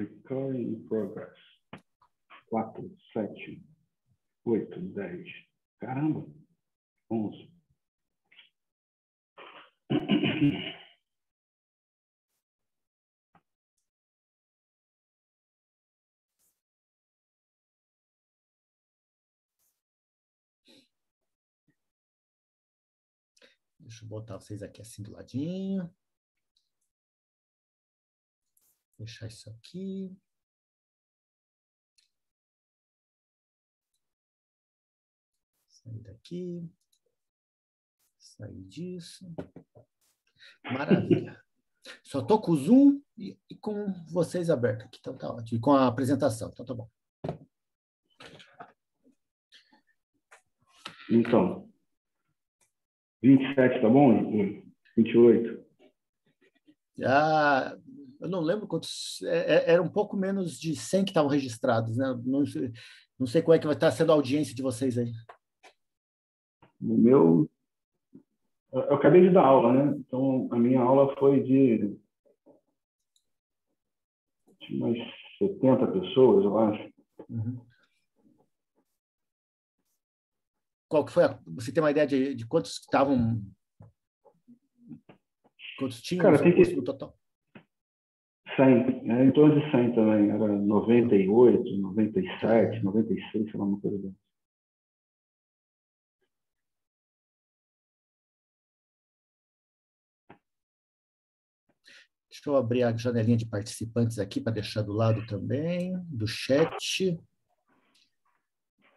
Recovery in Progress. 4, 7, 8, 10. Caramba! 11. Deixa eu botar vocês aqui assim do ladinho. Fechar isso aqui. Sair daqui. Sair disso. Maravilha. Só estou com o Zoom e, e, com vocês abertos aqui, então tá ótimo. E com a apresentação, então tá bom. Então, 27, tá bom? 28. Ah, eu não lembro quantos, é, é, era um pouco menos de 100 que estavam registrados, né? Não, não sei qual é que vai estar sendo a audiência de vocês aí. No meu, eu acabei de dar aula, né? Então a minha aula foi de umas 70 pessoas, eu acho. Uhum. Qual que foi? A... Você tem uma ideia de, de quantos estavam? Quantos tinham? Cara, tem que... total? 100, né? em torno de 100 também, era 98, 97, 96, sei lá, uma coisa dessa. Deixa eu abrir a janelinha de participantes aqui para deixar do lado também, do chat.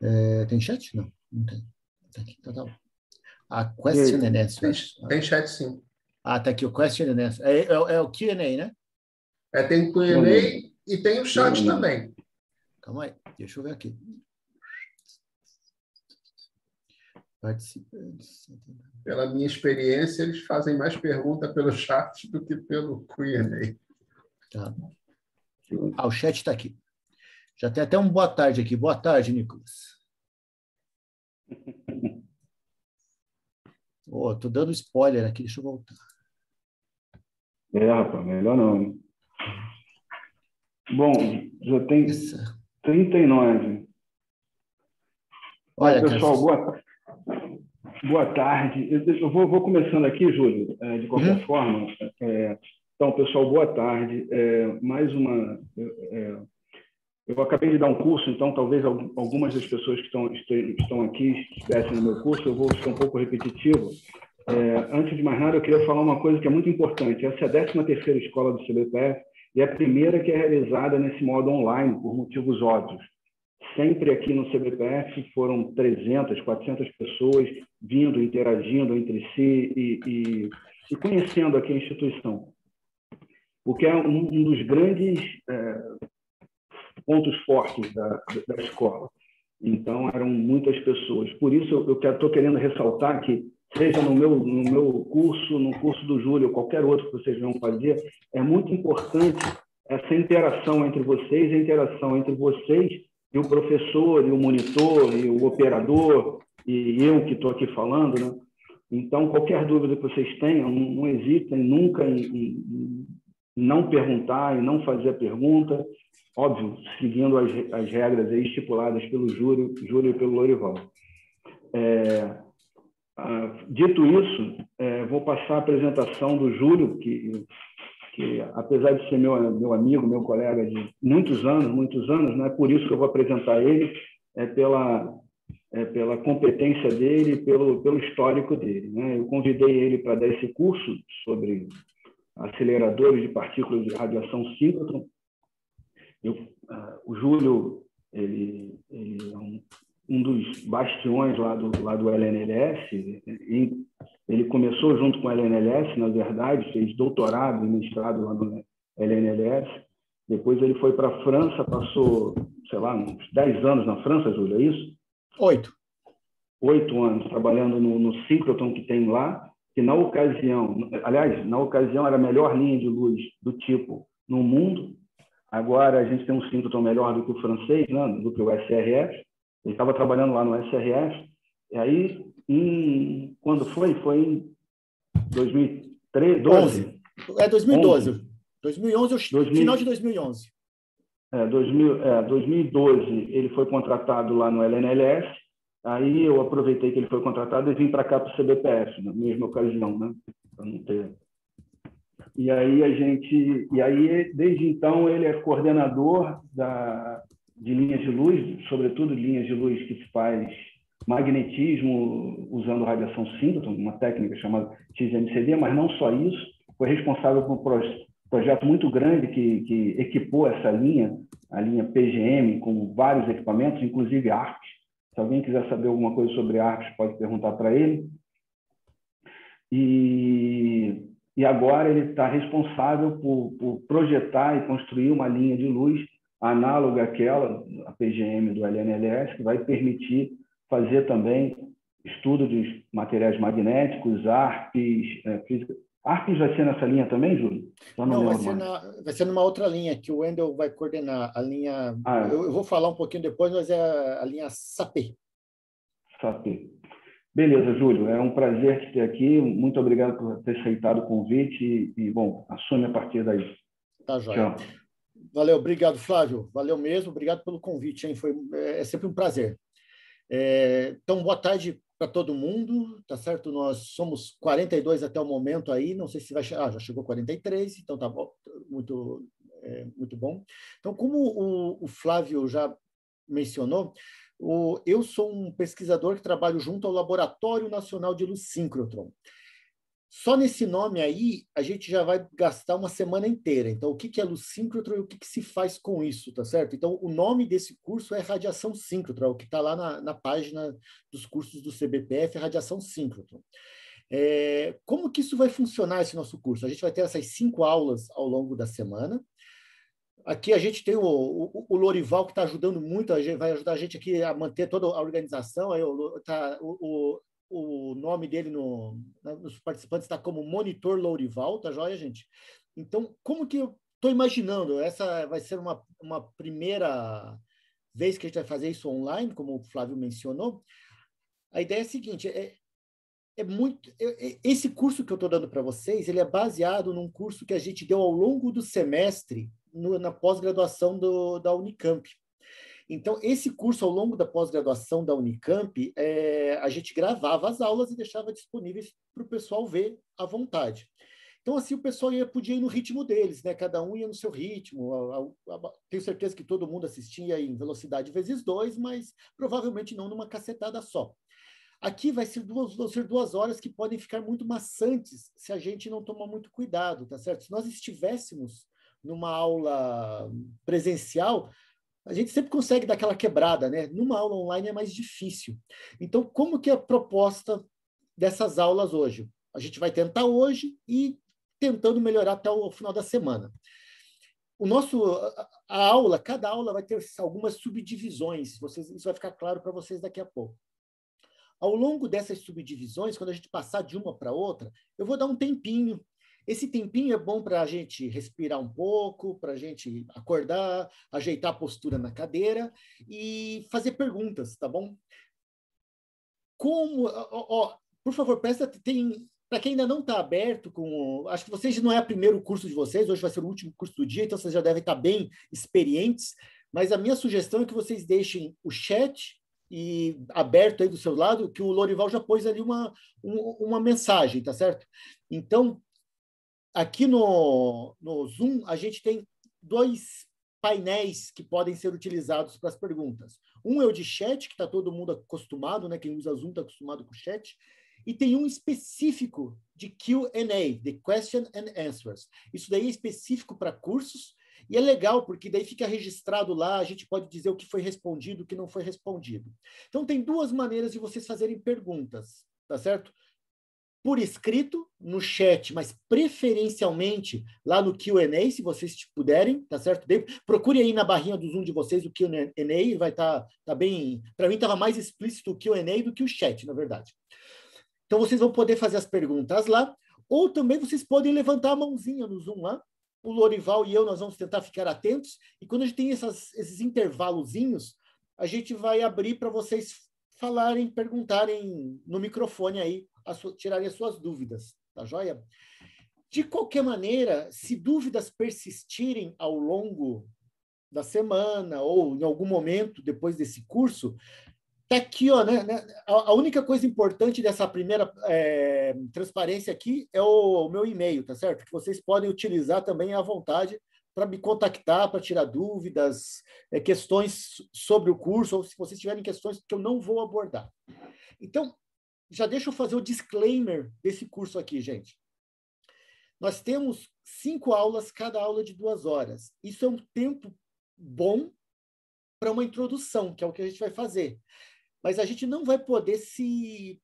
É, tem chat? Não, não tem. Tá aqui, tá, tá. A question and answer. Tem, tem chat, sim. Ah, tá aqui o question and answer. É, é, é o Q&A, né? É, tem o Q&A e tem o chat também. Calma aí, deixa eu ver aqui. Participantes. Pela minha experiência, eles fazem mais pergunta pelo chat do que pelo Q&A. Tá. Ah, o chat está aqui. Já tem até um boa tarde aqui. Boa tarde, Nicolas. Oh, tô dando spoiler aqui, deixa eu voltar. É, rapaz, melhor não. Bom, já tem 39. Olha, pessoal, boa, boa tarde. Eu vou, vou começando aqui, Júlio, é, de qualquer uhum. forma. É, então, pessoal, boa tarde. É, mais uma. É, é eu acabei de dar um curso, então talvez algumas das pessoas que estão, estão aqui estivessem no meu curso, eu vou ser um pouco repetitivo, é, antes de mais nada, eu queria falar uma coisa que é muito importante. Essa é a 13 escola do CBPF e é a primeira que é realizada nesse modo online, por motivos óbvios. Sempre aqui no CBPF foram 300, 400 pessoas vindo, interagindo entre si e, e, e conhecendo aqui a instituição. O que é um, um dos grandes é, pontos fortes da, da escola. Então, eram muitas pessoas. Por isso, eu estou querendo ressaltar que seja no meu, no meu curso, no curso do Júlio, ou qualquer outro que vocês venham fazer, é muito importante essa interação entre vocês, a interação entre vocês e o professor, e o monitor, e o operador, e eu que estou aqui falando, né? Então, qualquer dúvida que vocês tenham, não, hesitem nunca em, em, não perguntar, e não fazer a pergunta, óbvio, seguindo as, as regras estipuladas pelo Júlio, Júlio e pelo Lorival. É, ah, dito isso, é, vou passar a apresentação do Júlio, que, que apesar de ser meu, meu amigo, meu colega de muitos anos, muitos anos, não é por isso que eu vou apresentar ele, é pela, é pela competência dele, pelo, pelo histórico dele. Né? Eu convidei ele para dar esse curso sobre aceleradores de partículas de radiação síncrotron. Eu, uh, o Júlio ele, ele é um um dos bastiões lá do, lá do LNLS. ele começou junto com o LNLS, na verdade, fez doutorado e mestrado lá no LNLS. Depois ele foi para a França, passou, sei lá, uns 10 anos na França, Júlio, é isso? Oito. Oito anos, trabalhando no, no que tem lá, que na ocasião, aliás, na ocasião era a melhor linha de luz do tipo no mundo. Agora a gente tem um síncroton melhor do que o francês, né? do que o SRF ele estava trabalhando lá no SRF, e aí, em, quando foi? Foi em 2012? É 2012. 11. 2011, 2000, final de 2011. É, 2000, é, 2012 ele foi contratado lá no LNLS, aí eu aproveitei que ele foi contratado e vim para cá para o CBPF, na mesma ocasião, né? Para não ter e aí a gente, e aí desde então ele é coordenador da, de linhas de luz, sobretudo linhas de luz que se faz magnetismo usando radiação síncrotron, uma técnica chamada XMCD, mas não só isso, foi responsável por um projeto muito grande que, que, equipou essa linha, a linha PGM, com vários equipamentos, inclusive ARPS. Se alguém quiser saber alguma coisa sobre ARPS, pode perguntar para ele. E, e agora ele está responsável por, por projetar e construir uma linha de luz análoga àquela, a PGM do LNLS, que vai permitir fazer também estudo de materiais magnéticos, ARPs, é, física. ARPs vai ser nessa linha também, Júlio? Não, não vai, ser na, vai, ser numa outra linha que o Wendel vai coordenar, a linha... Ah, é. eu, eu, vou falar um pouquinho depois, mas é a, a linha SAP. SAP. Beleza, Júlio, é um prazer te ter aqui. Muito obrigado por ter aceitado o convite e, e bom, assume a partir daí. Tá, joia. Tchau. Valeu, obrigado, Flávio. Valeu mesmo, obrigado pelo convite, hein? Foi, é, é sempre um prazer. É, então, boa tarde para todo mundo, tá certo? Nós somos 42 até o momento aí, não sei se vai chegar, ah, já chegou 43, então tá bom, muito, é, muito bom. Então, como o, o Flávio já mencionou, o, eu sou um pesquisador que trabalho junto ao Laboratório Nacional de Luz Sincrotron. Só nesse nome aí, a gente já vai gastar uma semana inteira. Então, o que, é luz síncrotron e o que, se faz com isso, tá certo? Então, o nome desse curso é radiação síncrotron, é o que está lá na, na, página dos cursos do CBPF, radiação síncrotron. É, como que isso vai funcionar, esse nosso curso? A gente vai ter essas cinco aulas ao longo da semana. Aqui a gente tem o, o, o Lorival, que está ajudando muito, a gente, vai ajudar a gente aqui a manter toda a organização. Aí o, tá, o, o o nome dele no, na, nos participantes está como Monitor Lourival, tá joia, gente? Então, como que eu estou imaginando? Essa vai ser uma, uma primeira vez que a gente vai fazer isso online, como o Flávio mencionou. A ideia é a seguinte: é, é muito. É, é esse curso que eu estou dando para vocês, ele é baseado num curso que a gente deu ao longo do semestre no, na pós-graduação da Unicamp. Então, esse curso, ao longo da pós-graduação da Unicamp, é, a gente gravava as aulas e deixava disponíveis para o pessoal ver à vontade. Então, assim, o pessoal ia, podia ir no ritmo deles, né? Cada um ia no seu ritmo. tenho certeza que todo mundo assistia em velocidade vezes dois, mas provavelmente não numa cacetada só. Aqui vai ser duas, vão ser duas horas que podem ficar muito maçantes se a gente não tomar muito cuidado, tá certo? Se nós estivéssemos numa aula presencial, a gente sempre consegue dar aquela quebrada, né? Numa aula online é mais difícil. Então, como que é a proposta dessas aulas hoje? A gente vai tentar hoje e tentando melhorar até o final da semana. O nosso a aula, cada aula vai ter algumas subdivisões. Vocês, isso vai ficar claro para vocês daqui a pouco. Ao longo dessas subdivisões, quando a gente passar de uma para outra, eu vou dar um tempinho esse tempinho é bom para a gente respirar um pouco, para a gente acordar, ajeitar a postura na cadeira e fazer perguntas, tá bom? Como, ó, ó, por favor, presta tem para quem ainda não está aberto com, acho que vocês não é o primeiro curso de vocês, hoje vai ser o último curso do dia, então vocês já devem estar tá bem experientes. Mas a minha sugestão é que vocês deixem o chat e aberto aí do seu lado, que o Lorival já pôs ali uma, um, uma mensagem, tá certo? Então, Aqui no, no Zoom, a gente tem dois painéis que podem ser utilizados para as perguntas. Um é o de chat, que está todo mundo acostumado, né? quem usa Zoom está acostumado com chat, e tem um específico de Q&A, de Question and Answers. Isso daí é específico para cursos, e é legal, porque daí fica registrado lá, a gente pode dizer o que foi respondido, o que não foi respondido. Então, tem duas maneiras de vocês fazerem perguntas, tá certo? por escrito, no chat, mas preferencialmente lá no Q&A, se vocês puderem, tá certo? procure aí na barrinha do Zoom de vocês o Q&A, vai estar tá, tá bem... Para mim estava mais explícito o Q&A do que o chat, na verdade. Então vocês vão poder fazer as perguntas lá, ou também vocês podem levantar a mãozinha no Zoom lá, o Lorival e eu, nós vamos tentar ficar atentos, e quando a gente tem essas, esses intervalozinhos, a gente vai abrir para vocês falarem, perguntarem no microfone aí sua, tiraria suas dúvidas, tá joia? De qualquer maneira, se dúvidas persistirem ao longo da semana ou em algum momento depois desse curso, tá aqui, ó, né? né a, a única coisa importante dessa primeira é, transparência aqui é o, o meu e-mail, tá certo? Que vocês podem utilizar também à vontade para me contactar, para tirar dúvidas, é, questões sobre o curso, ou se vocês tiverem questões que eu não vou abordar. Então, já deixa eu fazer o disclaimer desse curso aqui, gente. Nós temos cinco aulas, cada aula de duas horas. Isso é um tempo bom para uma introdução, que é o que a gente vai fazer. Mas a gente não vai poder se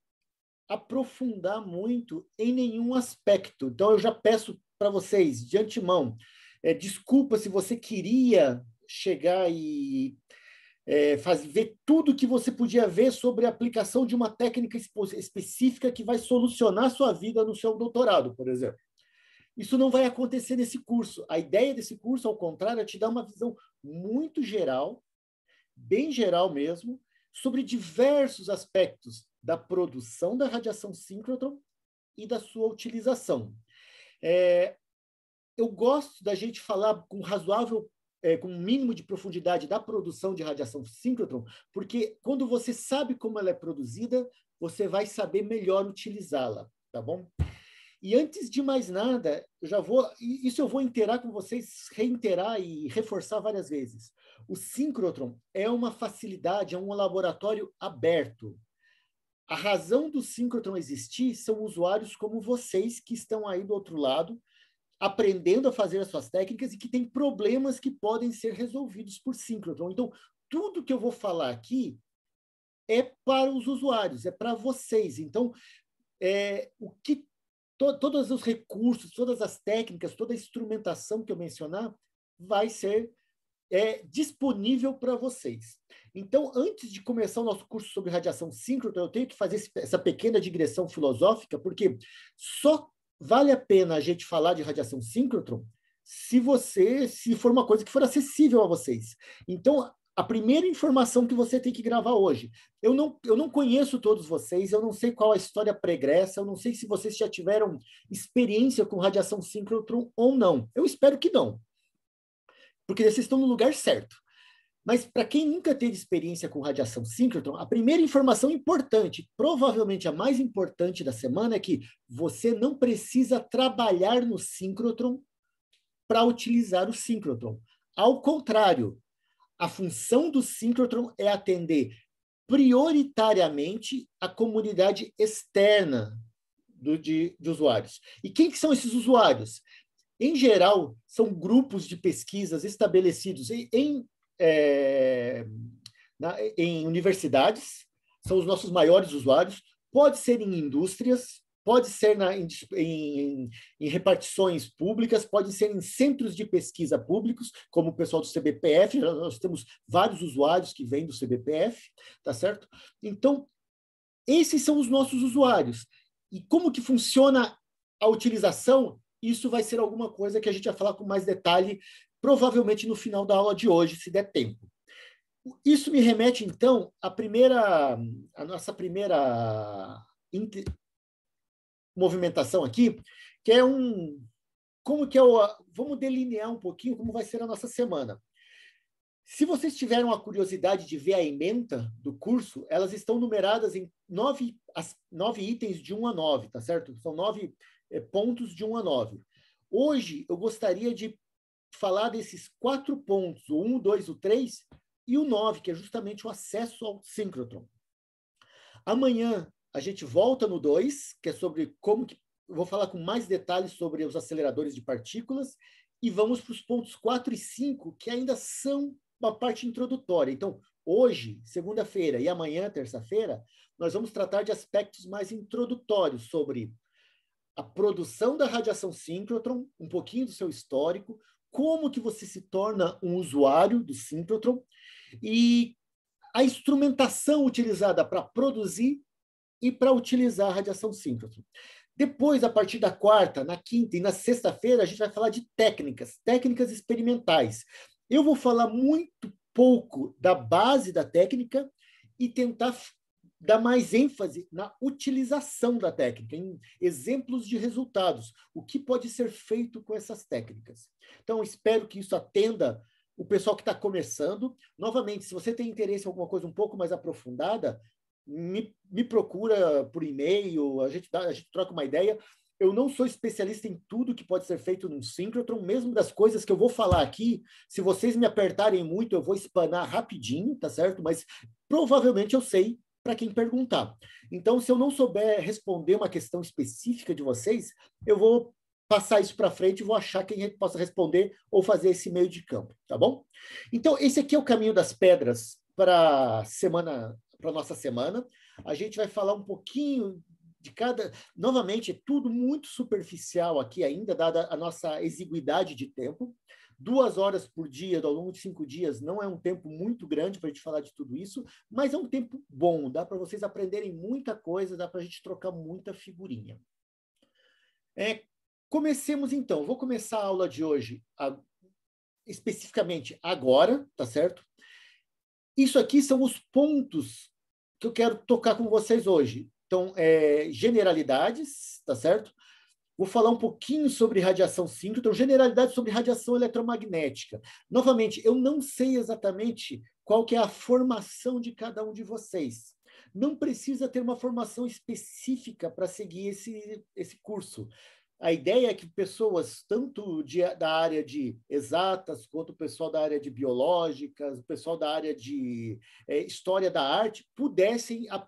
aprofundar muito em nenhum aspecto. Então, eu já peço para vocês, de antemão, é, desculpa se você queria chegar e é, faz, ver tudo que você podia ver sobre a aplicação de uma técnica específica que vai solucionar a sua vida no seu doutorado, por exemplo. Isso não vai acontecer nesse curso. A ideia desse curso, ao contrário, é te dar uma visão muito geral, bem geral mesmo, sobre diversos aspectos da produção da radiação síncrotron e da sua utilização. É, eu gosto da gente falar com razoável é, com um mínimo de profundidade da produção de radiação síncrotron, porque quando você sabe como ela é produzida, você vai saber melhor utilizá-la, tá bom? E antes de mais nada, eu já vou, isso eu vou interar com vocês, reiterar e reforçar várias vezes. O síncrotron é uma facilidade, é um laboratório aberto. A razão do síncrotron existir são usuários como vocês que estão aí do outro lado, aprendendo a fazer as suas técnicas e que tem problemas que podem ser resolvidos por síncrotron. Então, tudo que eu vou falar aqui é para os usuários, é para vocês. Então, é, o que to, todos os recursos, todas as técnicas, toda a instrumentação que eu mencionar vai ser é, disponível para vocês. Então, antes de começar o nosso curso sobre radiação síncrotron, eu tenho que fazer esse, essa pequena digressão filosófica, porque só vale a pena a gente falar de radiação síncrotron se você se for uma coisa que for acessível a vocês. Então, a primeira informação que você tem que gravar hoje. Eu não, eu não conheço todos vocês, eu não sei qual a história pregressa, eu não sei se vocês já tiveram experiência com radiação síncrotron ou não. Eu espero que não. Porque vocês estão no lugar certo. Mas para quem nunca teve experiência com radiação síncrotron, a primeira informação importante, provavelmente a mais importante da semana, é que você não precisa trabalhar no síncrotron para utilizar o síncrotron. Ao contrário, a função do síncrotron é atender prioritariamente a comunidade externa do, de, de usuários. E quem que são esses usuários? Em geral, são grupos de pesquisas estabelecidos em, em é, na, em universidades, são os nossos maiores usuários, pode ser em indústrias, pode ser na, em, em, em, repartições públicas, pode ser em centros de pesquisa públicos, como o pessoal do CBPF, nós temos vários usuários que vêm do CBPF, tá certo? Então, esses são os nossos usuários. E como que funciona a utilização? Isso vai ser alguma coisa que a gente vai falar com mais detalhe provavelmente no final da aula de hoje, se der tempo. Isso me remete, então, à primeira, à nossa primeira movimentação aqui, que é um. Como que é o. Vamos delinear um pouquinho como vai ser a nossa semana. Se vocês tiveram a curiosidade de ver a emenda do curso, elas estão numeradas em nove, as, nove itens de 1 a 9, tá certo? São nove é, pontos de 1 a 9. Hoje, eu gostaria de falar desses quatro pontos, o 1, um, 2, o 3 e o 9, que é justamente o acesso ao síncrotron. Amanhã a gente volta no 2, que é sobre como que. Vou falar com mais detalhes sobre os aceleradores de partículas e vamos para os pontos 4 e 5, que ainda são uma parte introdutória. Então, hoje, segunda-feira e amanhã, terça-feira, nós vamos tratar de aspectos mais introdutórios sobre a produção da radiação síncrotron, um pouquinho do seu histórico, como que você se torna um usuário do synchrotron e a instrumentação utilizada para produzir e para utilizar a radiação síncrotron. Depois, a partir da quarta, na quinta e na sexta-feira, a gente vai falar de técnicas, técnicas experimentais. Eu vou falar muito pouco da base da técnica e tentar dá mais ênfase na utilização da técnica, em exemplos de resultados, o que pode ser feito com essas técnicas. Então, espero que isso atenda o pessoal que está começando. Novamente, se você tem interesse em alguma coisa um pouco mais aprofundada, me, me procura por e-mail, a gente, dá, a gente troca uma ideia. Eu não sou especialista em tudo que pode ser feito num síncrotron, mesmo das coisas que eu vou falar aqui. Se vocês me apertarem muito, eu vou espanar rapidinho, tá certo? Mas provavelmente eu sei para quem perguntar. Então, se eu não souber responder uma questão específica de vocês, eu vou passar isso para frente e vou achar quem possa responder ou fazer esse meio de campo, tá bom? Então, esse aqui é o caminho das pedras para semana, para nossa semana. A gente vai falar um pouquinho de cada, novamente, é tudo muito superficial aqui ainda, dada a nossa exiguidade de tempo. Duas horas por dia, ao longo de cinco dias, não é um tempo muito grande para a gente falar de tudo isso, mas é um tempo bom, dá para vocês aprenderem muita coisa, dá para a gente trocar muita figurinha. É, comecemos então, vou começar a aula de hoje a, especificamente agora, tá certo? Isso aqui são os pontos que eu quero tocar com vocês hoje. Então, é, generalidades, tá certo? Vou falar um pouquinho sobre radiação síncrotron, generalidade sobre radiação eletromagnética. Novamente, eu não sei exatamente qual que é a formação de cada um de vocês. Não precisa ter uma formação específica para seguir esse, esse curso. A ideia é que pessoas, tanto de, da área de exatas, quanto o pessoal da área de biológicas, o pessoal da área de é, história da arte, pudessem a,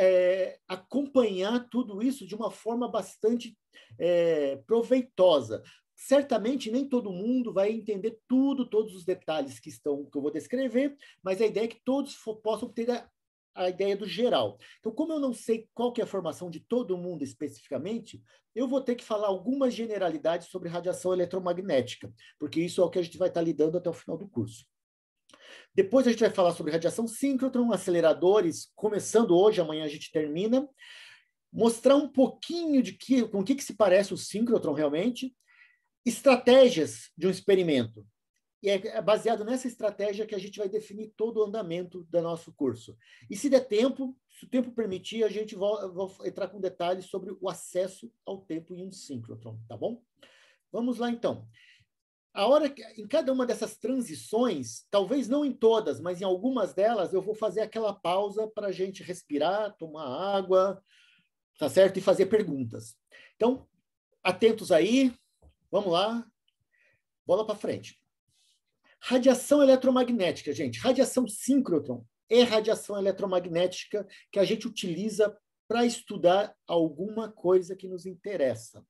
é, acompanhar tudo isso de uma forma bastante é, proveitosa. Certamente nem todo mundo vai entender tudo, todos os detalhes que estão que eu vou descrever, mas a ideia é que todos possam ter a, a ideia do geral. Então, como eu não sei qual que é a formação de todo mundo especificamente, eu vou ter que falar algumas generalidades sobre radiação eletromagnética, porque isso é o que a gente vai estar lidando até o final do curso. Depois a gente vai falar sobre radiação síncrotron, aceleradores, começando hoje, amanhã a gente termina. Mostrar um pouquinho de que, com o que, que se parece o síncrotron realmente. Estratégias de um experimento. E é, é baseado nessa estratégia que a gente vai definir todo o andamento do nosso curso. E se der tempo, se o tempo permitir, a gente vai entrar com detalhes sobre o acesso ao tempo em um síncrotron, tá bom? Vamos lá então a hora que, em cada uma dessas transições, talvez não em todas, mas em algumas delas, eu vou fazer aquela pausa para a gente respirar, tomar água, tá certo? E fazer perguntas. Então, atentos aí, vamos lá, bola para frente. Radiação eletromagnética, gente. Radiação síncrotron é radiação eletromagnética que a gente utiliza para estudar alguma coisa que nos interessa.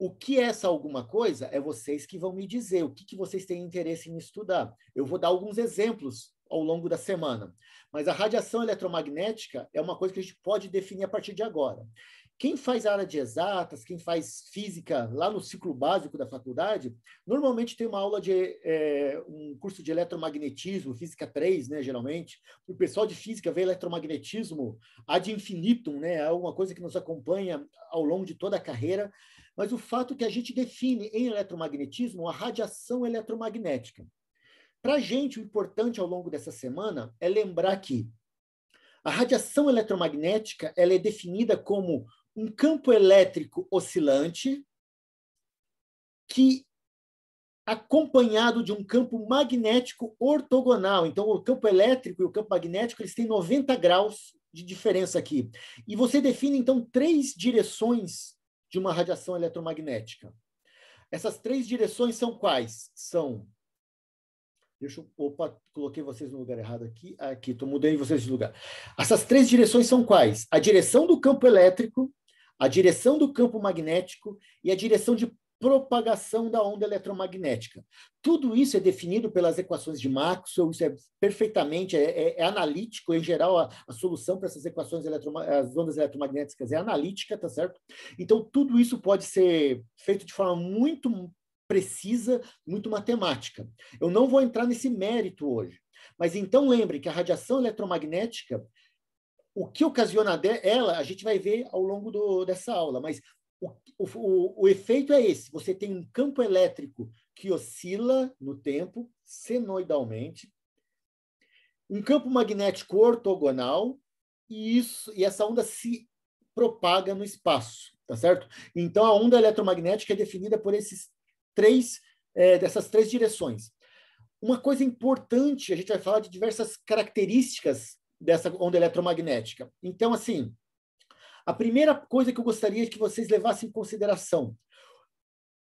O que é essa alguma coisa é vocês que vão me dizer o que, que vocês têm interesse em estudar. Eu vou dar alguns exemplos ao longo da semana. Mas a radiação eletromagnética é uma coisa que a gente pode definir a partir de agora. Quem faz a área de exatas, quem faz física lá no ciclo básico da faculdade, normalmente tem uma aula de é, um curso de eletromagnetismo, física 3, né, geralmente. O pessoal de física vê eletromagnetismo ad infinitum, né, é uma coisa que nos acompanha ao longo de toda a carreira, mas o fato que a gente define em eletromagnetismo a radiação eletromagnética. Para a gente, o importante ao longo dessa semana é lembrar que a radiação eletromagnética ela é definida como um campo elétrico oscilante que acompanhado de um campo magnético ortogonal. Então, o campo elétrico e o campo magnético eles têm 90 graus de diferença aqui. E você define, então, três direções de uma radiação eletromagnética. Essas três direções são quais? São. Deixa eu. Opa, coloquei vocês no lugar errado aqui. Aqui, estou mudando vocês de lugar. Essas três direções são quais? A direção do campo elétrico, a direção do campo magnético e a direção de propagação da onda eletromagnética. Tudo isso é definido pelas equações de Maxwell, isso é perfeitamente é, é, é analítico em geral a, a solução para essas equações as ondas eletromagnéticas é analítica, tá certo? Então tudo isso pode ser feito de forma muito precisa, muito matemática. Eu não vou entrar nesse mérito hoje, mas então lembre que a radiação eletromagnética o que ocasiona ela, a gente vai ver ao longo do, dessa aula, mas o, o, o efeito é esse: você tem um campo elétrico que oscila no tempo, senoidalmente, um campo magnético ortogonal, e, isso, e essa onda se propaga no espaço, tá certo? Então a onda eletromagnética é definida por esses três é, dessas três direções. Uma coisa importante, a gente vai falar de diversas características dessa onda eletromagnética. Então assim, a primeira coisa que eu gostaria é que vocês levassem em consideração,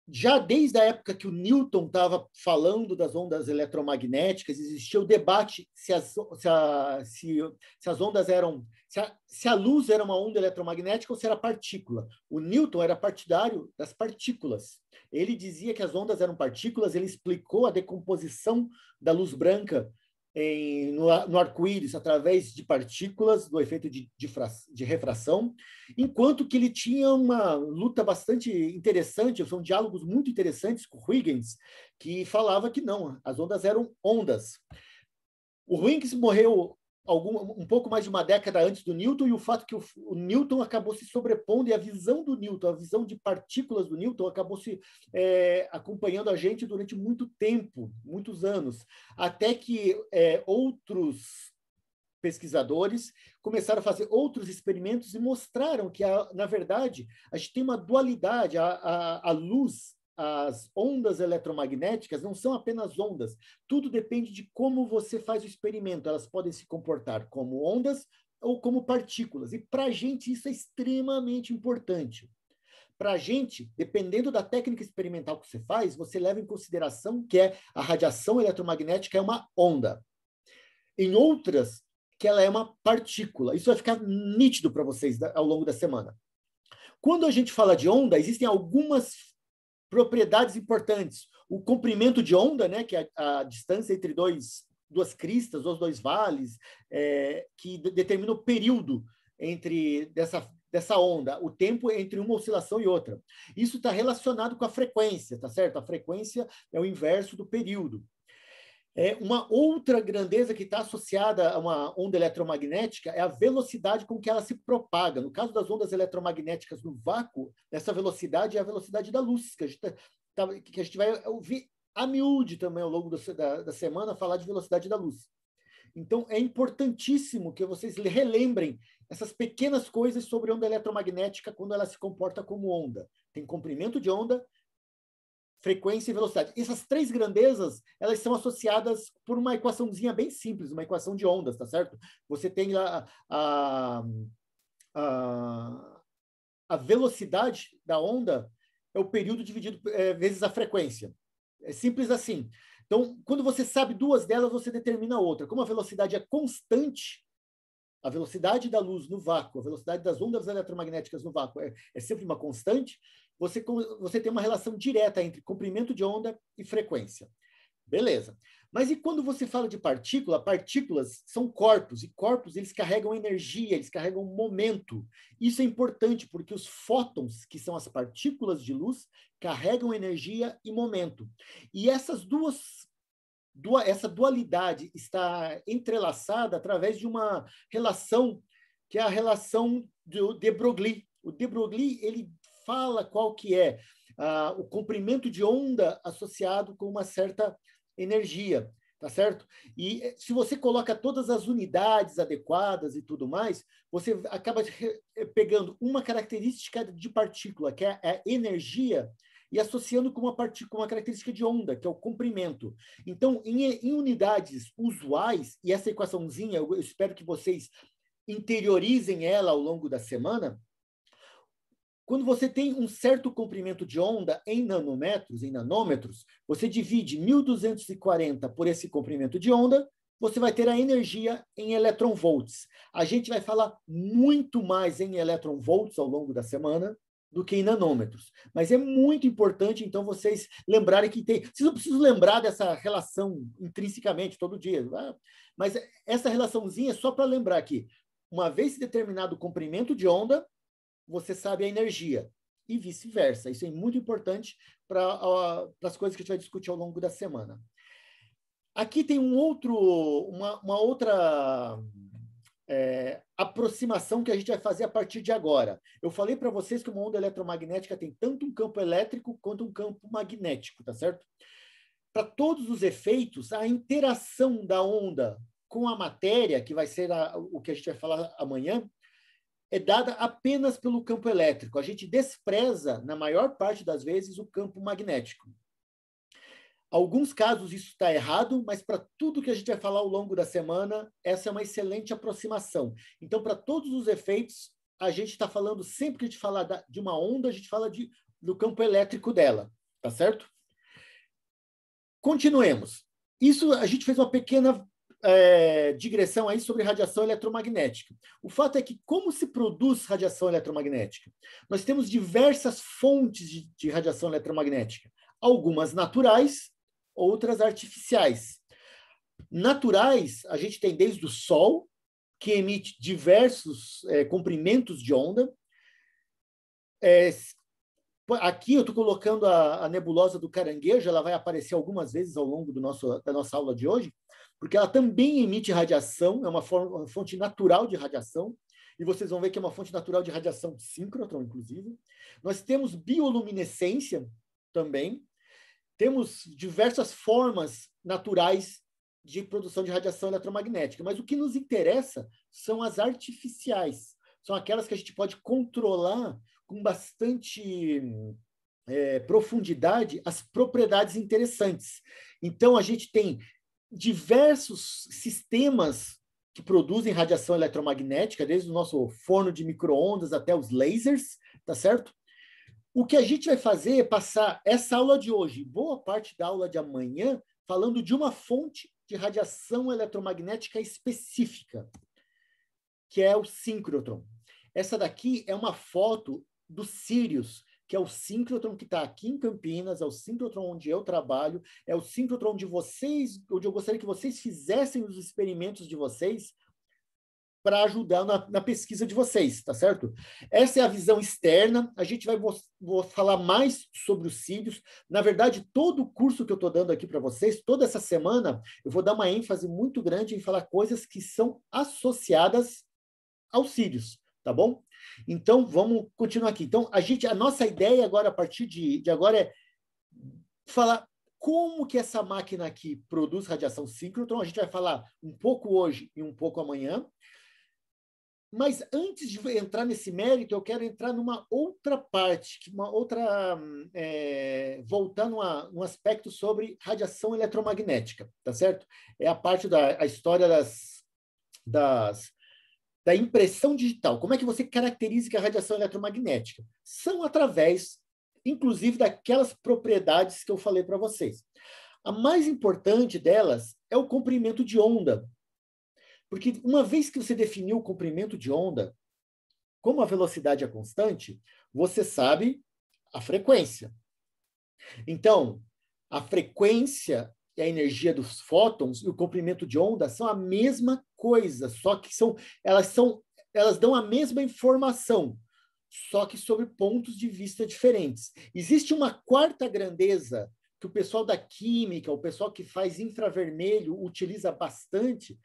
já desde a época que o Newton estava falando das ondas eletromagnéticas, existia o debate se as, se, a, se, se as ondas eram. Se a, se a, luz era uma onda eletromagnética ou se era partícula. O Newton era partidário das partículas. Ele dizia que as ondas eram partículas, ele explicou a decomposição da luz branca em, no, no arco-íris através de partículas do efeito de, de, de, refração, enquanto que ele tinha uma luta bastante interessante, são diálogos muito interessantes com Huygens, que falava que não, as ondas eram ondas. O Huygens morreu algum, um pouco mais de uma década antes do Newton e o fato que o, o, Newton acabou se sobrepondo e a visão do Newton, a visão de partículas do Newton acabou se é, acompanhando a gente durante muito tempo, muitos anos, até que é, outros pesquisadores começaram a fazer outros experimentos e mostraram que, a, na verdade, a gente tem uma dualidade, a, a, a luz as ondas eletromagnéticas não são apenas ondas. Tudo depende de como você faz o experimento. Elas podem se comportar como ondas ou como partículas. E para a gente isso é extremamente importante. Para a gente, dependendo da técnica experimental que você faz, você leva em consideração que é a radiação eletromagnética é uma onda. Em outras, que ela é uma partícula. Isso vai ficar nítido para vocês ao longo da semana. Quando a gente fala de onda, existem algumas propriedades importantes. O comprimento de onda, né, que é a, distância entre dois, duas cristas, ou dois vales, é, que determina o período entre dessa, dessa onda, o tempo entre uma oscilação e outra. Isso está relacionado com a frequência, tá certo? A frequência é o inverso do período. É, uma outra grandeza que está associada a uma onda eletromagnética é a velocidade com que ela se propaga. No caso das ondas eletromagnéticas no vácuo, essa velocidade é a velocidade da luz, que a gente, tá, tá, que a gente vai ouvir a miúde também ao longo do, da, da semana falar de velocidade da luz. Então, é importantíssimo que vocês relembrem essas pequenas coisas sobre onda eletromagnética quando ela se comporta como onda. Tem comprimento de onda, frequência e velocidade. Essas três grandezas, elas são associadas por uma equaçãozinha bem simples, uma equação de ondas, tá certo? Você tem a, a, a, a velocidade da onda é o período dividido é, vezes a frequência. É simples assim. Então, quando você sabe duas delas, você determina a outra. Como a velocidade é constante, a velocidade da luz no vácuo, a velocidade das ondas eletromagnéticas no vácuo é, é sempre uma constante, você, você tem uma relação direta entre comprimento de onda e frequência. Beleza. Mas e quando você fala de partícula, partículas são corpos, e corpos eles carregam energia, eles carregam momento. Isso é importante porque os fótons, que são as partículas de luz, carregam energia e momento. E essas duas essa dualidade está entrelaçada através de uma relação que é a relação do de Broglie. O de Broglie ele fala qual que é ah, o comprimento de onda associado com uma certa energia, tá certo? E eh, se você coloca todas as unidades adequadas e tudo mais, você acaba eh, pegando uma característica de partícula, que é a energia, e associando com uma, com uma característica de onda, que é o comprimento. Então, em, em unidades usuais, e essa equaçãozinha, eu espero que vocês interiorizem ela ao longo da semana, quando você tem um certo comprimento de onda em nanômetros, em nanômetros, você divide 1240 por esse comprimento de onda, você vai ter a energia em eletronvolts. A gente vai falar muito mais em eletronvolts ao longo da semana do que em nanômetros. Mas é muito importante, então, vocês lembrarem que tem. Vocês não precisam lembrar dessa relação intrinsecamente todo dia, ah, mas essa relaçãozinha é só para lembrar que, uma vez determinado comprimento de onda, você sabe a energia e vice-versa. Isso é muito importante para uh, as coisas que a gente vai discutir ao longo da semana. Aqui tem um outro, uma, uma outra é, aproximação que a gente vai fazer a partir de agora. Eu falei para vocês que uma onda eletromagnética tem tanto um campo elétrico quanto um campo magnético, tá certo? Para todos os efeitos, a interação da onda com a matéria, que vai ser a, o que a gente vai falar amanhã, é dada apenas pelo campo elétrico. A gente despreza, na maior parte das vezes, o campo magnético. Alguns casos isso está errado, mas para tudo que a gente vai falar ao longo da semana, essa é uma excelente aproximação. Então, para todos os efeitos, a gente está falando, sempre que a gente fala de uma onda, a gente fala de, do campo elétrico dela, tá certo? Continuemos. Isso a gente fez uma pequena é, digressão aí sobre radiação eletromagnética. O fato é que como se produz radiação eletromagnética? Nós temos diversas fontes de, de radiação eletromagnética, algumas naturais, outras artificiais. Naturais, a gente tem desde o Sol, que emite diversos é, comprimentos de onda. É, aqui eu estou colocando a, a, nebulosa do caranguejo, ela vai aparecer algumas vezes ao longo nosso, da nossa aula de hoje porque ela também emite radiação, é uma, fonte natural de radiação, e vocês vão ver que é uma fonte natural de radiação síncrotron, inclusive. Nós temos bioluminescência também, temos diversas formas naturais de produção de radiação eletromagnética, mas o que nos interessa são as artificiais, são aquelas que a gente pode controlar com bastante é, profundidade as propriedades interessantes. Então, a gente tem diversos sistemas que produzem radiação eletromagnética, desde o nosso forno de microondas até os lasers, tá certo? O que a gente vai fazer é passar essa aula de hoje, boa parte da aula de amanhã, falando de uma fonte de radiação eletromagnética específica, que é o síncrotron. Essa daqui é uma foto do Sirius, que é o síncrotron que está aqui em Campinas, é o síncrotron onde eu trabalho, é o síncrotron onde vocês, onde eu gostaria que vocês fizessem os experimentos de vocês para ajudar na, na, pesquisa de vocês, tá certo? Essa é a visão externa. A gente vai vou, falar mais sobre os cílios. Na verdade, todo o curso que eu estou dando aqui para vocês, toda essa semana, eu vou dar uma ênfase muito grande em falar coisas que são associadas aos cílios tá bom? Então, vamos continuar aqui. Então, a gente, a nossa ideia agora, a partir de, de agora, é falar como que essa máquina aqui produz radiação síncrotron. A gente vai falar um pouco hoje e um pouco amanhã. Mas antes de entrar nesse mérito, eu quero entrar numa outra parte, uma outra é, voltar numa, um aspecto sobre radiação eletromagnética, tá certo? É a parte da a história das, das da impressão digital. Como é que você caracteriza que a radiação eletromagnética? São através, inclusive, daquelas propriedades que eu falei para vocês. A mais importante delas é o comprimento de onda. Porque uma vez que você definiu o comprimento de onda, como a velocidade é constante, você sabe a frequência. Então, a frequência e a energia dos fótons e o comprimento de onda são a mesma coisa, só que são elas são elas dão a mesma informação, só que sobre pontos de vista diferentes. Existe uma quarta grandeza que o pessoal da química, o pessoal que faz infravermelho utiliza bastante,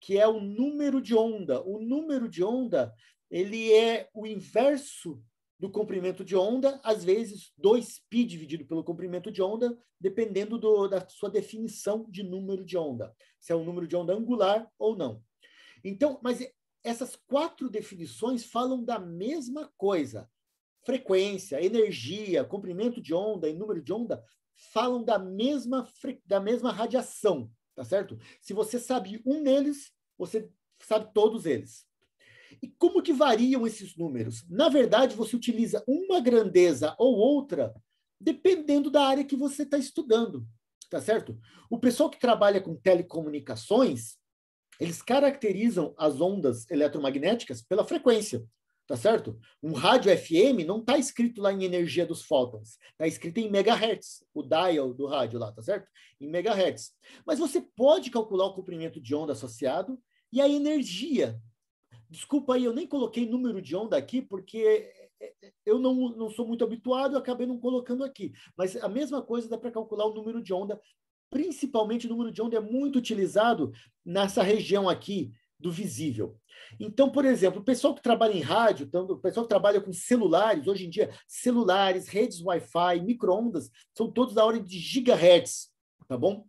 que é o número de onda. O número de onda, ele é o inverso do comprimento de onda, às vezes 2π dividido pelo comprimento de onda, dependendo do, da sua definição de número de onda, se é um número de onda angular ou não. Então, mas essas quatro definições falam da mesma coisa. Frequência, energia, comprimento de onda e número de onda falam da mesma, da mesma radiação, tá certo? Se você sabe um deles, você sabe todos eles. E como que variam esses números? Na verdade, você utiliza uma grandeza ou outra dependendo da área que você está estudando, tá certo? O pessoal que trabalha com telecomunicações, eles caracterizam as ondas eletromagnéticas pela frequência, tá certo? Um rádio FM não está escrito lá em energia dos fótons, está escrito em megahertz, o dial do rádio lá, tá certo? Em megahertz. Mas você pode calcular o comprimento de onda associado e a energia Desculpa aí, eu nem coloquei número de onda aqui, porque é, é, eu não, não sou muito habituado, eu acabei não colocando aqui. Mas a mesma coisa dá para calcular o número de onda, principalmente o número de onda é muito utilizado nessa região aqui do visível. Então, por exemplo, o pessoal que trabalha em rádio, então, o pessoal que trabalha com celulares, hoje em dia, celulares, redes Wi-Fi, microondas, são todos da ordem de gigahertz, tá bom?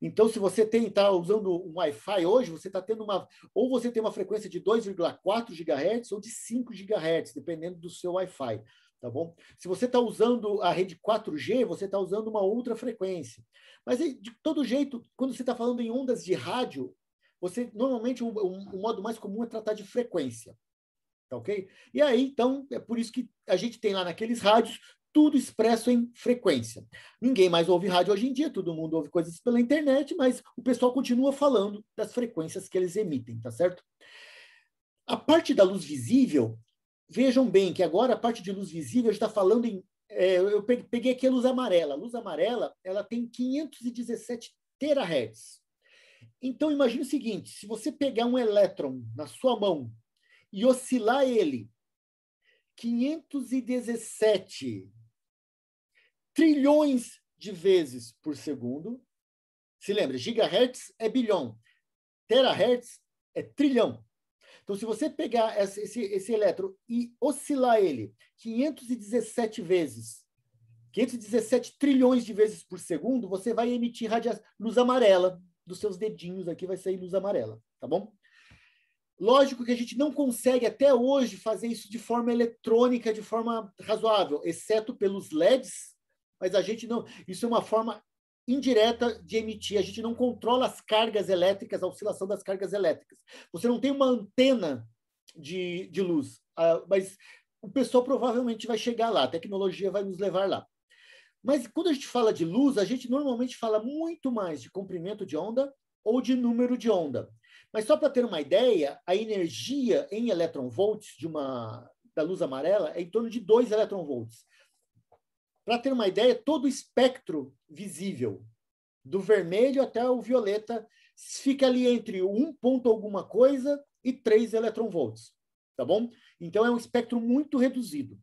Então, se você está usando um Wi-Fi hoje, você está tendo uma. Ou você tem uma frequência de 2,4 GHz ou de 5 GHz, dependendo do seu Wi-Fi. Tá bom? Se você está usando a rede 4G, você está usando uma outra frequência. Mas, de todo jeito, quando você está falando em ondas de rádio, você normalmente o, o, o modo mais comum é tratar de frequência. Tá ok? E aí, então, é por isso que a gente tem lá naqueles rádios tudo expresso em frequência. Ninguém mais ouve rádio hoje em dia, todo mundo ouve coisas pela internet, mas o pessoal continua falando das frequências que eles emitem, tá certo? A parte da luz visível, vejam bem que agora a parte de luz visível está falando em. É, eu peguei aqui a luz amarela. A luz amarela ela tem 517 terahertz. Então imagine o seguinte: se você pegar um elétron na sua mão e oscilar ele 517 trilhões de vezes por segundo. Se lembra, gigahertz é bilhão, terahertz é trilhão. Então, se você pegar esse, esse, esse elétron e oscilar ele 517 vezes, 517 trilhões de vezes por segundo, você vai emitir luz amarela dos seus dedinhos aqui, vai sair luz amarela, tá bom? Lógico que a gente não consegue até hoje fazer isso de forma eletrônica, de forma razoável, exceto pelos LEDs mas a gente não. Isso é uma forma indireta de emitir. A gente não controla as cargas elétricas, a oscilação das cargas elétricas. Você não tem uma antena de, de luz, ah, mas o pessoal provavelmente vai chegar lá, a tecnologia vai nos levar lá. Mas quando a gente fala de luz, a gente normalmente fala muito mais de comprimento de onda ou de número de onda. Mas só para ter uma ideia, a energia em elétron volts de uma da luz amarela é em torno de 2 elétron volts. Para ter uma ideia, todo o espectro visível, do vermelho até o violeta, fica ali entre um ponto alguma coisa e três eletronvolts, tá bom? Então é um espectro muito reduzido.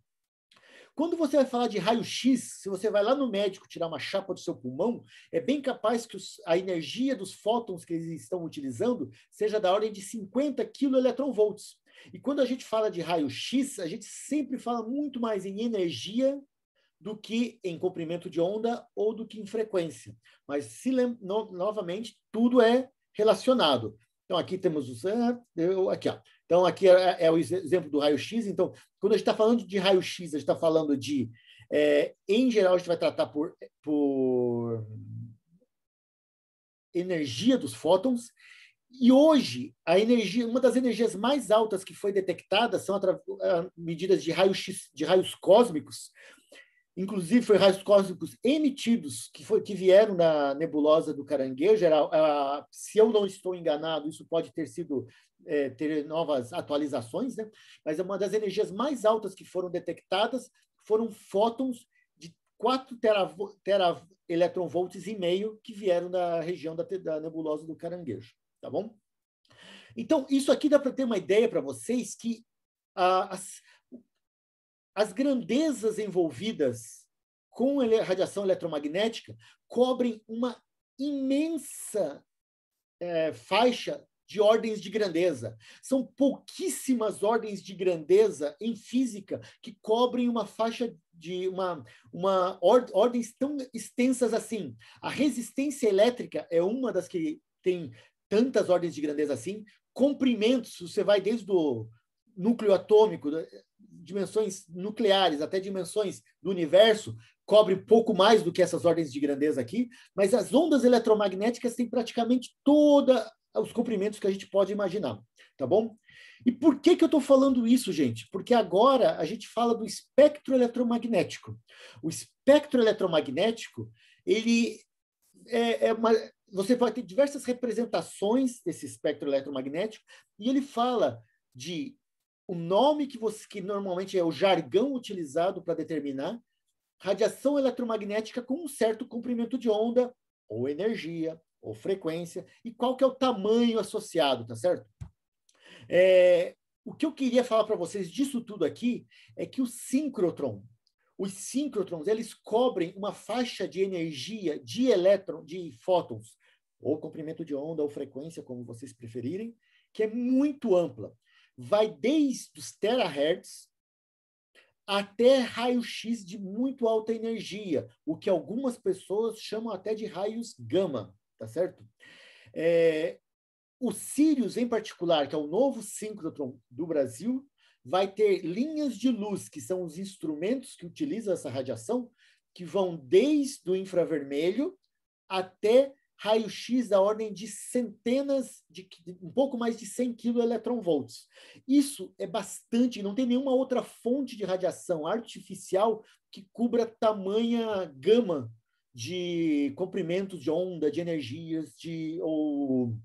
Quando você vai falar de raio-x, se você vai lá no médico tirar uma chapa do seu pulmão, é bem capaz que os, a energia dos fótons que eles estão utilizando seja da ordem de 50 kiloeletronvolts. E quando a gente fala de raio-x, a gente sempre fala muito mais em energia do que em comprimento de onda ou do que em frequência. Mas, se no, novamente, tudo é relacionado. Então, aqui temos o... Aqui, ó. Então, aqui é, é o exemplo do raio-x. Então, quando a gente está falando de raio-x, a gente está falando de... É, em geral, a gente vai tratar por, por energia dos fótons. E hoje, a energia, uma das energias mais altas que foi detectada são medidas de raios de raios cósmicos, Inclusive, foi raios cósmicos emitidos que, foi, que vieram na nebulosa do Caranguejo. Era, a, é, se eu não estou enganado, isso pode ter sido é, ter novas atualizações, né? mas é uma das energias mais altas que foram detectadas foram fótons de 4 teravo, terav, e meio que vieram da região da, da nebulosa do Caranguejo, tá bom? Então, isso aqui dá para ter uma ideia para vocês que ah, as, as grandezas envolvidas com a radiação eletromagnética cobrem uma imensa é, faixa de ordens de grandeza. São pouquíssimas ordens de grandeza em física que cobrem uma faixa de uma, uma or, ordens tão extensas assim. A resistência elétrica é uma das que tem tantas ordens de grandeza assim. Comprimentos, você vai desde o núcleo atômico né, dimensões nucleares, até dimensões do universo, cobre pouco mais do que essas ordens de grandeza aqui, mas as ondas eletromagnéticas têm praticamente todos os comprimentos que a gente pode imaginar, tá bom? E por que, que eu estou falando isso, gente? Porque agora a gente fala do espectro eletromagnético. O espectro eletromagnético, ele é, é uma, você pode ter diversas representações desse espectro eletromagnético, e ele fala de o nome que, você, que normalmente é o jargão utilizado para determinar radiação eletromagnética com um certo comprimento de onda, ou energia, ou frequência, e qual que é o tamanho associado, tá certo? É, o que eu queria falar para vocês disso tudo aqui é que o síncrotron, os síncrotrons, eles cobrem uma faixa de energia de elétron, de fótons, ou comprimento de onda, ou frequência, como vocês preferirem, que é muito ampla vai desde os terahertz até raio-x de muito alta energia, o que algumas pessoas chamam até de raios gama, tá certo? É, o Sirius, em particular, que é o novo síncrotron do Brasil, vai ter linhas de luz, que são os instrumentos que utilizam essa radiação, que vão desde o infravermelho até raio-x da ordem de centenas, de, de, um pouco mais de 100 keV. Isso é bastante, não tem nenhuma outra fonte de radiação artificial que cubra tamanha gama de comprimentos de onda, de energias, de ou,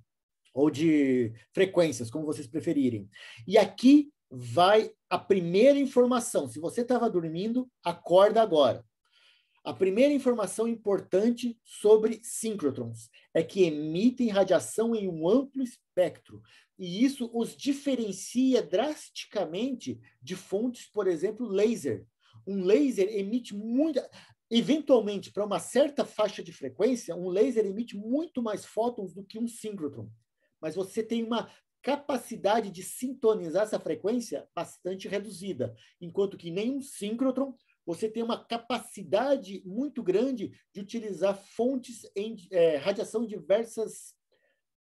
ou de frequências, como vocês preferirem. E aqui vai a primeira informação. Se você estava dormindo, acorda agora. A primeira informação importante sobre síncrotrons é que emitem radiação em um amplo espectro, e isso os diferencia drasticamente de fontes, por exemplo, laser. Um laser emite muito. Eventualmente, para uma certa faixa de frequência, um laser emite muito mais fótons do que um síncrotron. Mas você tem uma capacidade de sintonizar essa frequência bastante reduzida, enquanto que nenhum síncrotron você tem uma capacidade muito grande de utilizar fontes em é, radiação em diversas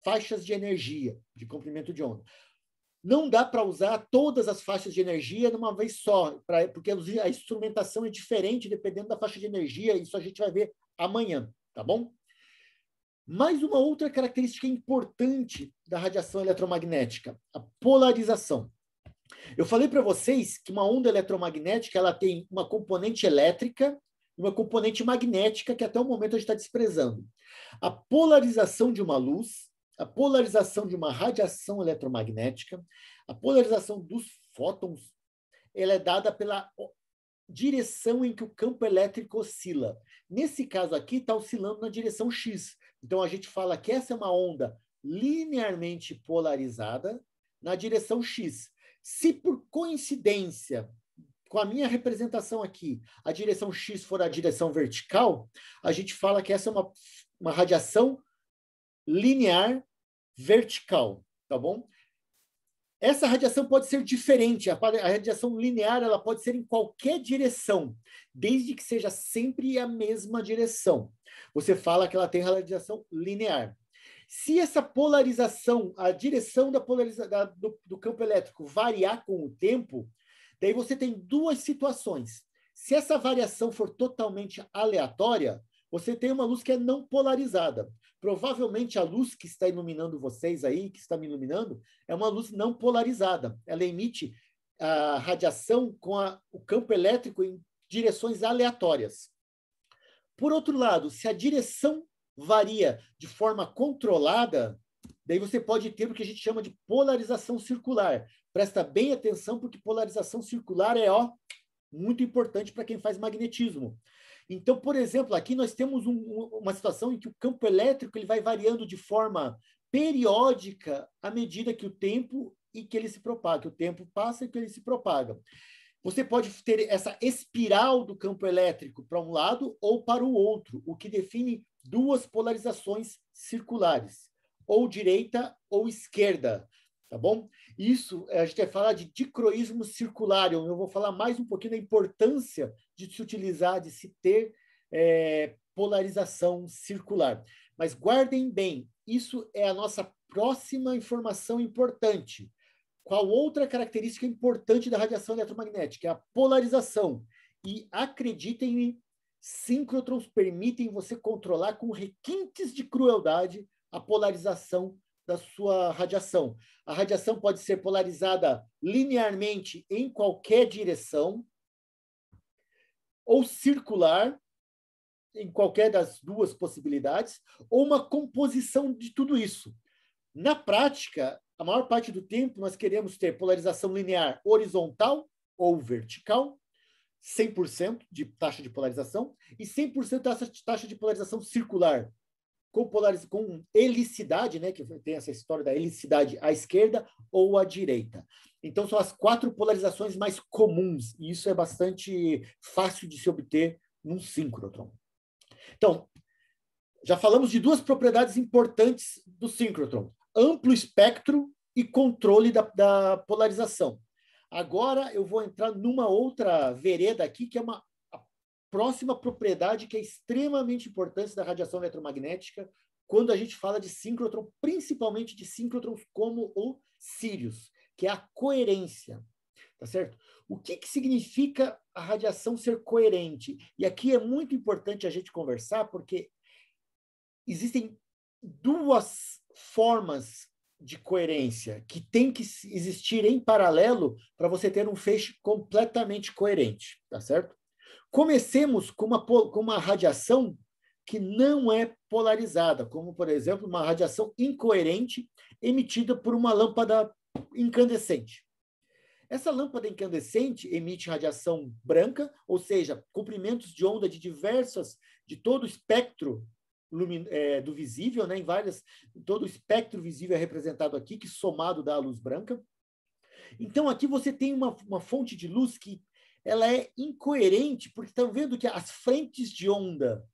faixas de energia de comprimento de onda. Não dá para usar todas as faixas de energia de uma vez só, pra, porque a instrumentação é diferente dependendo da faixa de energia, isso a gente vai ver amanhã, tá bom? Mais uma outra característica importante da radiação eletromagnética, a polarização. Eu falei para vocês que uma onda eletromagnética ela tem uma componente elétrica e uma componente magnética que até o momento a gente está desprezando. A polarização de uma luz, a polarização de uma radiação eletromagnética, a polarização dos fótons, ela é dada pela direção em que o campo elétrico oscila. Nesse caso aqui, está oscilando na direção x. Então a gente fala que essa é uma onda linearmente polarizada na direção x. Se por coincidência com a minha representação aqui, a direção X for a direção vertical, a gente fala que essa é uma, uma radiação linear vertical, tá bom? Essa radiação pode ser diferente, a, a radiação linear ela pode ser em qualquer direção, desde que seja sempre a mesma direção. Você fala que ela tem radiação linear. Se essa polarização, a direção da polarização do, do campo elétrico variar com o tempo, daí você tem duas situações. Se essa variação for totalmente aleatória, você tem uma luz que é não polarizada. Provavelmente a luz que está iluminando vocês aí, que está me iluminando, é uma luz não polarizada. Ela emite a radiação com a, o campo elétrico em direções aleatórias. Por outro lado, se a direção varia de forma controlada, daí você pode ter o que a gente chama de polarização circular. Presta bem atenção, porque polarização circular é ó, muito importante para quem faz magnetismo. Então, por exemplo, aqui nós temos um, uma situação em que o campo elétrico ele vai variando de forma periódica à medida que o tempo e que ele se propaga, que o tempo passa e que ele se propaga. Você pode ter essa espiral do campo elétrico para um lado ou para o outro, o que define duas polarizações circulares, ou direita ou esquerda, tá bom? Isso eh, a gente vai falar de dicroísmo circular. Eu vou falar mais um pouquinho da importância de se utilizar, de se ter é, polarização circular. Mas guardem bem, isso é a nossa próxima informação importante. Qual outra característica importante da radiação eletromagnética? É a polarização. E acreditem-me, síncrotrons permitem você controlar com requintes de crueldade a polarização da sua radiação. A radiação pode ser polarizada linearmente em qualquer direção ou circular em qualquer das duas possibilidades ou uma composição de tudo isso. Na prática, a maior parte do tempo nós queremos ter polarização linear horizontal ou vertical 100% de taxa de polarização e 100% dessa taxa de polarização circular, com, polariz com helicidade, né, que tem essa história da helicidade à esquerda ou à direita. Então, são as quatro polarizações mais comuns, e isso é bastante fácil de se obter num síncrotron. Então, já falamos de duas propriedades importantes do síncrotron: amplo espectro e controle da, da polarização. Agora eu vou entrar numa outra vereda aqui, que é uma próxima propriedade que é extremamente importante da radiação eletromagnética quando a gente fala de síncrotron, principalmente de síncrotrons como o Sirius, que é a coerência, tá certo? O que, que significa a radiação ser coerente? E aqui é muito importante a gente conversar, porque existem duas formas de coerência que tem que existir em paralelo para você ter um feixe completamente coerente, tá certo? Comecemos com uma, com uma radiação que não é polarizada, como, por exemplo, uma radiação incoerente emitida por uma lâmpada incandescente. Essa lâmpada incandescente emite radiação branca, ou seja, comprimentos de onda de diversas, de todo o espectro é, do visível, né? Em várias, todo o espectro visível é representado aqui, que somado dá a luz branca. Então aqui você tem uma, uma fonte de luz que ela é incoerente, porque estão tá vendo que as frentes de onda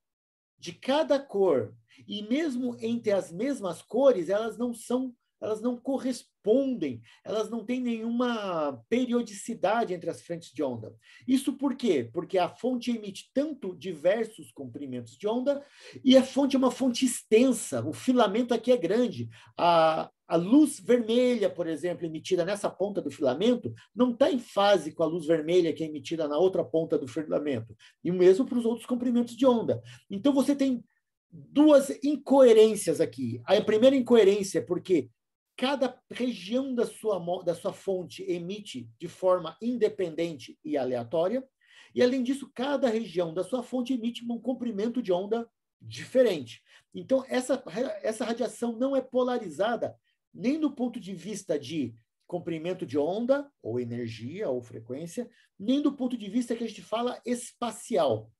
de cada cor e mesmo entre as mesmas cores, elas não são, elas não correspondem respondem, elas não têm nenhuma periodicidade entre as frentes de onda. Isso por quê? Porque a fonte emite tanto diversos comprimentos de onda e a fonte é uma fonte extensa, o filamento aqui é grande. A, a luz vermelha, por exemplo, emitida nessa ponta do filamento, não está em fase com a luz vermelha que é emitida na outra ponta do filamento. E o mesmo para os outros comprimentos de onda. Então você tem duas incoerências aqui. A primeira incoerência é porque cada região da sua, da sua fonte emite de forma independente e aleatória, e além disso, cada região da sua fonte emite um comprimento de onda diferente. Então, essa, essa radiação não é polarizada nem do ponto de vista de comprimento de onda, ou energia, ou frequência, nem do ponto de vista que a gente fala espacial.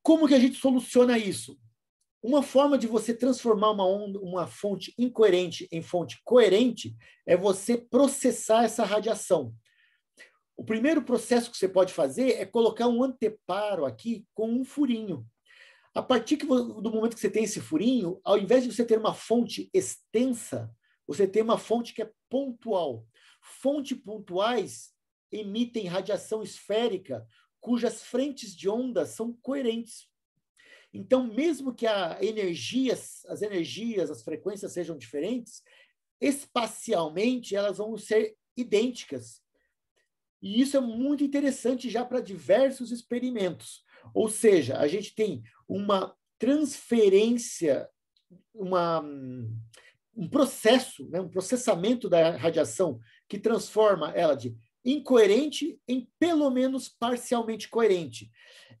Como que a gente soluciona isso? Uma forma de você transformar uma, onda, uma fonte incoerente em fonte coerente é você processar essa radiação. O primeiro processo que você pode fazer é colocar um anteparo aqui com um furinho. A partir do momento que você tem esse furinho, ao invés de você ter uma fonte extensa, você tem uma fonte que é pontual. Fontes pontuais emitem radiação esférica cujas frentes de onda são coerentes. Então, mesmo que a energias, as energias, as frequências sejam diferentes, espacialmente elas vão ser idênticas. E isso é muito interessante já para diversos experimentos. Ou seja, a gente tem uma transferência, uma, um processo, né, um processamento da radiação que transforma ela de incoerente em pelo menos parcialmente coerente.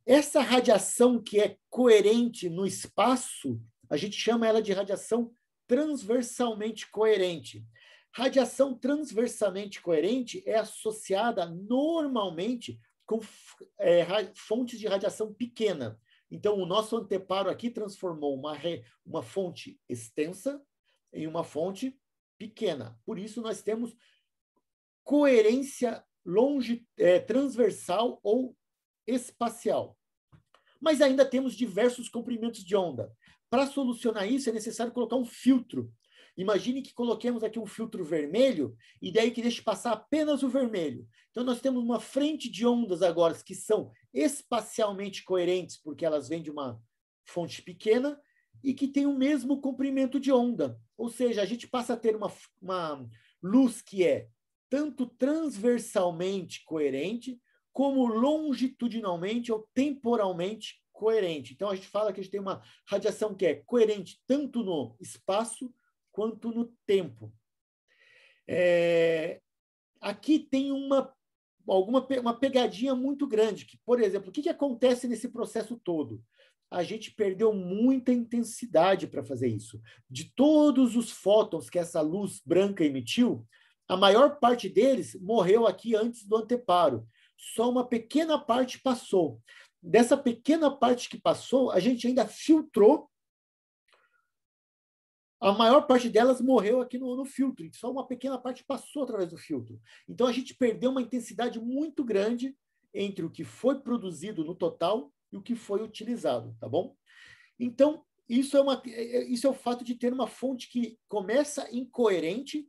Essa radiação que é coerente no espaço, a gente chama ela de radiação transversalmente coerente. Radiação transversalmente coerente é associada normalmente com é, fontes de radiação pequena. Então, o nosso anteparo aqui transformou uma, re, uma fonte extensa em uma fonte pequena. Por isso, nós temos coerência longe, é, transversal ou espacial. Mas ainda temos diversos comprimentos de onda. Para solucionar isso, é necessário colocar um filtro. Imagine que coloquemos aqui um filtro vermelho e daí que deixe passar apenas o vermelho. Então, nós temos uma frente de ondas agora que são espacialmente coerentes, porque elas vêm de uma fonte pequena e que tem o mesmo comprimento de onda. Ou seja, a gente passa a ter uma, uma luz que é tanto transversalmente coerente, como longitudinalmente ou temporalmente coerente. Então, a gente fala que a gente tem uma radiação que é coerente tanto no espaço quanto no tempo. É, aqui tem uma, alguma, uma pegadinha muito grande, que, por exemplo, o que, que acontece nesse processo todo? a gente perdeu muita intensidade para fazer isso. De todos os fótons que essa luz branca emitiu, a maior parte deles morreu aqui antes do anteparo. Só uma pequena parte passou. Dessa pequena parte que passou, a gente ainda filtrou. A maior parte delas morreu aqui no, no filtro, só uma pequena parte passou através do filtro. Então a gente perdeu uma intensidade muito grande entre o que foi produzido no total e o que foi utilizado, tá bom? Então, isso é, uma, é, é, isso é o fato de ter uma fonte que começa incoerente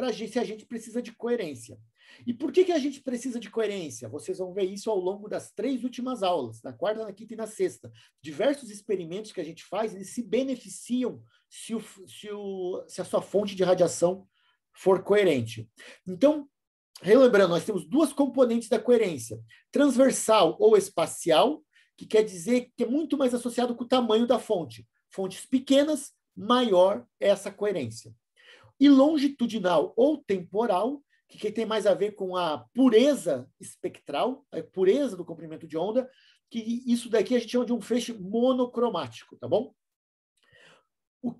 para se a gente precisa de coerência. E por que, que a gente precisa de coerência? Vocês vão ver isso ao longo das três últimas aulas, na quarta, na quinta e na sexta. Diversos experimentos que a gente faz, eles se beneficiam se, o, se, o, se a sua fonte de radiação for coerente. Então, relembrando, nós temos duas componentes da coerência: transversal ou espacial, que quer dizer que é muito mais associado com o tamanho da fonte. Fontes pequenas, maior é essa coerência e longitudinal ou temporal, que tem mais a ver com a pureza espectral, a pureza do comprimento de onda, que isso daqui a gente chama de um feixe monocromático, tá bom? O,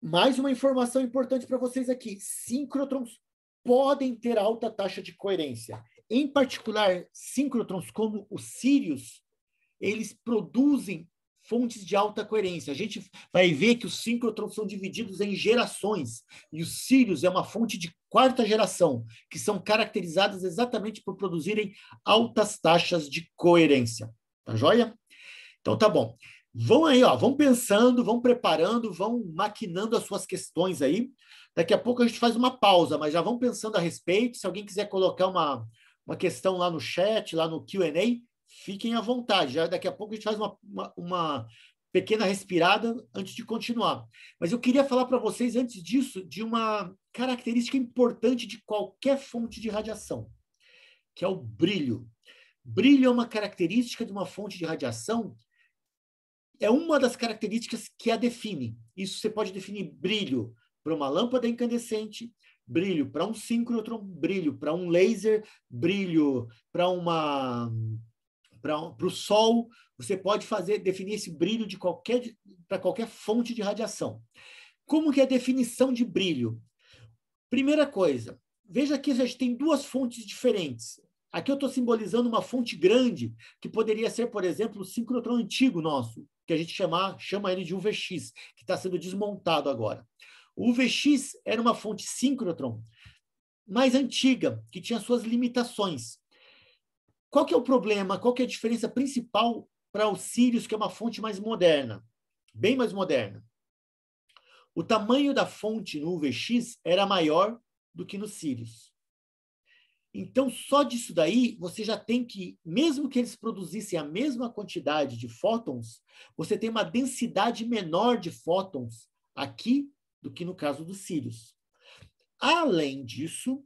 mais uma informação importante para vocês aqui: sincrotrons podem ter alta taxa de coerência. Em particular, sincrotrons como os Sirius, eles produzem fontes de alta coerência. A gente vai ver que os síncrotons são divididos em gerações, e os cílios é uma fonte de quarta geração, que são caracterizadas exatamente por produzirem altas taxas de coerência. Tá joia? Então tá bom. Vão aí, ó, vão pensando, vão preparando, vão maquinando as suas questões aí. Daqui a pouco a gente faz uma pausa, mas já vão pensando a respeito. Se alguém quiser colocar uma, uma questão lá no chat, lá no QA, fiquem à vontade. Já daqui a pouco a gente faz uma, uma, uma pequena respirada antes de continuar. Mas eu queria falar para vocês, antes disso, de uma característica importante de qualquer fonte de radiação, que é o brilho. Brilho é uma característica de uma fonte de radiação, é uma das características que a define. Isso você pode definir brilho para uma lâmpada incandescente, brilho para um síncrotron, brilho para um laser, brilho para uma para o Sol, você pode fazer definir esse brilho de qualquer para qualquer fonte de radiação. Como que é a definição de brilho? Primeira coisa, veja que a gente tem duas fontes diferentes. Aqui eu estou simbolizando uma fonte grande, que poderia ser, por exemplo, o sincrotron antigo nosso, que a gente chama, chama ele de UVX, que está sendo desmontado agora. O UVX era uma fonte sincrotron mais antiga, que tinha suas limitações. Qual que é o problema? Qual que é a diferença principal para o Sirius, que é uma fonte mais moderna, bem mais moderna? O tamanho da fonte no UVX era maior do que no Sirius. Então, só disso daí, você já tem que, mesmo que eles produzissem a mesma quantidade de fótons, você tem uma densidade menor de fótons aqui do que no caso do Sirius. Além disso,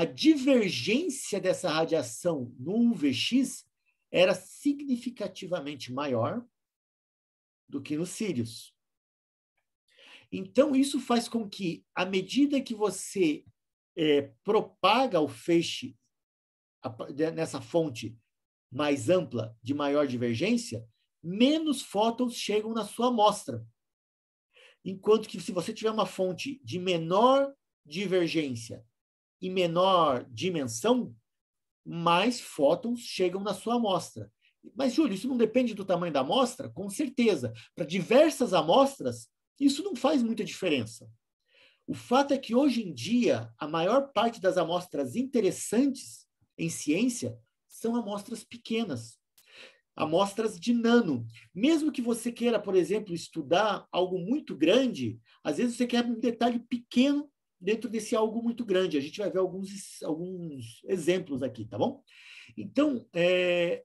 a divergência dessa radiação no UVX era significativamente maior do que nos cílios. Então, isso faz com que, à medida que você é, propaga o feixe nessa fonte mais ampla, de maior divergência, menos fótons chegam na sua amostra. Enquanto que, se você tiver uma fonte de menor divergência, e menor dimensão, mais fótons chegam na sua amostra. Mas, Júlio, isso não depende do tamanho da amostra? Com certeza. Para diversas amostras, isso não faz muita diferença. O fato é que, hoje em dia, a maior parte das amostras interessantes em ciência são amostras pequenas, amostras de nano. Mesmo que você queira, por exemplo, estudar algo muito grande, às vezes você quer um detalhe pequeno dentro desse algo muito grande. A gente vai ver alguns, alguns exemplos aqui, tá bom? Então, é,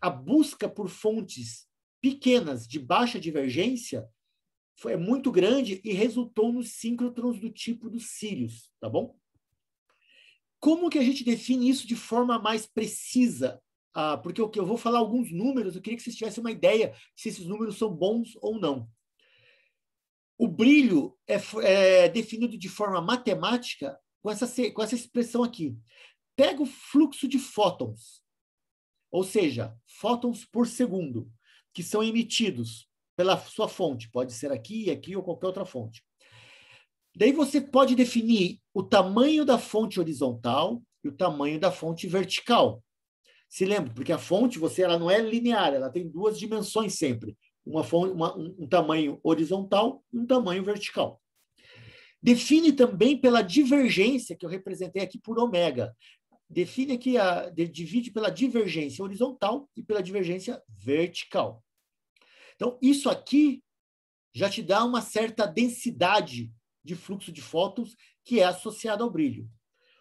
a busca por fontes pequenas de baixa divergência foi é muito grande e resultou nos síncrotrons do tipo dos cílios, tá bom? Como que a gente define isso de forma mais precisa? Ah, porque eu, eu vou falar alguns números, eu queria que vocês tivessem uma ideia se esses números são bons ou não o brilho é, é definido de forma matemática com essa, com essa expressão aqui. Pega o fluxo de fótons, ou seja, fótons por segundo, que são emitidos pela sua fonte, pode ser aqui, aqui ou qualquer outra fonte. Daí você pode definir o tamanho da fonte horizontal e o tamanho da fonte vertical. Se lembra, porque a fonte você ela não é linear, ela tem duas dimensões sempre, uma, uma, um tamanho horizontal e um tamanho vertical. Define também pela divergência, que eu representei aqui por ômega. Define aqui, a, divide pela divergência horizontal e pela divergência vertical. Então, isso aqui já te dá uma certa densidade de fluxo de fótons que é associada ao brilho.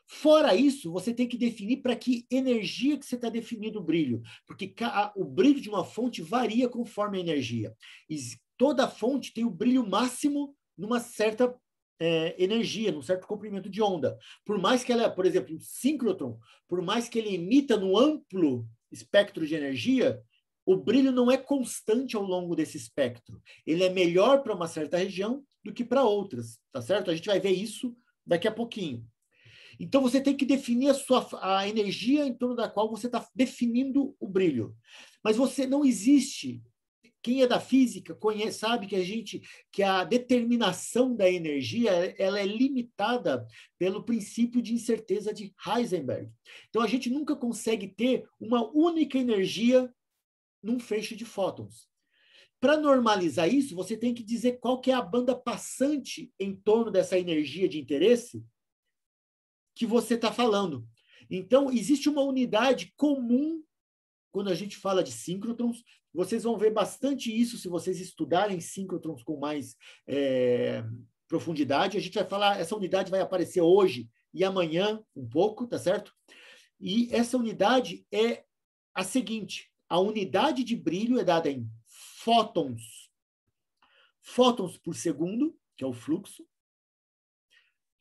Fora isso, você tem que definir para que energia que você está definindo o brilho, porque o brilho de uma fonte varia conforme a energia. E toda fonte tem o brilho máximo numa certa é, energia, num certo comprimento de onda. Por mais que ela, por exemplo, um síncrotron, por mais que ele emita no amplo espectro de energia, o brilho não é constante ao longo desse espectro. Ele é melhor para uma certa região do que para outras, tá certo? A gente vai ver isso daqui a pouquinho. Então você tem que definir a sua a energia em torno da qual você está definindo o brilho. Mas você não existe. Quem é da física conhece, sabe que a gente que a determinação da energia ela é limitada pelo princípio de incerteza de Heisenberg. Então a gente nunca consegue ter uma única energia num feixe de fótons. Para normalizar isso, você tem que dizer qual que é a banda passante em torno dessa energia de interesse que você está falando. Então, existe uma unidade comum quando a gente fala de síncrotrons. Vocês vão ver bastante isso se vocês estudarem síncrotrons com mais é, profundidade. A gente vai falar, essa unidade vai aparecer hoje e amanhã um pouco, tá certo? E essa unidade é a seguinte: a unidade de brilho é dada em fótons. Fótons por segundo, que é o fluxo,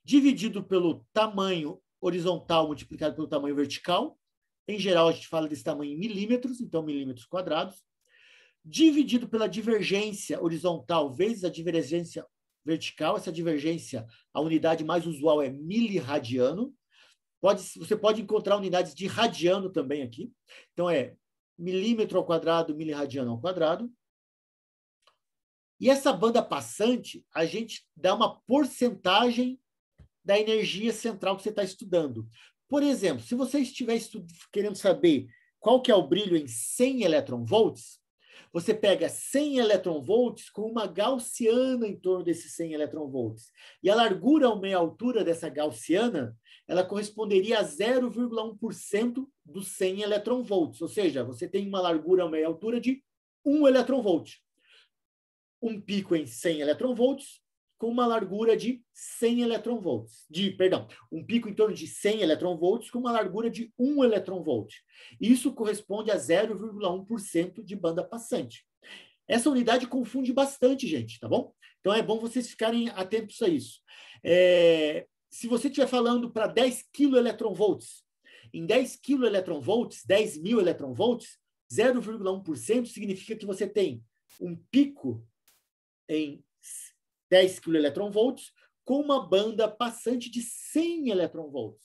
dividido pelo tamanho horizontal multiplicado pelo tamanho vertical. Em geral, a gente fala desse tamanho em milímetros, então milímetros quadrados. Dividido pela divergência horizontal vezes a divergência vertical. Essa divergência, a unidade mais usual é miliradiano. Pode, você pode encontrar unidades de radiano também aqui. Então, é milímetro ao quadrado, miliradiano ao quadrado. E essa banda passante, a gente dá uma porcentagem da energia central que você está estudando. Por exemplo, se você estiver querendo saber qual que é o brilho em 100 electronvolts, você pega 100 electronvolts com uma gaussiana em torno desses 100 electronvolts E a largura ou meia altura dessa gaussiana, ela corresponderia a 0,1% dos 100 electronvolts, Ou seja, você tem uma largura ou meia altura de 1 electronvolt, Um pico em 100 electronvolts com uma largura de 100 eletronvolts, de, perdão, um pico em torno de 100 eletronvolts com uma largura de 1 eletronvolt. Isso corresponde a 0,1% de banda passante. Essa unidade confunde bastante, gente, tá bom? Então é bom vocês ficarem atentos a isso. É, se você estiver falando para 10 kilo eletronvolts, em 10 kilo eletronvolts, 10 mil eletronvolts, 0,1% significa que você tem um pico em 10 kV com uma banda passante de 100 eV.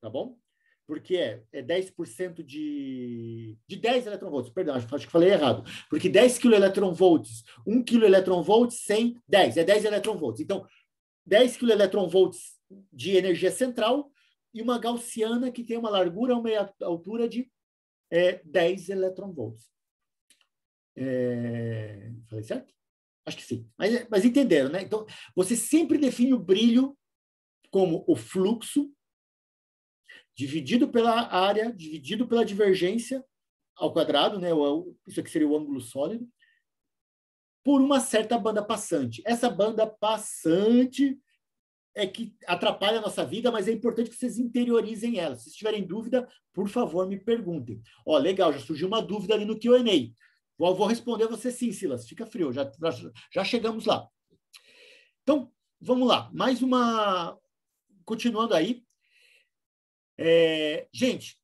Tá bom? Porque é, é 10% de, de 10 eletronvolts. Perdão, acho, acho que falei errado. Porque 10 kV, 1 kV, 100, 10. É 10 eletronvolts. Então, 10 kV de energia central e uma gaussiana que tem uma largura ou meia altura de é, 10 eletronvolts. É, falei certo? Acho que sim. Mas, mas entenderam, né? Então, você sempre define o brilho como o fluxo dividido pela área, dividido pela divergência ao quadrado, né? Isso aqui seria o ângulo sólido, por uma certa banda passante. Essa banda passante é que atrapalha a nossa vida, mas é importante que vocês interiorizem ela. Se tiverem dúvida, por favor, me perguntem. Ó, legal, já surgiu uma dúvida ali no que Q&A. Vou, vou responder você sim, Silas. Fica frio, já, já, já chegamos lá. Então, vamos lá. Mais uma. Continuando aí. É, gente,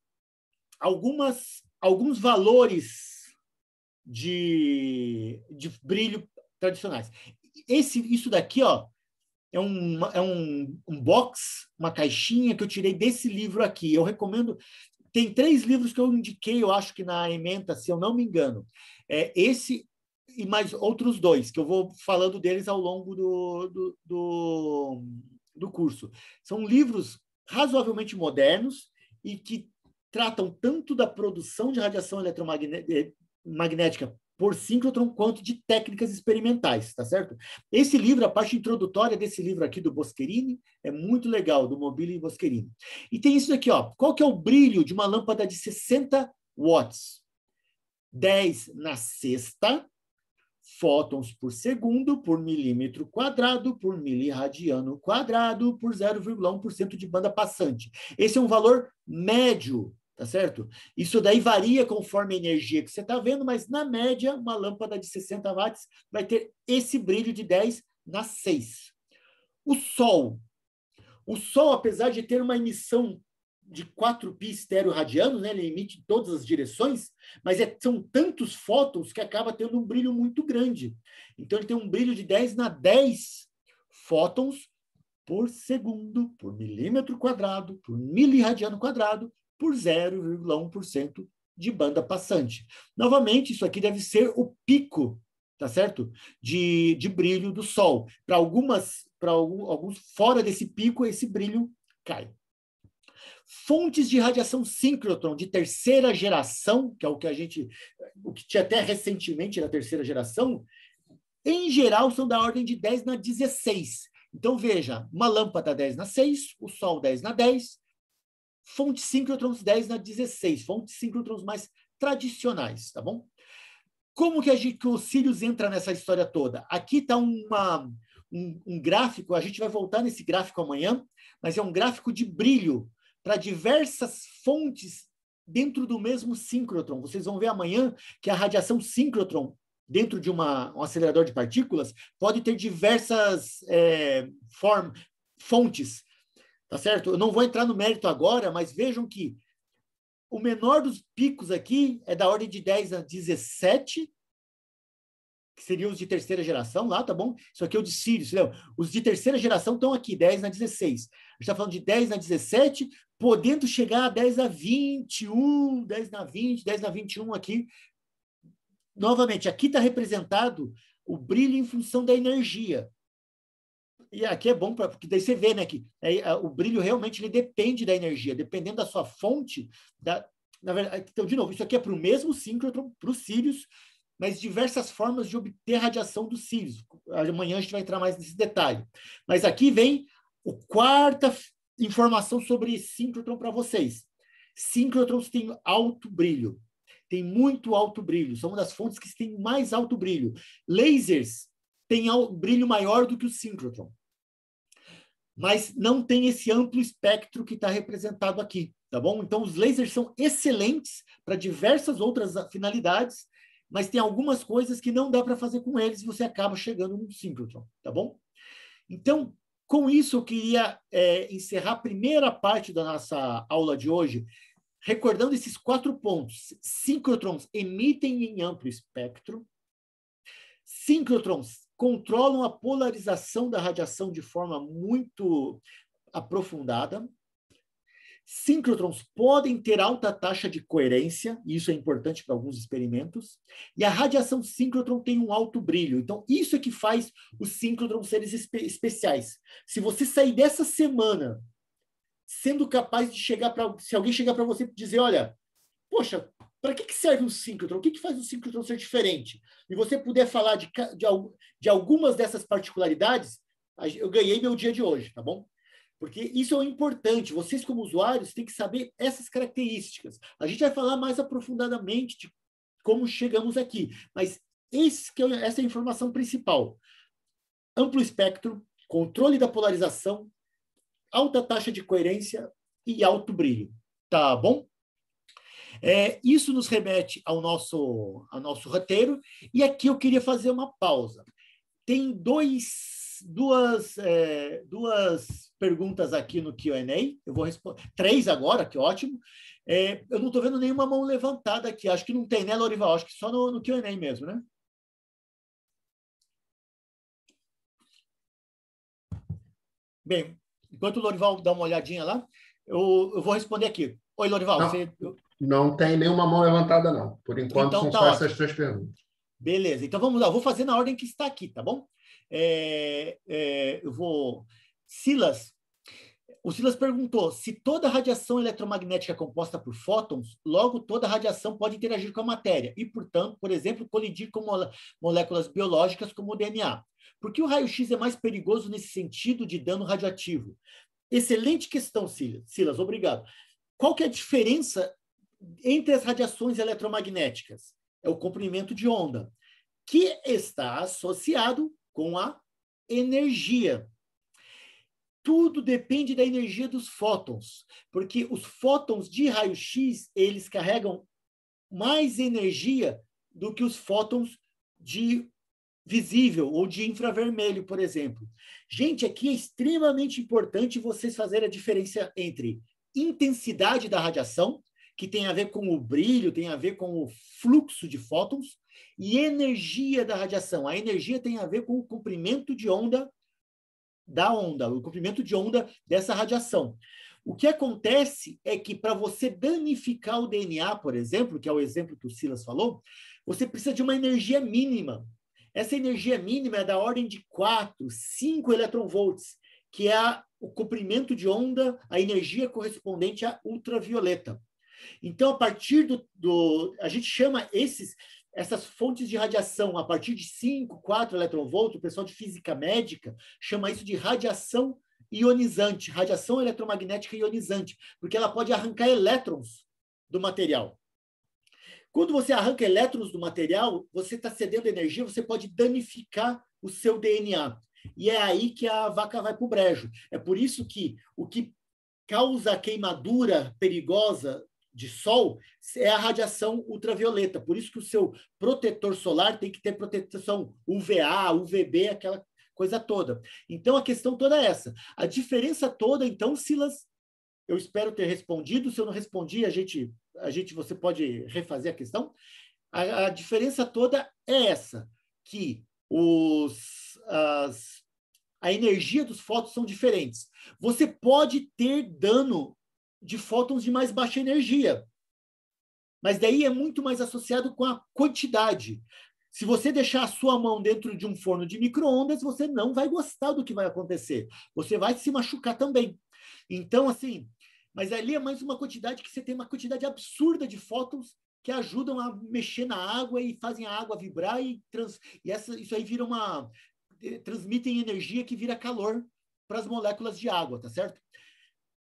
algumas, alguns valores de, de brilho tradicionais. Esse, isso daqui, ó, é, um, é um, um box, uma caixinha que eu tirei desse livro aqui. Eu recomendo, tem três livros que eu indiquei, eu acho que na ementa se eu não me engano. É esse e mais outros dois, que eu vou falando deles ao longo do, do, do, do curso. São livros razoavelmente modernos e que tratam tanto da produção de radiação eletromagnética eh, por síncrotron quanto de técnicas experimentais, tá certo? Esse livro, a parte introdutória desse livro aqui do Boscherini, é muito legal, do Mobile e Boscherini. E tem isso aqui, ó. Qual que é o brilho de uma lâmpada de 60 watts? 10 na sexta fótons por segundo por milímetro quadrado por miliradiano quadrado por 0,1% de banda passante. Esse é um valor médio Tá certo? Isso daí varia conforme a energia que você está vendo, mas na média, uma lâmpada de 60 watts vai ter esse brilho de 10 na 6. O Sol. O Sol, apesar de ter uma emissão de 4π estéreo radiano, né? ele emite em todas as direções, mas é, são tantos fótons que acaba tendo um brilho muito grande. Então ele tem um brilho de 10 na 10 fótons por segundo, por milímetro quadrado, por milirradiano quadrado, por 0,1% de banda passante. Novamente, isso aqui deve ser o pico, tá certo? De, de brilho do Sol. Para algumas, para alguns fora desse pico, esse brilho cai. Fontes de radiação síncrotron de terceira geração, que é o que a gente, o que tinha até recentemente na terceira geração, em geral são da ordem de 10 na 16. Então veja, uma lâmpada 10 na 6, o Sol 10 na 10, fonte 5 10 na 16, fontes 5 mais tradicionais, tá bom? Como que, a gente, que o Sirius entra nessa história toda? Aqui está um, um, gráfico, a gente vai voltar nesse gráfico amanhã, mas é um gráfico de brilho para diversas fontes dentro do mesmo síncrotron. Vocês vão ver amanhã que a radiação síncrotron dentro de uma, um acelerador de partículas pode ter diversas é, form, fontes Tá certo? Eu não vou entrar no mérito agora, mas vejam que o menor dos picos aqui é da ordem de 10 a 17, que seriam os de terceira geração lá, tá bom? Isso aqui é o de Sirius, lembra? Os de terceira geração estão aqui, 10 na 16. A gente está falando de 10 na 17, podendo chegar a 10 na 21, 10 na 20, 10 na 21 aqui. Novamente, aqui está representado o brilho em função da energia. E aqui é bom pra, porque daí você vê, né, que a, é, é, o brilho realmente ele depende da energia, dependendo da sua fonte, da, na verdade, então de novo, isso aqui é para o mesmo síncrotron, para os cílios, mas diversas formas de obter radiação dos cílios. Amanhã a gente vai entrar mais nesse detalhe. Mas aqui vem o quarta informação sobre síncrotron para vocês. Síncrotrons têm alto brilho, tem muito alto brilho, são uma das fontes que tem mais alto brilho. Lasers têm brilho maior do que o síncrotron mas não tem esse amplo espectro que está representado aqui, tá bom? Então, os lasers são excelentes para diversas outras finalidades, mas tem algumas coisas que não dá para fazer com eles e você acaba chegando no Singleton, tá bom? Então, com isso, eu queria é, encerrar a primeira parte da nossa aula de hoje, recordando esses quatro pontos. Síncrotrons emitem em amplo espectro, Síncrotrons controlam a polarização da radiação de forma muito aprofundada. Síncrotrons podem ter alta taxa de coerência, e isso é importante para alguns experimentos. E a radiação síncrotron tem um alto brilho. Então, isso é que faz os síncrotrons seres espe especiais. Se você sair dessa semana sendo capaz de chegar para. Se alguém chegar para você e dizer: olha, poxa, para que, que serve o síncrotron? O que, que faz o síncrotron ser diferente? E você puder falar de, de, de algumas dessas particularidades, eu ganhei meu dia de hoje, tá bom? Porque isso é importante. Vocês, como usuários, têm que saber essas características. A gente vai falar mais aprofundadamente de como chegamos aqui. Mas esse que é, essa é a informação principal. Amplo espectro, controle da polarização, alta taxa de coerência e alto brilho. Tá bom? É, isso nos remete ao nosso, ao nosso roteiro, e aqui eu queria fazer uma pausa. Tem dois, duas, é, duas perguntas aqui no QA, eu vou responder. Três agora, que ótimo. É, eu não estou vendo nenhuma mão levantada aqui, acho que não tem, né, Lorival? Acho que só no, no QA mesmo, né? Bem, enquanto o Lorival dá uma olhadinha lá, eu, eu vou responder aqui. Oi, Lorival. Não, você... Não tem nenhuma mão levantada, não. Por enquanto, então, são tá só ótimo. essas três perguntas. Beleza, então vamos lá. vou fazer na ordem que está aqui, tá bom? É, é, eu vou. Silas, o Silas perguntou: se toda radiação eletromagnética é composta por fótons, logo toda radiação pode interagir com a matéria e, portanto, por exemplo, colidir com moléculas biológicas como o DNA. Por que o raio-x é mais perigoso nesse sentido de dano radioativo? Excelente questão, Silas. Silas, obrigado. Qual que é a diferença entre as radiações eletromagnéticas. É o comprimento de onda, que está associado com a energia. Tudo depende da energia dos fótons, porque os fótons de raio-x, eles carregam mais energia do que os fótons de visível ou de infravermelho, por exemplo. Gente, aqui é extremamente importante vocês fazerem a diferença entre intensidade da radiação, que tem a ver com o brilho, tem a ver com o fluxo de fótons, e energia da radiação. A energia tem a ver com o comprimento de onda da onda, o comprimento de onda dessa radiação. O que acontece é que para você danificar o DNA, por exemplo, que é o exemplo que o Silas falou, você precisa de uma energia mínima. Essa energia mínima é da ordem de 4, 5 eletronvolts, que é a, o comprimento de onda, a energia correspondente à ultravioleta. Então, a partir do, do a gente chama esses essas fontes de radiação a partir de 5, 4 eletrovolts, o pessoal de física médica chama isso de radiação ionizante, radiação eletromagnética ionizante, porque ela pode arrancar elétrons do material. Quando você arranca elétrons do material, você está cedendo energia, você pode danificar o seu DNA. E é aí que a vaca vai para o brejo. É por isso que o que causa a queimadura perigosa de sol é a radiação ultravioleta. Por isso que o seu protetor solar tem que ter proteção UVA, UVB, aquela coisa toda. Então a questão toda é essa. A diferença toda, então, Silas, eu espero ter respondido. Se eu não respondi, a gente, a gente você pode refazer a questão. A, a diferença toda é essa, que os, as, a energia dos fótons são diferentes. Você pode ter dano de fótons de mais baixa energia. Mas daí é muito mais associado com a quantidade. Se você deixar a sua mão dentro de um forno de micro-ondas, você não vai gostar do que vai acontecer. Você vai se machucar também. Então, assim, mas ali é mais uma quantidade que você tem uma quantidade absurda de fótons que ajudam a mexer na água e fazem a água vibrar e, trans, e essa, isso aí vira uma. Eh, transmitem energia que vira calor para as moléculas de água, tá certo?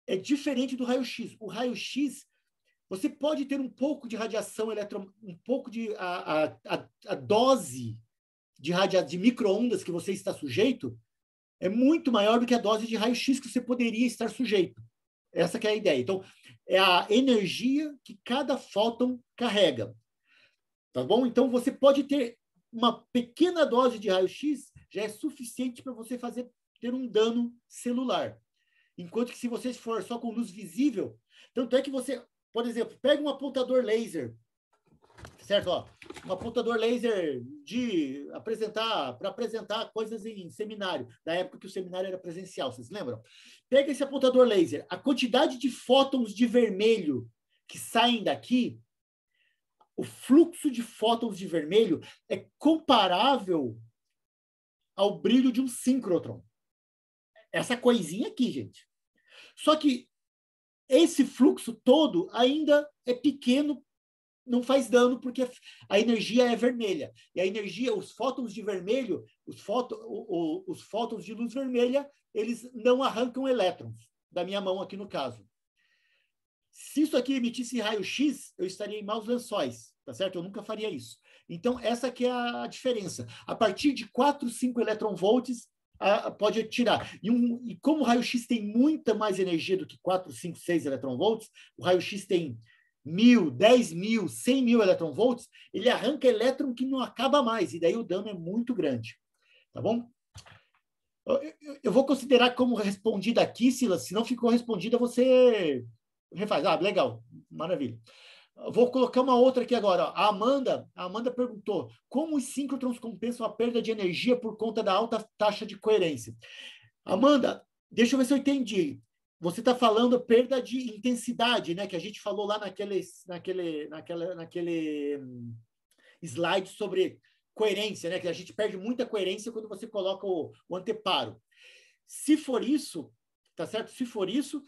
é diferente do raio-x. O raio-x, você pode ter um pouco de radiação eletro, um pouco de a, a, a dose de, radia, de microondas que você está sujeito é muito maior do que a dose de raio-x que você poderia estar sujeito. Essa é a ideia. Então, é a energia que cada fóton carrega. Tá bom? Então, você pode ter uma pequena dose de raio-x já é suficiente para você fazer ter um dano celular. Enquanto que se você for só com luz visível, tanto é que você, por exemplo, pega um apontador laser, certo? Ó, um apontador laser de apresentar, para apresentar coisas em seminário, da época que o seminário era presencial, vocês lembram? Pega esse apontador laser, a quantidade de fótons de vermelho que saem daqui, o fluxo de fótons de vermelho é comparável ao brilho de um síncrotron. Essa coisinha aqui, gente. Só que esse fluxo todo ainda é pequeno, não faz dano, porque a energia é vermelha. E a energia, os fótons de vermelho, os, fóton, o, o, os fótons de luz vermelha, eles não arrancam elétrons, da minha mão aqui no caso. Se isso aqui emitisse raio-x, eu estaria em maus lençóis, tá certo? Eu nunca faria isso. Então, essa aqui é a diferença. A partir de 4, 5 eletronvolts, pode tirar. E, um, e como o raio-x tem muita mais energia do que 4, 5, 6 eletronvolts, o raio-x tem mil, dez mil, cem mil eletronvolts, ele arranca elétron que não acaba mais, e daí o dano é muito grande. Tá bom? Eu, eu, eu vou considerar como respondida aqui, Silas. Se não ficou respondida, você refaz. Ah, legal, maravilha. Vou colocar uma outra aqui agora. A Amanda, a Amanda perguntou como os síncrotrons compensam a perda de energia por conta da alta taxa de coerência. Amanda, deixa eu ver se eu entendi. Você está falando perda de intensidade, né? Que a gente falou lá naquele, naquele, naquela, naquele hum, slide sobre coerência, né? Que a gente perde muita coerência quando você coloca o, o anteparo. Se for isso, tá certo? Se for isso,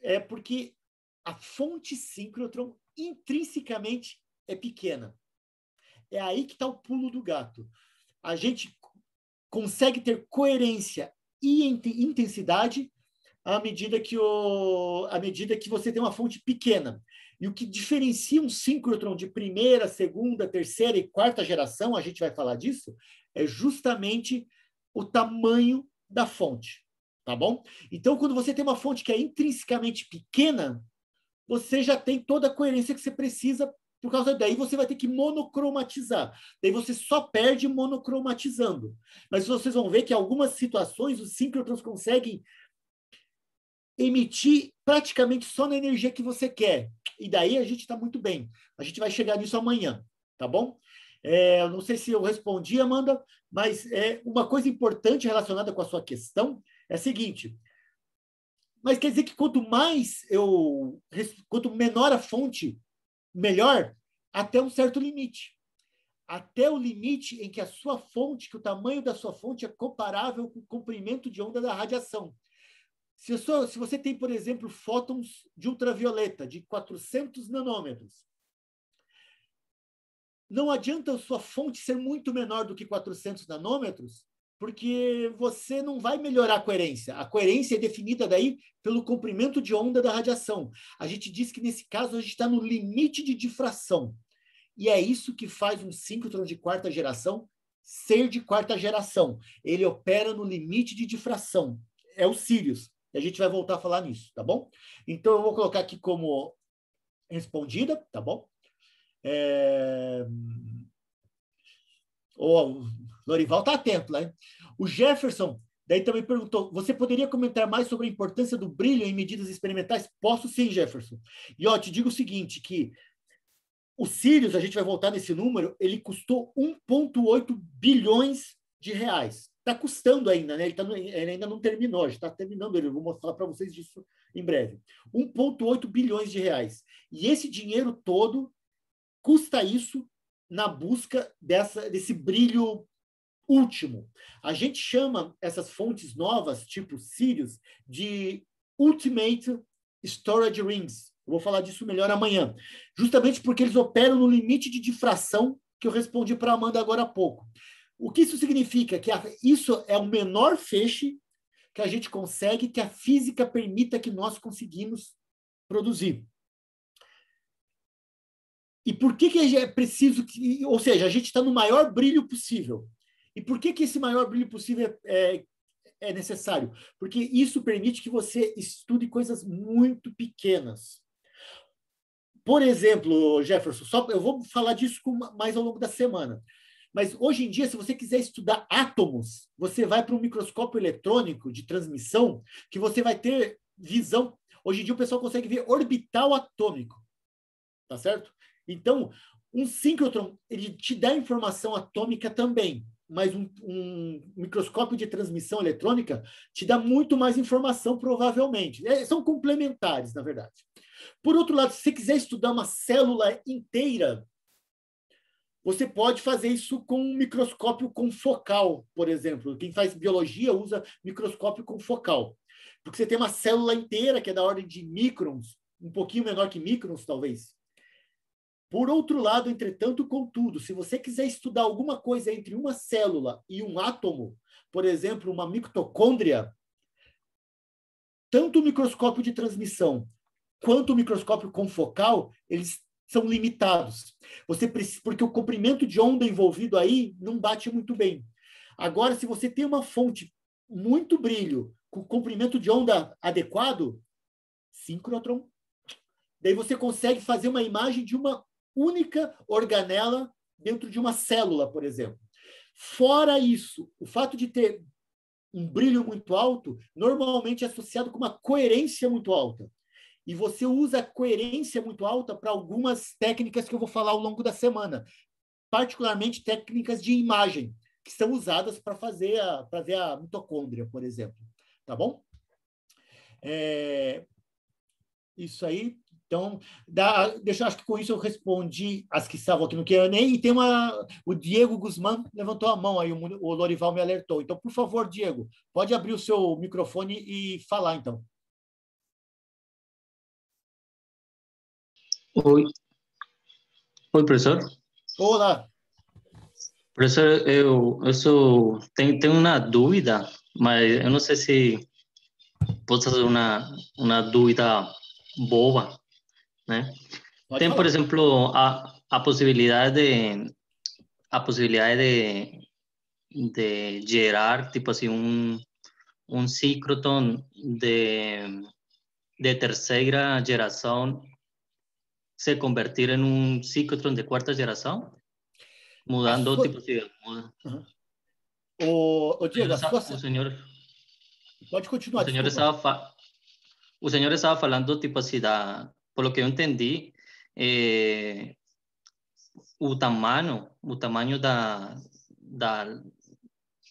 é porque a fonte síncrotron intrinsecamente é pequena. É aí que está o pulo do gato. A gente consegue ter coerência e intensidade à medida que o, à medida que você tem uma fonte pequena. E o que diferencia um síncrotron de primeira, segunda, terceira e quarta geração, a gente vai falar disso, é justamente o tamanho da fonte, tá bom? Então, quando você tem uma fonte que é intrinsecamente pequena, você já tem toda a coerência que você precisa por causa daí você vai ter que monocromatizar. Daí você só perde monocromatizando. Mas vocês vão ver que algumas situações os síncrotrons conseguem emitir praticamente só na energia que você quer. E daí a gente está muito bem. A gente vai chegar nisso amanhã, tá bom? É, não sei se eu respondi, Amanda, mas é uma coisa importante relacionada com a sua questão é a seguinte: mas quer dizer que quanto mais eu. quanto menor a fonte, melhor, até um certo limite. Até o limite em que a sua fonte, que o tamanho da sua fonte é comparável com o comprimento de onda da radiação. Se, sou, se você tem, por exemplo, fótons de ultravioleta de 400 nanômetros, não adianta a sua fonte ser muito menor do que 400 nanômetros, porque você não vai melhorar a coerência. A coerência é definida daí pelo comprimento de onda da radiação. A gente diz que nesse caso a gente está no limite de difração. E é isso que faz um síncrotron de quarta geração ser de quarta geração. Ele opera no limite de difração. É o Sirius. E a gente vai voltar a falar nisso, tá bom? Então eu vou colocar aqui como respondida, tá bom? É... Lorival tá atento lá. O Jefferson daí também perguntou: você poderia comentar mais sobre a importância do brilho em medidas experimentais? Posso sim, Jefferson. E ó, te digo o seguinte: que o Sirius, a gente vai voltar nesse número, ele custou 1,8 bilhões de reais. Está custando ainda, né? Ele, tá ele ainda não terminou, está terminando ele. Eu vou mostrar para vocês disso em breve. 1,8 bilhões de reais. E esse dinheiro todo custa isso na busca dessa, desse brilho último. A gente chama essas fontes novas, tipo Sirius, de Ultimate Storage Rings. Eu vou falar disso melhor amanhã. Justamente porque eles operam no limite de difração que eu respondi para a Amanda agora há pouco. O que isso significa? Que a, isso é o menor feixe que a gente consegue, que a física permita que nós conseguimos produzir. E por que, que é preciso que. Ou seja, a gente está no maior brilho possível. E por que, que esse maior brilho possível é, é, é necessário? Porque isso permite que você estude coisas muito pequenas. Por exemplo, Jefferson, só, eu vou falar disso com, mais ao longo da semana. Mas hoje em dia, se você quiser estudar átomos, você vai para um microscópio eletrônico de transmissão, que você vai ter visão. Hoje em dia, o pessoal consegue ver orbital atômico. Tá certo? Então, um síncrotron, ele te dá informação atômica também mas um, um, microscópio de transmissão eletrônica te dá muito mais informação, provavelmente. É, são complementares, na verdade. Por outro lado, se você quiser estudar uma célula inteira, você pode fazer isso com um microscópio confocal, por exemplo. Quem faz biologia usa microscópio confocal. Porque você tem uma célula inteira, que é da ordem de microns, um pouquinho menor que microns, talvez. Por outro lado, entretanto, contudo, se você quiser estudar alguma coisa entre uma célula e um átomo, por exemplo, uma mitocôndria, tanto o microscópio de transmissão quanto o microscópio confocal, eles são limitados. Você precisa, porque o comprimento de onda envolvido aí não bate muito bem. Agora, se você tem uma fonte muito brilho, com comprimento de onda adequado, sincrotron, daí você consegue fazer uma imagem de uma única organela dentro de uma célula, por exemplo. Fora isso, o fato de ter um brilho muito alto normalmente é associado com uma coerência muito alta. E você usa a coerência muito alta para algumas técnicas que eu vou falar ao longo da semana, particularmente técnicas de imagem, que são usadas para fazer a, para ver a mitocôndria, por exemplo. Tá bom? É, isso aí então, dá, deixa, acho que com isso eu respondi as que estavam aqui no QA. E tem uma. O Diego Guzmán levantou a mão aí, o, o Lorival me alertou. Então, por favor, Diego, pode abrir o seu microfone e falar, então. Oi. Oi, professor. Olá. Professor, eu, eu sou, tenho, tenho uma dúvida, mas eu não sei se posso fazer uma, uma dúvida boba. ¿Eh? Né? por ejemplo a, a possibilidade de a possibilidade de, de gerar, tipo así un un ciclotron de, de tercera generación se convertir en un ciclotron de cuarta generación Mudando, ah, tipo así muda. O, o Diego, o señor Pode continuar, o senhor, desculpa. estava o senhor estava falando, tipo assim, da, por lo que eu entendi, eh, o tamanho, o tamanho da, da,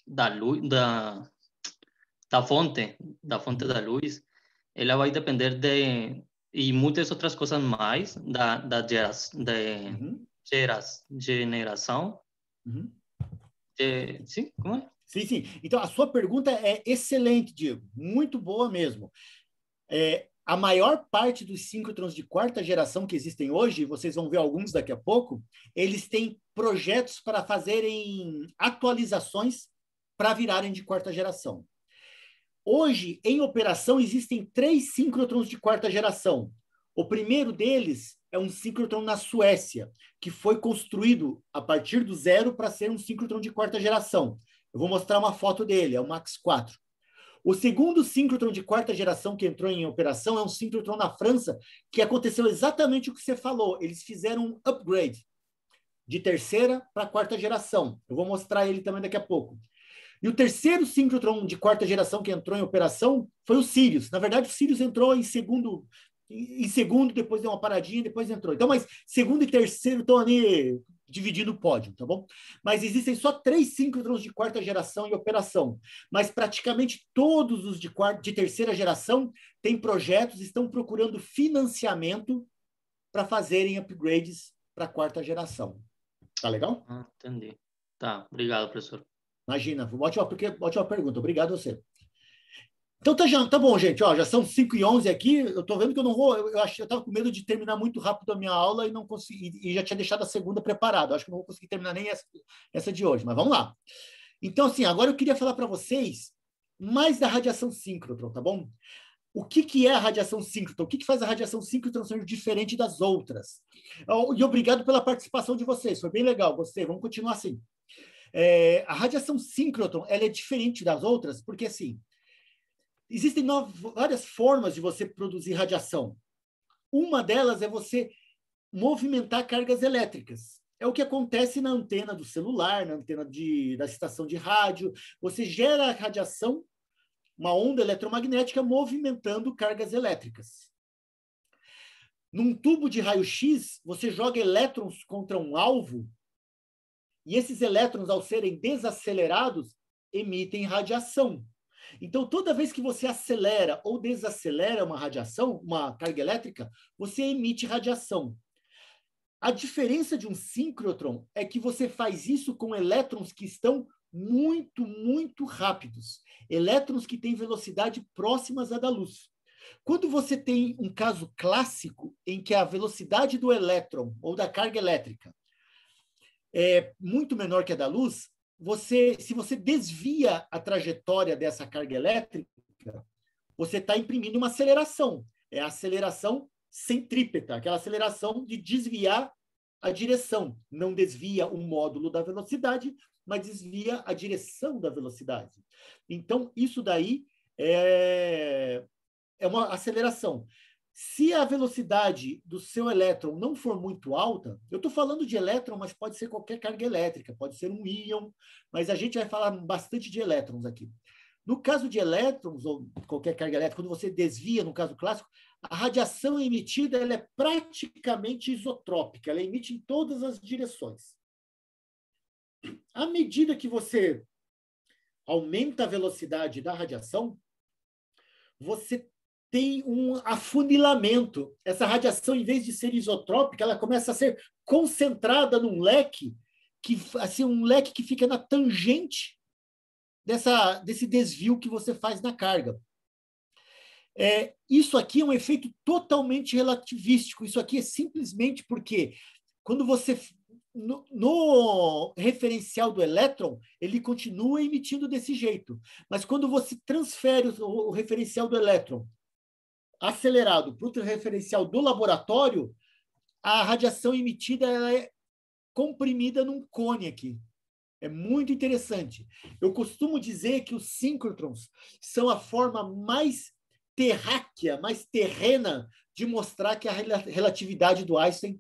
da luz, da, fonte, da fonte da luz, ela vai depender de e muitas outras coisas mais da da de uhum. geração De, uhum. é, sim, como é? Sim, sim. Então a sua pergunta é excelente, Diego, muito boa mesmo. É, a maior parte dos síncrotrons de quarta geração que existem hoje, vocês vão ver alguns daqui a pouco, eles têm projetos para fazerem atualizações para virarem de quarta geração. Hoje, em operação, existem três síncrotrons de quarta geração. O primeiro deles é um síncrotron na Suécia, que foi construído a partir do zero para ser um síncrotron de quarta geração. Eu vou mostrar uma foto dele, é o Max 4. O segundo síncrotron de quarta geração que entrou em operação é um síncrotron na França, que aconteceu exatamente o que você falou. Eles fizeram um upgrade de terceira para quarta geração. Eu vou mostrar ele também daqui a pouco. E o terceiro síncrotron de quarta geração que entrou em operação foi o Sirius. Na verdade, o Sirius entrou em segundo, em segundo, depois deu uma paradinha, depois entrou. Então, mas segundo e terceiro estão ali dividindo o pódio, tá bom? Mas existem só três síncrotrons de quarta geração em operação, mas praticamente todos os de, quarta, de terceira geração têm projetos, estão procurando financiamento para fazerem upgrades para a quarta geração. Tá legal? Ah, entendi. Tá, obrigado, professor. Imagina, ótima, porque, ótima pergunta. Obrigado a você. Então tá, já, tá bom, gente. Ó, já são 5 e 11 aqui. Eu tô vendo que eu não vou. Eu, eu, eu tava com medo de terminar muito rápido a minha aula e não consegui. E, e já tinha deixado a segunda preparada. Acho que não vou conseguir terminar nem essa, essa de hoje, mas vamos lá. Então, assim, agora eu queria falar para vocês mais da radiação síncrotron, tá bom? O que, que é a radiação síncrotron? O que, que faz a radiação síncrotron ser diferente das outras? E obrigado pela participação de vocês, foi bem legal. Gostei, vamos continuar assim. É, a radiação síncrotron ela é diferente das outras porque assim Existem várias formas de você produzir radiação. Uma delas é você movimentar cargas elétricas. É o que acontece na antena do celular, na antena de, da estação de rádio. Você gera radiação, uma onda eletromagnética, movimentando cargas elétricas. Num tubo de raio-x, você joga elétrons contra um alvo, e esses elétrons, ao serem desacelerados, emitem radiação. Então, toda vez que você acelera ou desacelera uma radiação, uma carga elétrica, você emite radiação. A diferença de um síncrotron é que você faz isso com elétrons que estão muito, muito rápidos. Elétrons que têm velocidade próximas à da luz. Quando você tem um caso clássico em que a velocidade do elétron ou da carga elétrica é muito menor que a da luz, você, se você desvia a trajetória dessa carga elétrica, você está imprimindo uma aceleração. É a aceleração centrípeta, aquela aceleração de desviar a direção. Não desvia o módulo da velocidade, mas desvia a direção da velocidade. Então, isso daí é, é uma aceleração. Se a velocidade do seu elétron não for muito alta, eu estou falando de elétron, mas pode ser qualquer carga elétrica, pode ser um íon, mas a gente vai falar bastante de elétrons aqui. No caso de elétrons, ou qualquer carga elétrica, quando você desvia, no caso clássico, a radiação emitida ela é praticamente isotrópica, ela emite em todas as direções. À medida que você aumenta a velocidade da radiação, você tem um afunilamento. Essa radiação, em vez de ser isotrópica, ela começa a ser concentrada num leque que assim um leque que fica na tangente dessa desse desvio que você faz na carga. É, isso aqui é um efeito totalmente relativístico. Isso aqui é simplesmente porque quando você no, no, referencial do elétron, ele continua emitindo desse jeito. Mas quando você transfere o, o referencial do elétron acelerado para o referencial do laboratório, a radiação emitida ela é comprimida num cone aqui. É muito interessante. Eu costumo dizer que os síncrotrons são a forma mais terráquea, mais terrena de mostrar que a relatividade do Einstein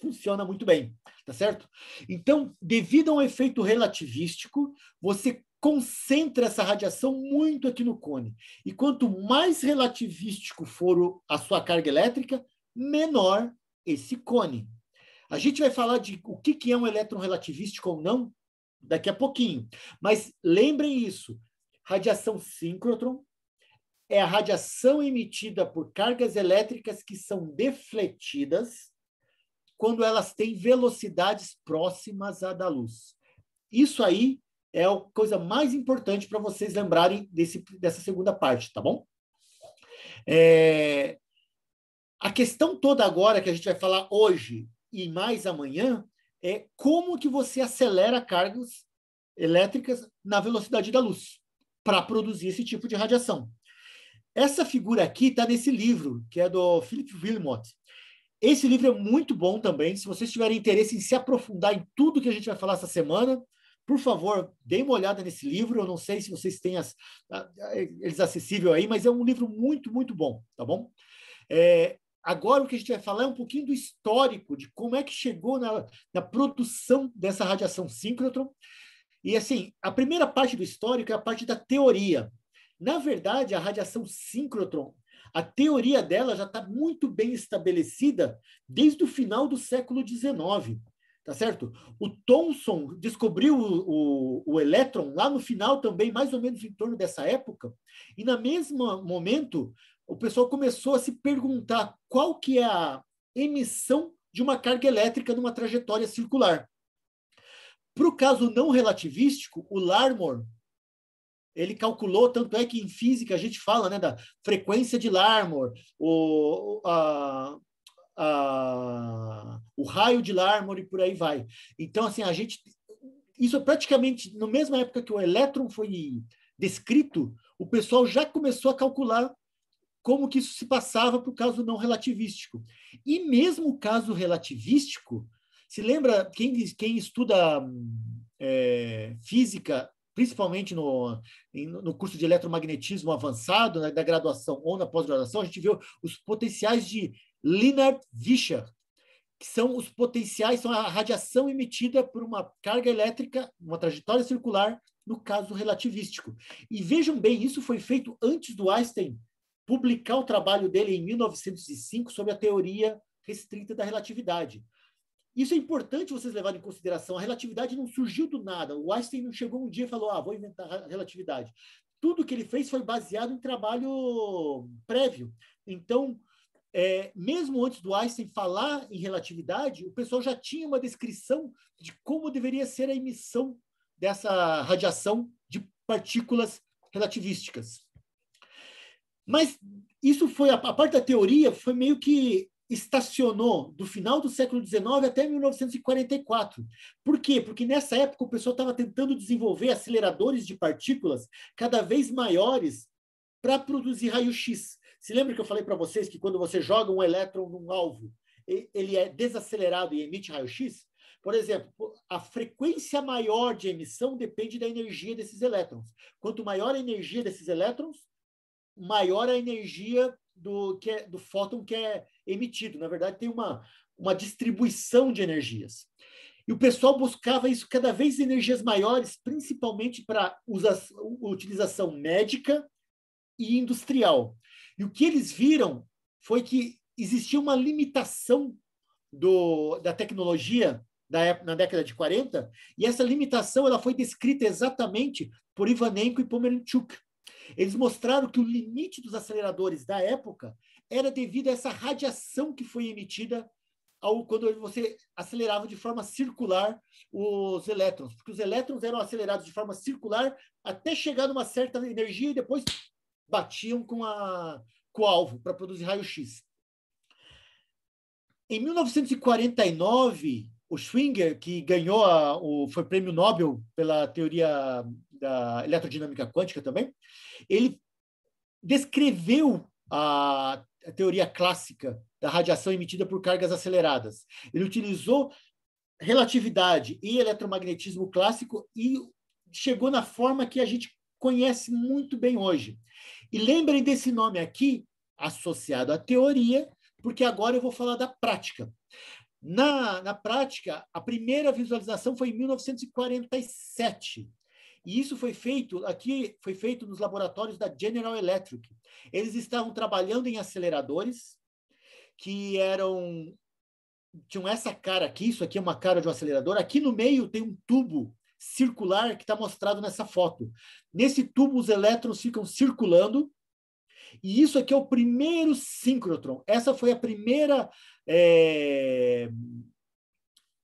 funciona muito bem, tá certo? Então, devido a um efeito relativístico, você concentra essa radiação muito aqui no cone. E quanto mais relativístico for a sua carga elétrica, menor esse cone. A gente vai falar de o que é um elétron relativístico ou não daqui a pouquinho. Mas lembrem isso: radiação síncrotron é a radiação emitida por cargas elétricas que são defletidas quando elas têm velocidades próximas à da luz. Isso aí é a coisa mais importante para vocês lembrarem desse, dessa segunda parte, tá bom? É, a questão toda agora que a gente vai falar hoje e mais amanhã é como que você acelera cargas elétricas na velocidade da luz para produzir esse tipo de radiação. Essa figura aqui está nesse livro, que é do Philip Wilmot. Esse livro é muito bom também. Se vocês tiverem interesse em se aprofundar em tudo que a gente vai falar essa semana, por favor, deem uma olhada nesse livro. Eu não sei se vocês têm as, eles acessível aí, mas é um livro muito, muito bom, tá bom? É, agora o que a gente vai falar é um pouquinho do histórico, de como é que chegou na, na produção dessa radiação síncrotron. E assim, a primeira parte do histórico é a parte da teoria. Na verdade, a radiação síncrotron, a teoria dela já está muito bem estabelecida desde o final do século XIX tá certo? O Thomson descobriu o, o, o, elétron lá no final também, mais ou menos em torno dessa época, e na mesmo momento o pessoal começou a se perguntar qual que é a emissão de uma carga elétrica numa trajetória circular. Para o caso não relativístico, o Larmor ele calculou, tanto é que em física a gente fala né, da frequência de Larmor, o, a, a, o raio de Larmor e por aí vai. Então, assim, a gente. Isso é praticamente na mesma época que o elétron foi descrito, o pessoal já começou a calcular como que isso se passava para o caso não relativístico. E mesmo o caso relativístico, se lembra, quem, quem estuda é, física, principalmente no, no curso de eletromagnetismo avançado, né, da graduação ou na pós-graduação, a gente vê os potenciais de Leonard Vischer, que são os potenciais, são a radiação emitida por uma carga elétrica, uma trajetória circular, no caso relativístico. E vejam bem, isso foi feito antes do Einstein publicar o trabalho dele em 1905 sobre a teoria restrita da relatividade. Isso é importante vocês levarem em consideração. A relatividade não surgiu do nada. O Einstein não chegou um dia e falou: ah, vou inventar a relatividade. Tudo que ele fez foi baseado em trabalho prévio. Então, é, mesmo antes do Einstein falar em relatividade, o pessoal já tinha uma descrição de como deveria ser a emissão dessa radiação de partículas relativísticas. Mas isso foi a, a parte da teoria foi meio que estacionou do final do século XIX até 1944. Por quê? Porque nessa época o pessoal estava tentando desenvolver aceleradores de partículas cada vez maiores para produzir raio-x. Se lembra que eu falei para vocês que quando você joga um elétron num alvo, ele é desacelerado e emite raio-x? Por exemplo, a frequência maior de emissão depende da energia desses elétrons. Quanto maior a energia desses elétrons, maior a energia do, que é, do fóton que é emitido. Na verdade, tem uma, uma distribuição de energias. E o pessoal buscava isso cada vez energias maiores, principalmente para utilização médica e industrial. E o que eles viram foi que existia uma limitação do, da tecnologia da, na década de 40, e essa limitação ela foi descrita exatamente por Ivanenko e Pomeranchuk. Eles mostraram que o limite dos aceleradores da época era devido a essa radiação que foi emitida ao, quando você acelerava de forma circular os elétrons, porque os elétrons eram acelerados de forma circular até chegar uma certa energia e depois batiam com, a, com o alvo para produzir raio-x. Em 1949, o Schwinger, que ganhou a, o, foi prêmio Nobel pela teoria da eletrodinâmica quântica também, ele descreveu a, a teoria clássica da radiação emitida por cargas aceleradas. Ele utilizou relatividade e eletromagnetismo clássico e chegou na forma que a gente conhece muito bem hoje. E lembrem desse nome aqui, associado à teoria, porque agora eu vou falar da prática. Na, na prática, a primeira visualização foi em 1947. E isso foi feito aqui, foi feito nos laboratórios da General Electric. Eles estavam trabalhando em aceleradores que eram tinham essa cara aqui, isso aqui é uma cara de um acelerador. Aqui no meio tem um tubo circular que está mostrado nessa foto. Nesse tubo, os elétrons ficam circulando, e isso aqui é o primeiro síncrotron. Essa foi a primeira é,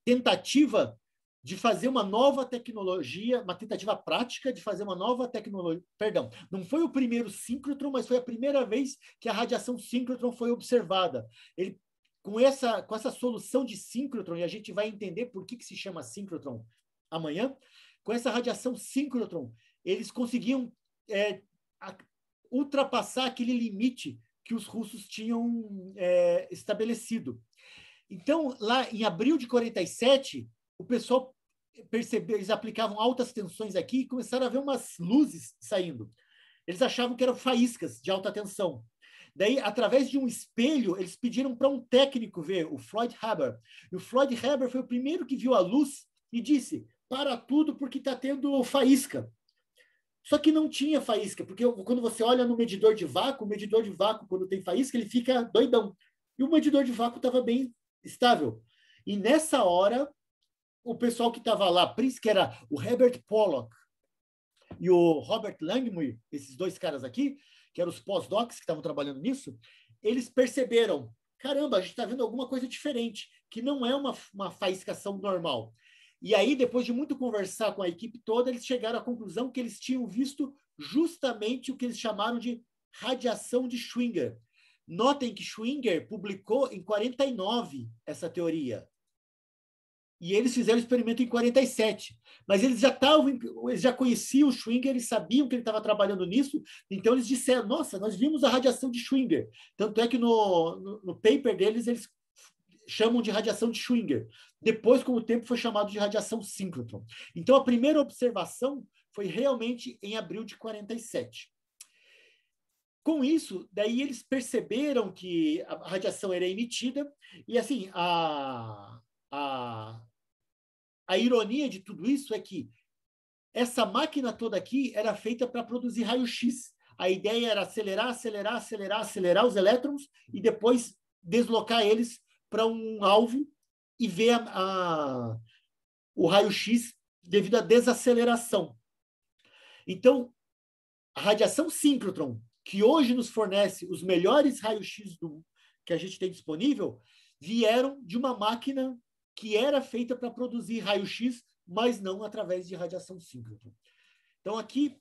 tentativa de fazer uma nova tecnologia, uma tentativa prática de fazer uma nova tecnologia. Perdão, não foi o primeiro síncrotron, mas foi a primeira vez que a radiação síncrotron foi observada. Ele, com, essa, com essa solução de síncrotron, e a gente vai entender por que, que se chama síncrotron amanhã, com essa radiação síncrotron, eles conseguiam é, ultrapassar aquele limite que os russos tinham é, estabelecido. Então, lá em abril de 47, o pessoal percebeu, eles aplicavam altas tensões aqui e começaram a ver umas luzes saindo. Eles achavam que eram faíscas de alta tensão. Daí, através de um espelho, eles pediram para um técnico ver, o Floyd Haber. E o Floyd Haber foi o primeiro que viu a luz e disse: para tudo porque está tendo faísca. Só que não tinha faísca, porque quando você olha no medidor de vácuo, o medidor de vácuo, quando tem faísca, ele fica doidão. E o medidor de vácuo estava bem estável. E nessa hora, o pessoal que estava lá, que era o Herbert Pollock e o Robert Langmuir, esses dois caras aqui, que eram os pós-docs que estavam trabalhando nisso, eles perceberam, caramba, a gente está vendo alguma coisa diferente, que não é uma, uma faiscação normal. E aí, depois de muito conversar com a equipe toda, eles chegaram à conclusão que eles tinham visto justamente o que eles chamaram de radiação de Schwinger. Notem que Schwinger publicou em 49 essa teoria. E eles fizeram o experimento em 47. Mas eles já estavam, eles já conheciam o Schwinger, eles sabiam que ele estava trabalhando nisso, então eles disseram: nossa, nós vimos a radiação de Schwinger. Tanto é que no, no, no paper deles eles chamam de radiação de Schwinger. Depois, com o tempo, foi chamado de radiação síncrotron. Então, a primeira observação foi realmente em abril de 47. Com isso, daí eles perceberam que a radiação era emitida e assim a, a, a ironia de tudo isso é que essa máquina toda aqui era feita para produzir raio-x. A ideia era acelerar, acelerar, acelerar, acelerar os elétrons e depois deslocar eles para um alvo e ver a, a, o raio-x devido à desaceleração. Então, a radiação síncrotron, que hoje nos fornece os melhores raios-x que a gente tem disponível, vieram de uma máquina que era feita para produzir raio-x, mas não através de radiação síncrotron. Então, aqui,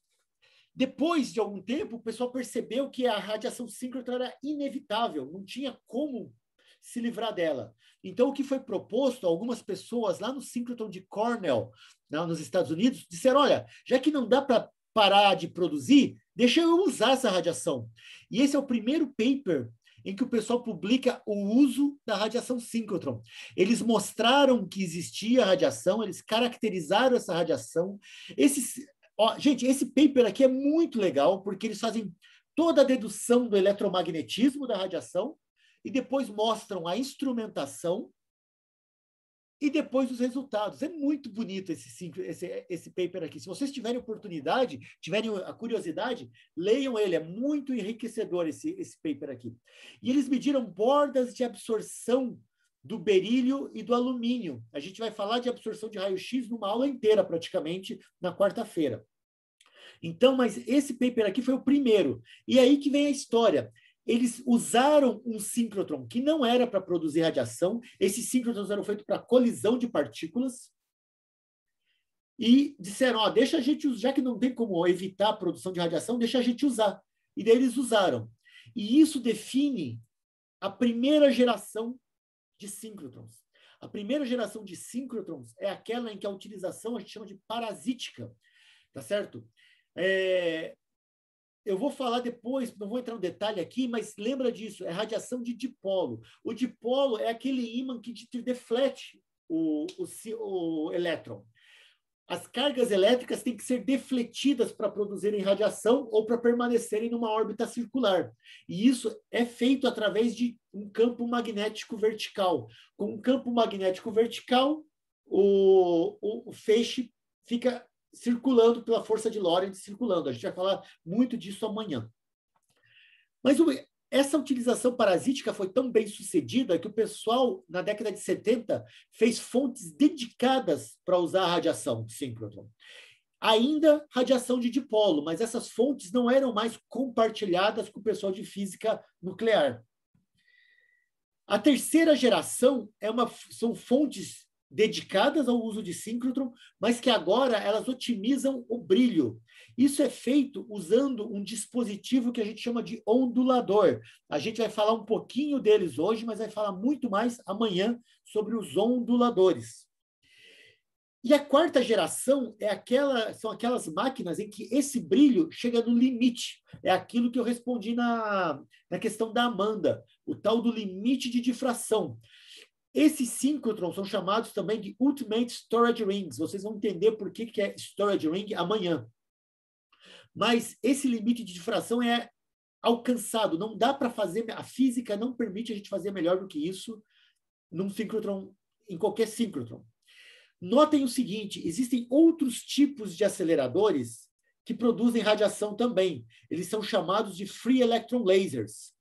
depois de algum tempo, o pessoal percebeu que a radiação síncrotron era inevitável, não tinha como se livrar dela. Então, o que foi proposto algumas pessoas lá no Singleton de Cornell, né, nos Estados Unidos, disseram: olha, já que não dá para parar de produzir, deixa eu usar essa radiação. E esse é o primeiro paper em que o pessoal publica o uso da radiação síncrotron. Eles mostraram que existia radiação, eles caracterizaram essa radiação. Esse, ó, gente, esse paper aqui é muito legal, porque eles fazem toda a dedução do eletromagnetismo da radiação, e depois mostram a instrumentação e depois os resultados. É muito bonito esse, esse, esse paper aqui. Se vocês tiverem oportunidade, tiverem a curiosidade, leiam ele. É muito enriquecedor esse, esse paper aqui. E eles mediram bordas de absorção do berílio e do alumínio. A gente vai falar de absorção de raio-x numa aula inteira, praticamente, na quarta-feira. Então, mas esse paper aqui foi o primeiro. E aí que vem a história eles usaram um síncrotron que não era para produzir radiação, esses síncrotrons eram feitos para colisão de partículas, e disseram, deixa a gente, já que não tem como evitar a produção de radiação, deixa a gente usar. E daí eles usaram. E isso define a primeira geração de síncrotrons. A primeira geração de síncrotrons é aquela em que a utilização a gente chama de parasítica, tá certo? É, eu vou falar depois, não vou entrar no detalhe aqui, mas lembra disso, é radiação de dipolo. O dipolo é aquele ímã que deflete o, o, o elétron. As cargas elétricas têm que ser defletidas para produzirem radiação ou para permanecerem numa órbita circular. E isso é feito através de um campo magnético vertical. Com um campo magnético vertical, o, o, o feixe fica circulando pela força de Lorentz, circulando. A gente vai falar muito disso amanhã. Mas essa utilização parasítica foi tão bem sucedida que o pessoal, na década de 70, fez fontes dedicadas para usar a radiação síncrotron. Ainda radiação de dipolo, mas essas fontes não eram mais compartilhadas com o pessoal de física nuclear. A terceira geração é uma, são fontes dedicadas ao uso de síncrotron, mas que agora elas otimizam o brilho. Isso é feito usando um dispositivo que a gente chama de ondulador. A gente vai falar um pouquinho deles hoje, mas vai falar muito mais amanhã sobre os onduladores. E a quarta geração é aquela, são aquelas máquinas em que esse brilho chega no limite. É aquilo que eu respondi na, na questão da Amanda, o tal do limite de difração. Esses síncrotrons são chamados também de Ultimate Storage Rings. Vocês vão entender por que, que é Storage Ring amanhã. Mas esse limite de difração é alcançado. Não dá para fazer... A física não permite a gente fazer melhor do que isso num síncrotron, em qualquer síncrotron. Notem o seguinte, existem outros tipos de aceleradores que produzem radiação também. Eles são chamados de free electron lasers,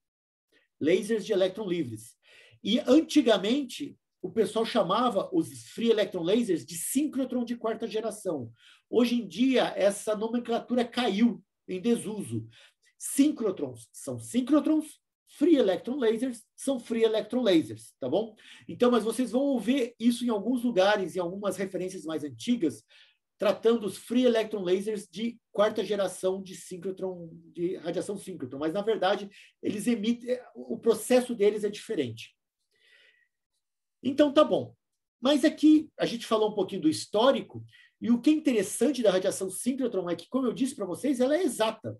lasers de elétron livres. E antigamente, o pessoal chamava os free electron lasers de síncrotron de quarta geração. Hoje em dia, essa nomenclatura caiu em desuso. Síncrotrons são síncrotrons, free electron lasers são free electron lasers, tá bom? Então, mas vocês vão ouvir isso em alguns lugares, em algumas referências mais antigas, tratando os free electron lasers de quarta geração de síncrotron, de radiação síncrotron. Mas, na verdade, eles emitem, o processo deles é diferente. Então tá bom. Mas aqui é a gente falou um pouquinho do histórico, e o que é interessante da radiação síncrotron é que, como eu disse para vocês, ela é exata.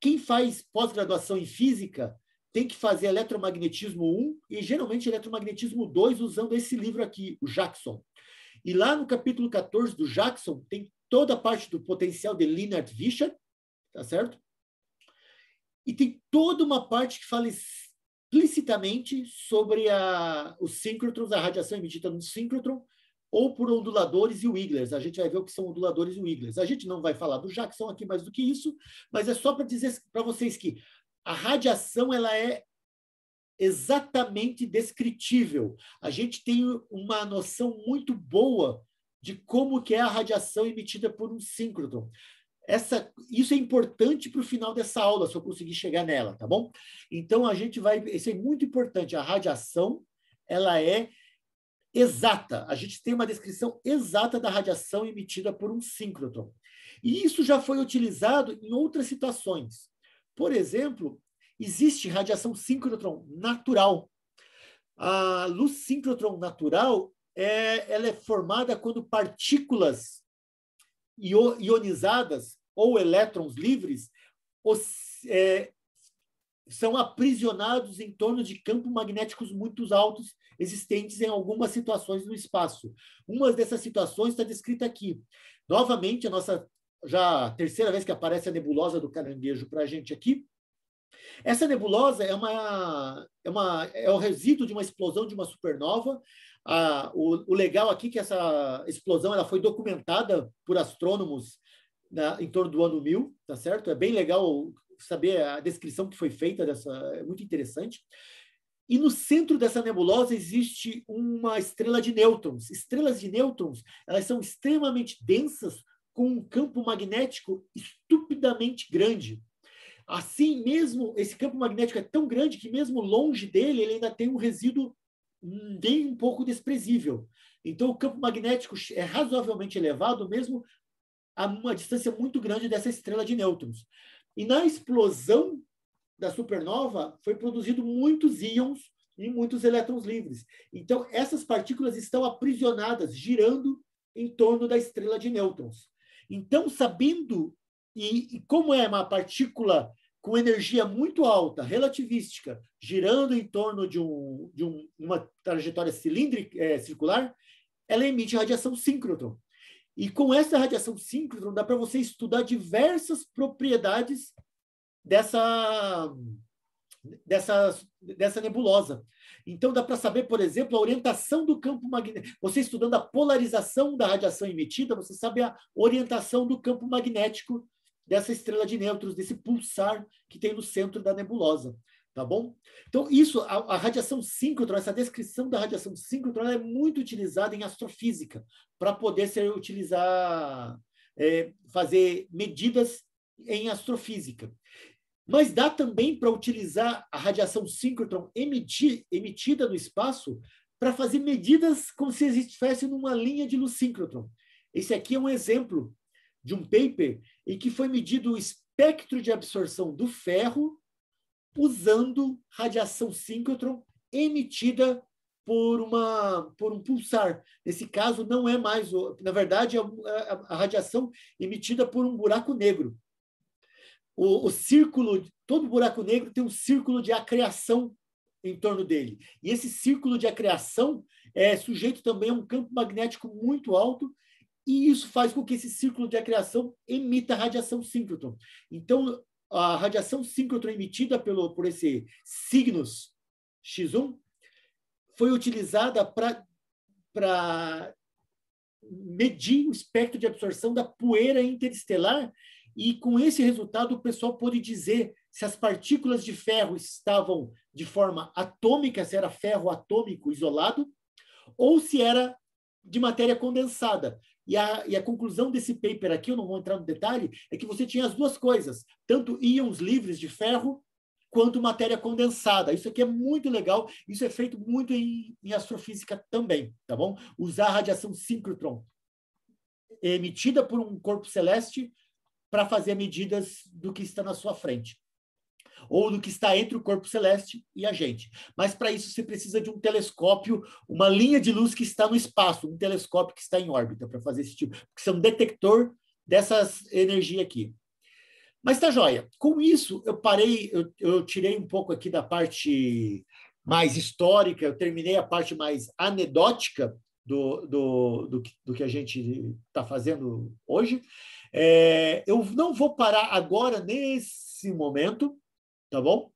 Quem faz pós-graduação em física tem que fazer eletromagnetismo 1 e geralmente eletromagnetismo 2 usando esse livro aqui, o Jackson. E lá no capítulo 14 do Jackson tem toda a parte do potencial de Leonard Vischer, tá certo? E tem toda uma parte que fala explicitamente sobre a, os síncrotrons, a radiação emitida no síncrotron, ou por onduladores e wigglers. A gente vai ver o que são onduladores e wigglers. A gente não vai falar do Jackson aqui mais do que isso, mas é só para dizer para vocês que a radiação ela é exatamente descritível. A gente tem uma noção muito boa de como que é a radiação emitida por um síncrotron. Essa, isso é importante para o final dessa aula, se eu conseguir chegar nela, tá bom? Então a gente vai, isso é muito importante. A radiação, ela é exata. A gente tem uma descrição exata da radiação emitida por um síncrotron. E isso já foi utilizado em outras situações. Por exemplo, existe radiação síncrotron natural. A luz síncrotron natural é, ela é formada quando partículas ionizadas ou elétrons livres é, são aprisionados em torno de campos magnéticos muito altos existentes em algumas situações no espaço. Uma dessas situações está descrita aqui. Novamente, a nossa já terceira vez que aparece a nebulosa do caranguejo para a gente aqui. Essa nebulosa é, uma, é, uma, é o resíduo de uma explosão de uma supernova. Ah, o, o legal aqui é que essa explosão ela foi documentada por astrônomos na, né, em torno do ano 1000, tá certo? É bem legal saber a descrição que foi feita dessa, é muito interessante. E no centro dessa nebulosa existe uma estrela de nêutrons. Estrelas de nêutrons, elas são extremamente densas com um campo magnético estupidamente grande. Assim mesmo, esse campo magnético é tão grande que mesmo longe dele, ele ainda tem um resíduo bem um pouco desprezível. Então, o campo magnético é razoavelmente elevado, mesmo a uma distância muito grande dessa estrela de nêutrons. E na explosão da supernova foi produzido muitos íons e muitos elétrons livres. Então essas partículas estão aprisionadas, girando em torno da estrela de nêutrons. Então sabendo e, e como é uma partícula com energia muito alta, relativística, girando em torno de, um, de um, uma trajetória cilíndrica, é, circular, ela emite radiação síncrotron, e com essa radiação síncrotron, dá para você estudar diversas propriedades dessa, dessa, dessa nebulosa. Então, dá para saber, por exemplo, a orientação do campo magnético. Você estudando a polarização da radiação emitida, você sabe a orientação do campo magnético dessa estrela de nêutrons, desse pulsar que tem no centro da nebulosa. Tá bom? Então, isso, a, a radiação síncrotron, essa descrição da radiação síncrotron é muito utilizada em astrofísica para poder ser utilizar, é, fazer medidas em astrofísica. Mas dá também para utilizar a radiação síncrotron emiti, emitida no espaço para fazer medidas como se estivesse numa linha de luz síncrotron. Esse aqui é um exemplo de um paper em que foi medido o espectro de absorção do ferro usando radiação síncrotron emitida por, uma, por um pulsar. Nesse caso, não é mais, na verdade, é, é, é a radiação emitida por um buraco negro. O, o círculo, todo buraco negro tem um círculo de acreação em torno dele. E esse círculo de acreação é sujeito também a um campo magnético muito alto, e isso faz com que esse círculo de acreação emita radiação síncrotron. Então, a radiação síncrotron emitida pelo, por esse Cygnus X1 foi utilizada para medir o espectro de absorção da poeira interestelar e com esse resultado o pessoal pôde dizer se as partículas de ferro estavam de forma atômica, se era ferro atômico isolado, ou se era de matéria condensada, e a, e a conclusão desse paper aqui, eu não vou entrar no detalhe, é que você tinha as duas coisas, tanto íons livres de ferro quanto matéria condensada. Isso aqui é muito legal, isso é feito muito em, em astrofísica também, tá bom? Usar a radiação síncrotron emitida por um corpo celeste para fazer medidas do que está na sua frente ou do que está entre o corpo celeste e a gente. Mas para isso você precisa de um telescópio, uma linha de luz que está no espaço, um telescópio que está em órbita para fazer esse tipo, que é um detector dessas energia aqui. Mas tá joia. Com isso, eu parei, eu, eu tirei um pouco aqui da parte mais histórica, eu terminei a parte mais anedótica do, do, do, do que a gente está fazendo hoje. É, eu não vou parar agora nesse momento, tá bom?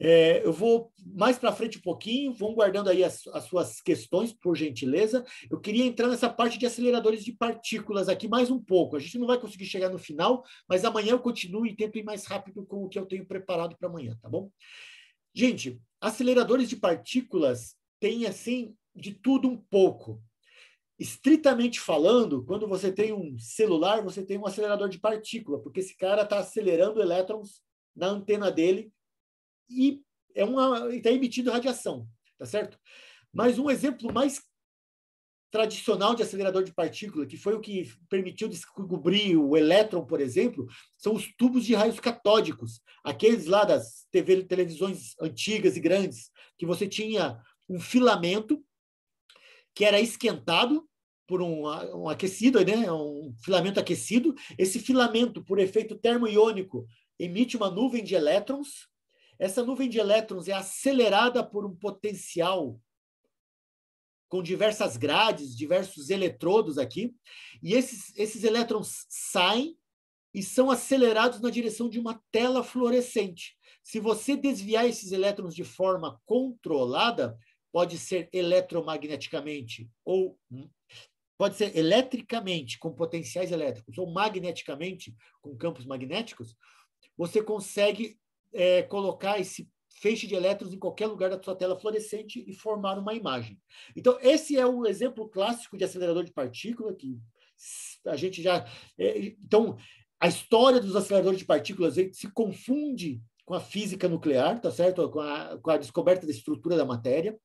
É, eu vou mais para frente um pouquinho, vão guardando aí as, as, suas questões, por gentileza. Eu queria entrar nessa parte de aceleradores de partículas aqui mais um pouco. A gente não vai conseguir chegar no final, mas amanhã eu continuo e tento ir mais rápido com o que eu tenho preparado para amanhã, tá bom? Gente, aceleradores de partículas têm, assim, de tudo um pouco. Estritamente falando, quando você tem um celular, você tem um acelerador de partícula, porque esse cara está acelerando elétrons na antena dele e é uma está emitindo radiação, tá certo? Mas um exemplo mais tradicional de acelerador de partícula, que foi o que permitiu descobrir o elétron, por exemplo, são os tubos de raios catódicos, aqueles lá das TV, televisões antigas e grandes, que você tinha um filamento que era esquentado por um, um aquecido, né? um filamento aquecido. Esse filamento, por efeito termoiônico, emite uma nuvem de elétrons. Essa nuvem de elétrons é acelerada por um potencial com diversas grades, diversos eletrodos aqui, e esses, esses elétrons saem e são acelerados na direção de uma tela fluorescente. Se você desviar esses elétrons de forma controlada, pode ser eletromagneticamente ou pode ser eletricamente com potenciais elétricos ou magneticamente com campos magnéticos, você consegue é, colocar esse feixe de elétrons em qualquer lugar da sua tela fluorescente e formar uma imagem. Então, esse é um exemplo clássico de acelerador de partícula que a gente já... É, então, a história dos aceleradores de partículas se confunde com a física nuclear, tá certo? Com a, com a, descoberta da estrutura da matéria.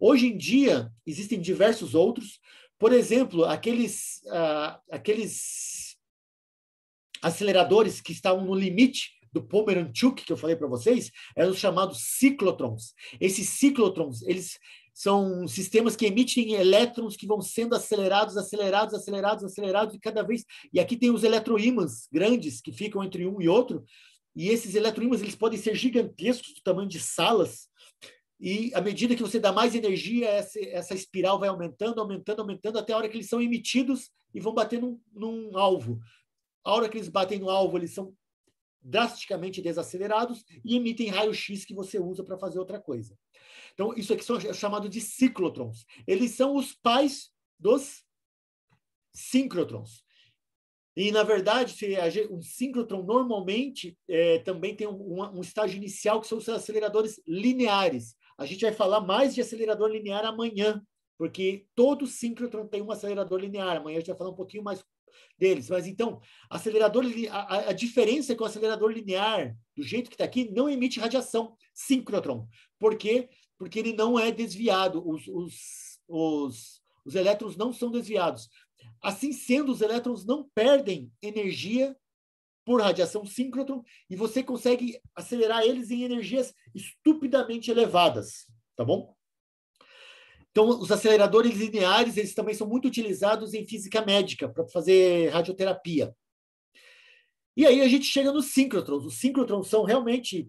Hoje em dia, existem diversos outros. Por exemplo, aqueles, ah, aqueles aceleradores que estavam no limite do Pomeranchuk, que eu falei para vocês, eram os chamados ciclotrons. Esses ciclotrons, eles são sistemas que emitem elétrons que vão sendo acelerados, acelerados, acelerados, acelerados, e cada vez... E aqui tem os eletroímãs grandes que ficam entre um e outro, e esses eletroímãs eles podem ser gigantescos, do tamanho de salas, e à medida que você dá mais energia, essa, essa espiral vai aumentando, aumentando, aumentando, até a hora que eles são emitidos e vão bater num, num alvo. A hora que eles batem no alvo, eles são drasticamente desacelerados e emitem raio-x que você usa para fazer outra coisa. Então, isso aqui são, é chamado de ciclotrons. Eles são os pais dos sincrotrons. E, na verdade, um síncrotron normalmente é, também tem um, um, estágio inicial que são os aceleradores lineares. A gente vai falar mais de acelerador linear amanhã, porque todo síncrotron tem um acelerador linear. Amanhã a gente vai falar um pouquinho mais deles. Mas então, acelerador, a, a diferença é que o acelerador linear, do jeito que está aqui, não emite radiação síncrotron. Por quê? Porque ele não é desviado, os, os, os, os elétrons não são desviados. Assim sendo, os elétrons não perdem energia por radiação síncrotron e você consegue acelerar eles em energias estupidamente elevadas, tá bom? Então, os aceleradores lineares, eles também são muito utilizados em física médica, para fazer radioterapia. E aí a gente chega nos síncrotrons. Os síncrotrons são realmente,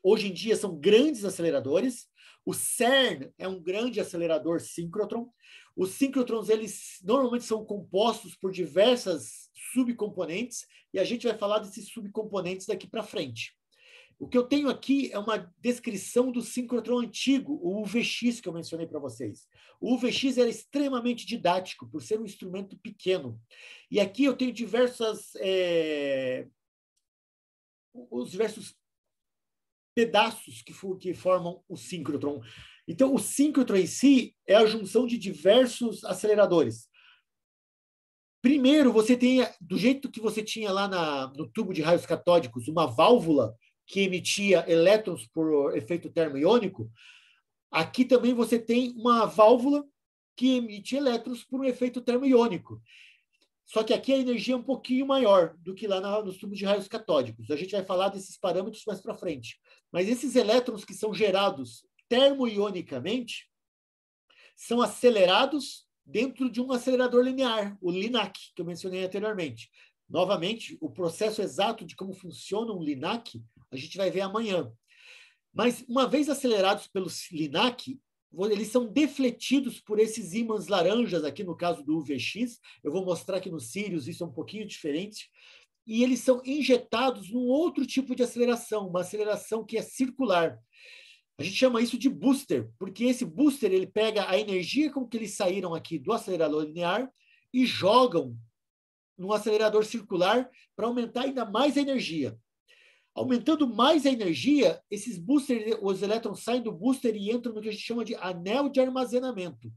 hoje em dia, são grandes aceleradores. O CERN é um grande acelerador síncrotron. Os síncrotrons, eles normalmente são compostos por diversas subcomponentes, e a gente vai falar desses subcomponentes daqui para frente. O que eu tenho aqui é uma descrição do sincrotron antigo, o UVX que eu mencionei para vocês. O UVX era extremamente didático, por ser um instrumento pequeno. E aqui eu tenho diversas... É, os diversos pedaços que, for, que formam o síncrotron. Então, o síncrotron em si é a junção de diversos aceleradores. Primeiro, você tem, do jeito que você tinha lá na, no tubo de raios catódicos, uma válvula que emitia elétrons por efeito termoiônico, aqui também você tem uma válvula que emite elétrons por um efeito termoiônico. Só que aqui a energia é um pouquinho maior do que lá nos tubos de raios catódicos. A gente vai falar desses parâmetros mais para frente. Mas esses elétrons que são gerados termoionicamente são acelerados dentro de um acelerador linear, o LINAC, que eu mencionei anteriormente. Novamente, o processo exato de como funciona um LINAC a gente vai ver amanhã. Mas, uma vez acelerados pelo LINAC, eles são defletidos por esses ímãs laranjas, aqui no caso do UVX. Eu vou mostrar aqui no Sirius isso é um pouquinho diferente. E eles são injetados num outro tipo de aceleração, uma aceleração que é circular. A gente chama isso de booster, porque esse booster ele pega a energia com que eles saíram aqui do acelerador linear e jogam num acelerador circular para aumentar ainda mais a energia. Aumentando mais a energia, esses boosters, os elétrons saem do booster e entram no que a gente chama de anel de armazenamento.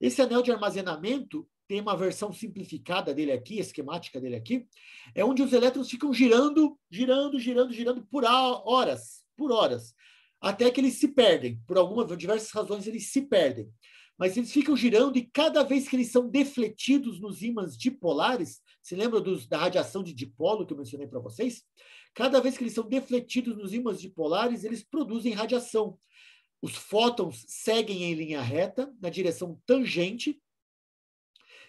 Esse anel de armazenamento tem uma versão simplificada dele aqui, esquemática dele aqui, é onde os elétrons ficam girando, girando, girando, girando por horas, por horas, até que eles se perdem. Por algumas por diversas razões eles se perdem. Mas eles ficam girando e cada vez que eles são defletidos nos ímãs dipolares, se lembra dos, da radiação de dipolo que eu mencionei para vocês? Cada vez que eles são defletidos nos ímãs dipolares, eles produzem radiação. Os fótons seguem em linha reta, na direção tangente,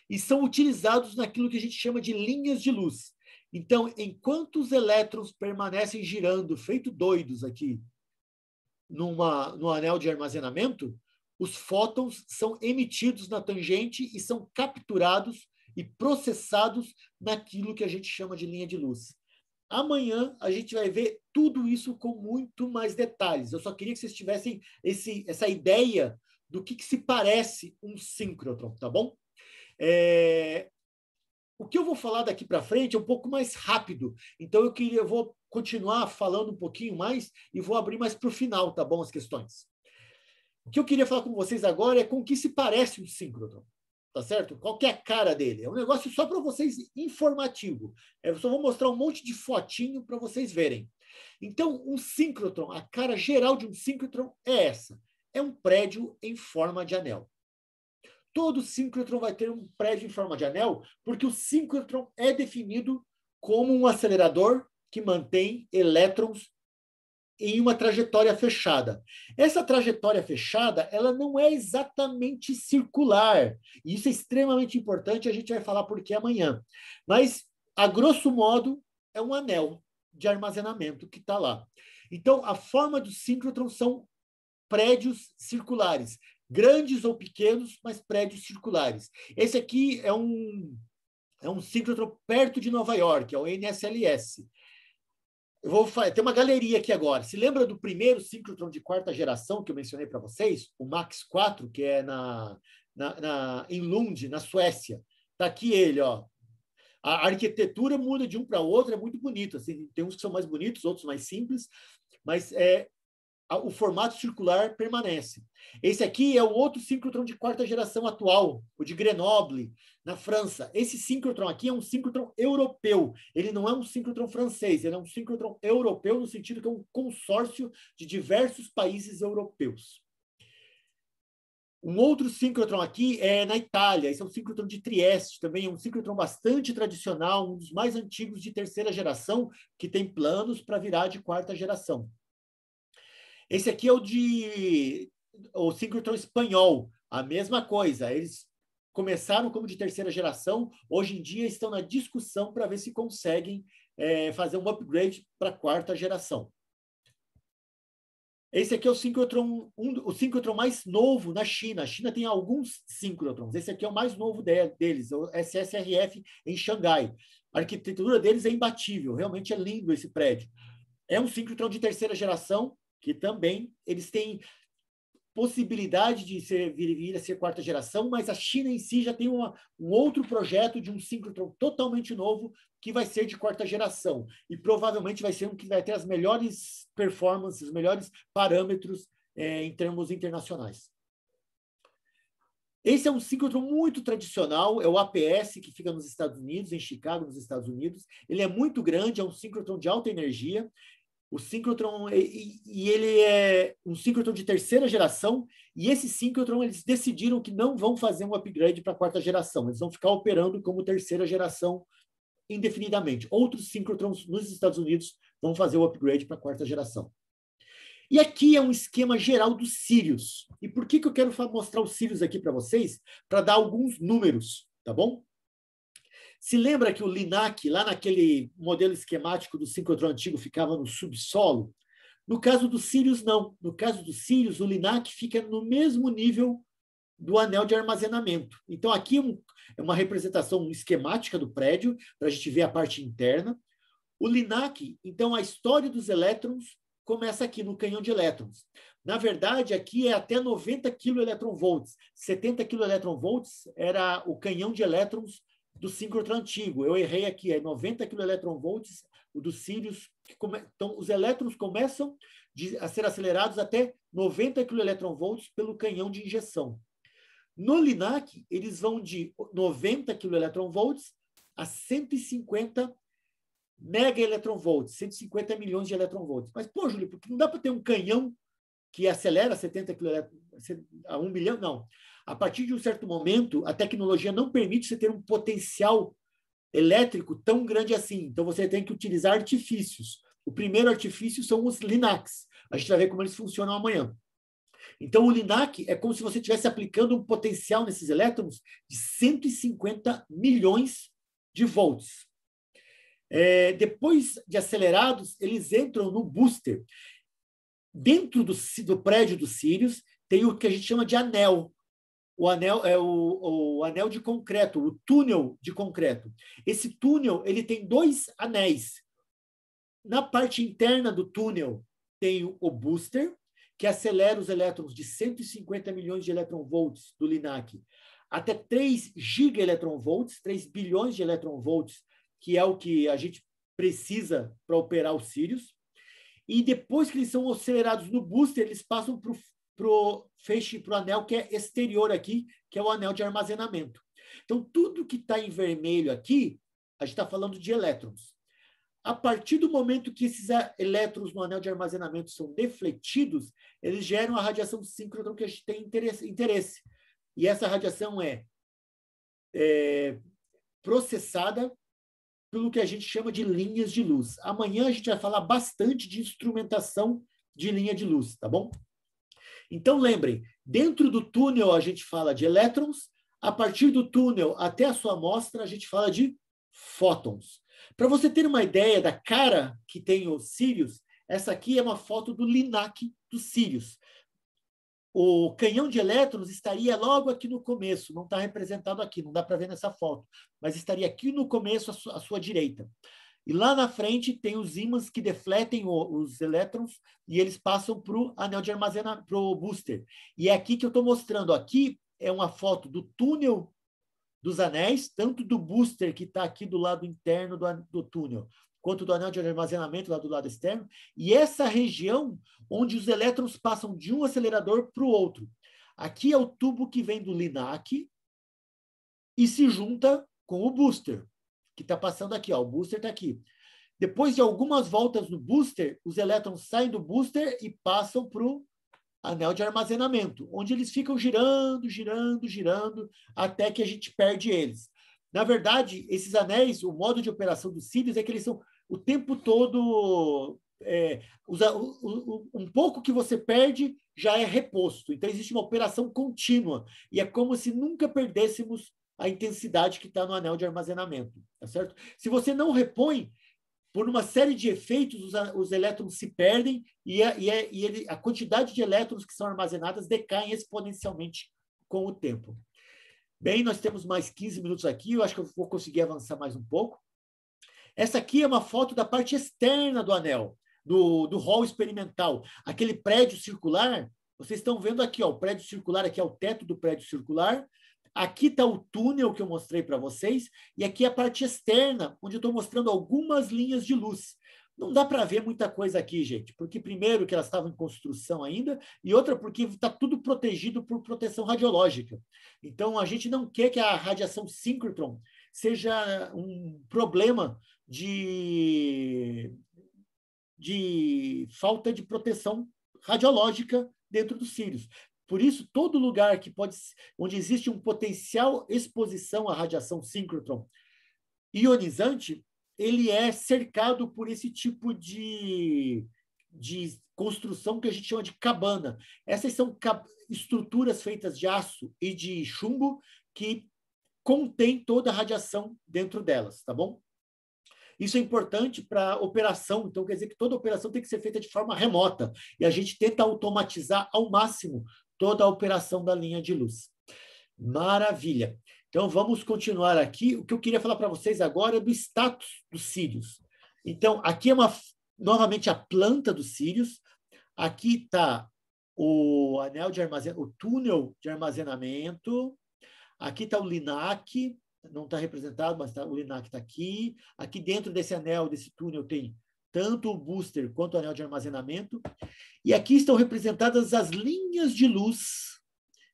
e são utilizados naquilo que a gente chama de linhas de luz. Então, enquanto os elétrons permanecem girando, feito doidos aqui, numa, no anel de armazenamento, os fótons são emitidos na tangente e são capturados e processados naquilo que a gente chama de linha de luz. Amanhã a gente vai ver tudo isso com muito mais detalhes. Eu só queria que vocês tivessem esse, essa ideia do que, que se parece um síncrotron, tá bom? É... O que eu vou falar daqui para frente é um pouco mais rápido, então eu queria eu vou continuar falando um pouquinho mais e vou abrir mais para o final, tá bom? As questões. O que eu queria falar com vocês agora é com o que se parece um síncrotron tá certo? Qual é a cara dele? É um negócio só para vocês informativo. É, eu só vou mostrar um monte de fotinho para vocês verem. Então, um síncrotron, a cara geral de um síncrotron é essa. É um prédio em forma de anel. Todo síncrotron vai ter um prédio em forma de anel, porque o síncrotron é definido como um acelerador que mantém elétrons em uma trajetória fechada. Essa trajetória fechada, ela não é exatamente circular. E isso é extremamente importante, a gente vai falar por que amanhã. Mas, a grosso modo, é um anel de armazenamento que está lá. Então, a forma do síncrotron são prédios circulares, grandes ou pequenos, mas prédios circulares. Esse aqui é um é um síncrotron perto de Nova York, é o NSLS. Eu vou tem uma galeria aqui agora. Se lembra do primeiro ciclotron de quarta geração que eu mencionei para vocês, o Max 4, que é na, na, na em Lund, na Suécia. Está aqui ele, ó. A arquitetura muda de um para outro, é muito bonito. Assim, tem uns que são mais bonitos, outros mais simples, mas é, o formato circular permanece. Esse aqui é o outro síncrotron de quarta geração atual, o de Grenoble, na França. Esse síncrotron aqui é um síncrotron europeu. Ele não é um síncrotron francês, ele é um síncrotron europeu no sentido que é um consórcio de diversos países europeus. Um outro síncrotron aqui é na Itália. Esse é um síncrotron de Trieste também, é um síncrotron bastante tradicional, um dos mais antigos de terceira geração, que tem planos para virar de quarta geração. Esse aqui é o de o Synchrotron espanhol, a mesma coisa. Eles começaram como de terceira geração, hoje em dia estão na discussão para ver se conseguem é, fazer um upgrade para quarta geração. Esse aqui é o Synchrotron, um, o Synchrotron mais novo na China. A China tem alguns Synchrotrons. Esse aqui é o mais novo de, deles, o SSRF em Xangai. A arquitetura deles é imbatível, realmente é lindo esse prédio. É um Synchrotron de terceira geração, que também eles têm possibilidade de ser, vir, vir a ser quarta geração, mas a China em si já tem uma, um outro projeto de um síncrotron totalmente novo que vai ser de quarta geração e provavelmente vai ser um que vai ter as melhores performances, os melhores parâmetros é, em termos internacionais. Esse é um síncrotron muito tradicional, é o APS, que fica nos Estados Unidos, em Chicago, nos Estados Unidos. Ele é muito grande, é um síncrotron de alta energia. O Synchrotron, e, e, ele é um Synchrotron de terceira geração, e esse Synchrotron eles decidiram que não vão fazer um upgrade para a quarta geração, eles vão ficar operando como terceira geração indefinidamente. Outros Synchrotrons nos Estados Unidos vão fazer o upgrade para a quarta geração. E aqui é um esquema geral dos Sirius. E por que, que eu quero mostrar os Sirius aqui para vocês? Para dar alguns números, tá bom? Se lembra que o LINAC, lá naquele modelo esquemático do sincrotron antigo, ficava no subsolo? No caso dos Sirius, não. No caso dos Sirius, o LINAC fica no mesmo nível do anel de armazenamento. Então, aqui é, é uma representação esquemática do prédio, para a gente ver a parte interna. O LINAC, então, a história dos elétrons começa aqui no canhão de elétrons. Na verdade, aqui é até 90 kV, 70 kV era o canhão de elétrons do síncrotron antigo. Eu errei aqui, é 90 keV, o dos cílios, Come... Então, os elétrons começam de... a ser acelerados até 90 keV pelo canhão de injeção. No LINAC, eles vão de 90 keV a 150 volts, 150 milhões de volts. Mas, pô, Júlio, porque não dá para ter um canhão que acelera 70 kV a 1 milhão? Não. A partir de um certo momento, a tecnologia não permite você ter um potencial elétrico tão grande assim. Então, você tem que utilizar artifícios. O primeiro artifício são os Linacs. A gente vai ver como eles funcionam amanhã. Então, o LINAC é como se você estivesse aplicando um potencial nesses elétrons de 150 milhões de volts. É, depois de acelerados, eles entram no booster. Dentro do, do prédio do Sirius, tem o que a gente chama de anel, o anel é o, o anel de concreto, o túnel de concreto. Esse túnel ele tem dois anéis. Na parte interna do túnel tem o booster que acelera os elétrons de 150 milhões de eletronvolts do LINAC até 3 gigaeletronvolts, 3 bilhões de eletronvolts, que é o que a gente precisa para operar os Sirius. E depois que eles são acelerados no booster, eles passam para o para o feixe, anel que é exterior aqui, que é o anel de armazenamento. Então, tudo que está em vermelho aqui, a gente está falando de elétrons. A partir do momento que esses é, elétrons no anel de armazenamento são defletidos, eles geram a radiação síncrona que a gente tem interesse. interesse. E essa radiação é, é processada pelo que a gente chama de linhas de luz. Amanhã a gente vai falar bastante de instrumentação de linha de luz, tá bom? Então, lembrem, dentro do túnel a gente fala de elétrons, a partir do túnel até a sua amostra a gente fala de fótons. Para você ter uma ideia da cara que tem o Sirius, essa aqui é uma foto do LINAC do Sirius. O canhão de elétrons estaria logo aqui no começo, não está representado aqui, não dá para ver nessa foto, mas estaria aqui no começo à sua, à sua direita. E lá na frente tem os ímãs que defletem o, os elétrons e eles passam para o anel de armazenamento, para o booster. E é aqui que eu estou mostrando. Aqui é uma foto do túnel dos anéis, tanto do booster que está aqui do lado interno do, do túnel, quanto do anel de armazenamento lá do lado externo, e essa região onde os elétrons passam de um acelerador para o outro. Aqui é o tubo que vem do LINAC e se junta com o booster que está passando aqui, ó, o booster está aqui. Depois de algumas voltas no booster, os elétrons saem do booster e passam para o anel de armazenamento, onde eles ficam girando, girando, girando, até que a gente perde eles. Na verdade, esses anéis, o modo de operação dos cílios é que eles são o tempo todo. É, usa, o, o, um pouco que você perde já é reposto. Então, existe uma operação contínua. E é como se nunca perdêssemos a intensidade que está no anel de armazenamento, tá certo? Se você não repõe, por uma série de efeitos, os, os elétrons se perdem e, a, e, a, e ele, a quantidade de elétrons que são armazenadas decai exponencialmente com o tempo. Bem, nós temos mais 15 minutos aqui, eu acho que eu vou conseguir avançar mais um pouco. Essa aqui é uma foto da parte externa do anel, do, do hall experimental. Aquele prédio circular, vocês estão vendo aqui, ó, o prédio circular, aqui é o teto do prédio circular, Aqui está o túnel que eu mostrei para vocês, e aqui é a parte externa, onde eu estou mostrando algumas linhas de luz. Não dá para ver muita coisa aqui, gente, porque primeiro que elas estavam em construção ainda, e outra porque está tudo protegido por proteção radiológica. Então a gente não quer que a radiação síncrotron seja um problema de, de falta de proteção radiológica dentro dos cílios. Por isso, todo lugar que pode, onde existe um potencial exposição à radiação síncrotron ionizante, ele é cercado por esse tipo de, de construção que a gente chama de cabana. Essas são estruturas feitas de aço e de chumbo que contém toda a radiação dentro delas, tá bom? Isso é importante para operação, então quer dizer que toda operação tem que ser feita de forma remota e a gente tenta automatizar ao máximo toda a operação da linha de luz. Maravilha! Então vamos continuar aqui. O que eu queria falar para vocês agora é do status dos cílios. Então, aqui é uma novamente a planta dos cílios. Aqui está o anel de armazenamento, o túnel de armazenamento. Aqui está o LINAC, não está representado, mas tá, o LINAC está aqui. Aqui dentro desse anel, desse túnel, tem tanto o booster quanto o anel de armazenamento. E aqui estão representadas as linhas de luz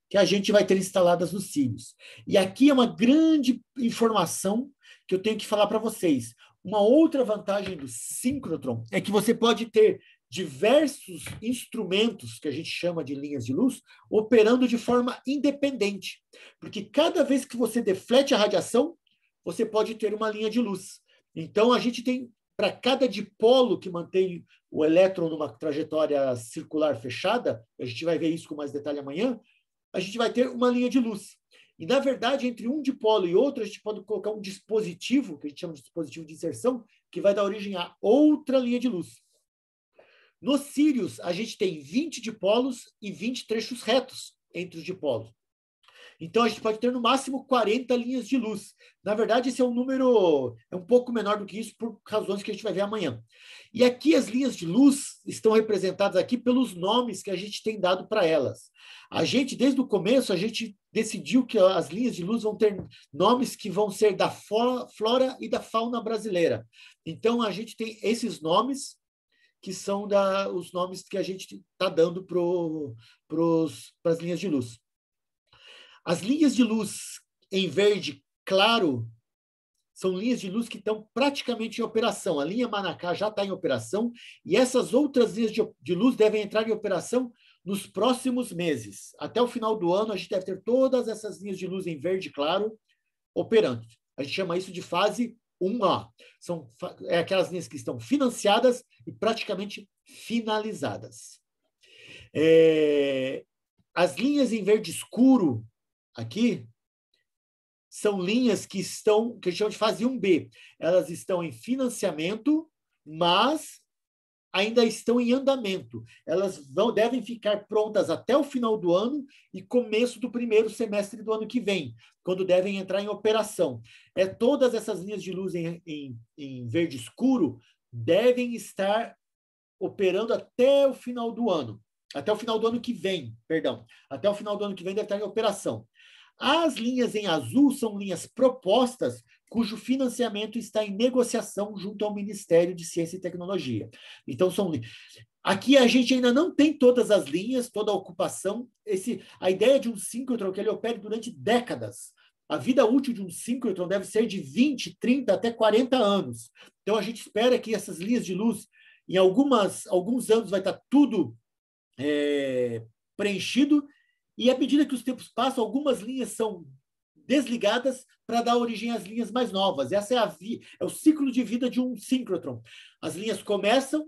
que a gente vai ter instaladas nos cílios. E aqui é uma grande informação que eu tenho que falar para vocês. Uma outra vantagem do síncrotron é que você pode ter diversos instrumentos que a gente chama de linhas de luz operando de forma independente, porque cada vez que você deflete a radiação, você pode ter uma linha de luz. Então a gente tem para cada dipolo que mantém o elétron numa trajetória circular fechada, a gente vai ver isso com mais detalhe amanhã, a gente vai ter uma linha de luz. E, na verdade, entre um dipolo e outro, a gente pode colocar um dispositivo, que a gente chama de dispositivo de inserção, que vai dar origem a outra linha de luz. No Sirius, a gente tem 20 dipolos e 20 trechos retos entre os dipolos. Então a gente pode ter no máximo 40 linhas de luz. Na verdade, esse é um número é um pouco menor do que isso por razões que a gente vai ver amanhã. E aqui as linhas de luz estão representadas aqui pelos nomes que a gente tem dado para elas. A gente desde o começo a gente decidiu que as linhas de luz vão ter nomes que vão ser da flora e da fauna brasileira. Então a gente tem esses nomes que são da, os nomes que a gente está dando para as linhas de luz. As linhas de luz em verde claro são linhas de luz que estão praticamente em operação. A linha Manacá já está em operação e essas outras linhas de, de luz devem entrar em operação nos próximos meses. Até o final do ano, a gente deve ter todas essas linhas de luz em verde claro operando. A gente chama isso de fase 1A. São é aquelas linhas que estão financiadas e praticamente finalizadas. É, as linhas em verde escuro aqui são linhas que estão, que a gente chama de fase 1B. Elas estão em financiamento, mas ainda estão em andamento. Elas vão, devem ficar prontas até o final do ano e começo do primeiro semestre do ano que vem, quando devem entrar em operação. É todas essas linhas de luz em, em, em verde escuro devem estar operando até o final do ano, até o final do ano que vem, perdão, até o final do ano que vem deve estar em operação. As linhas em azul são linhas propostas cujo financiamento está em negociação junto ao Ministério de Ciência e Tecnologia. Então são aqui a gente ainda não tem todas as linhas, toda a ocupação. Esse a ideia de um síncrotron que ele opere durante décadas. A vida útil de um síncrotron deve ser de 20, 30 até 40 anos. Então a gente espera que essas linhas de luz em algumas alguns anos vai estar tudo é, preenchido e à medida que os tempos passam, algumas linhas são desligadas para dar origem às linhas mais novas. Essa é, vi, é o ciclo de vida de um síncrotron. As linhas começam,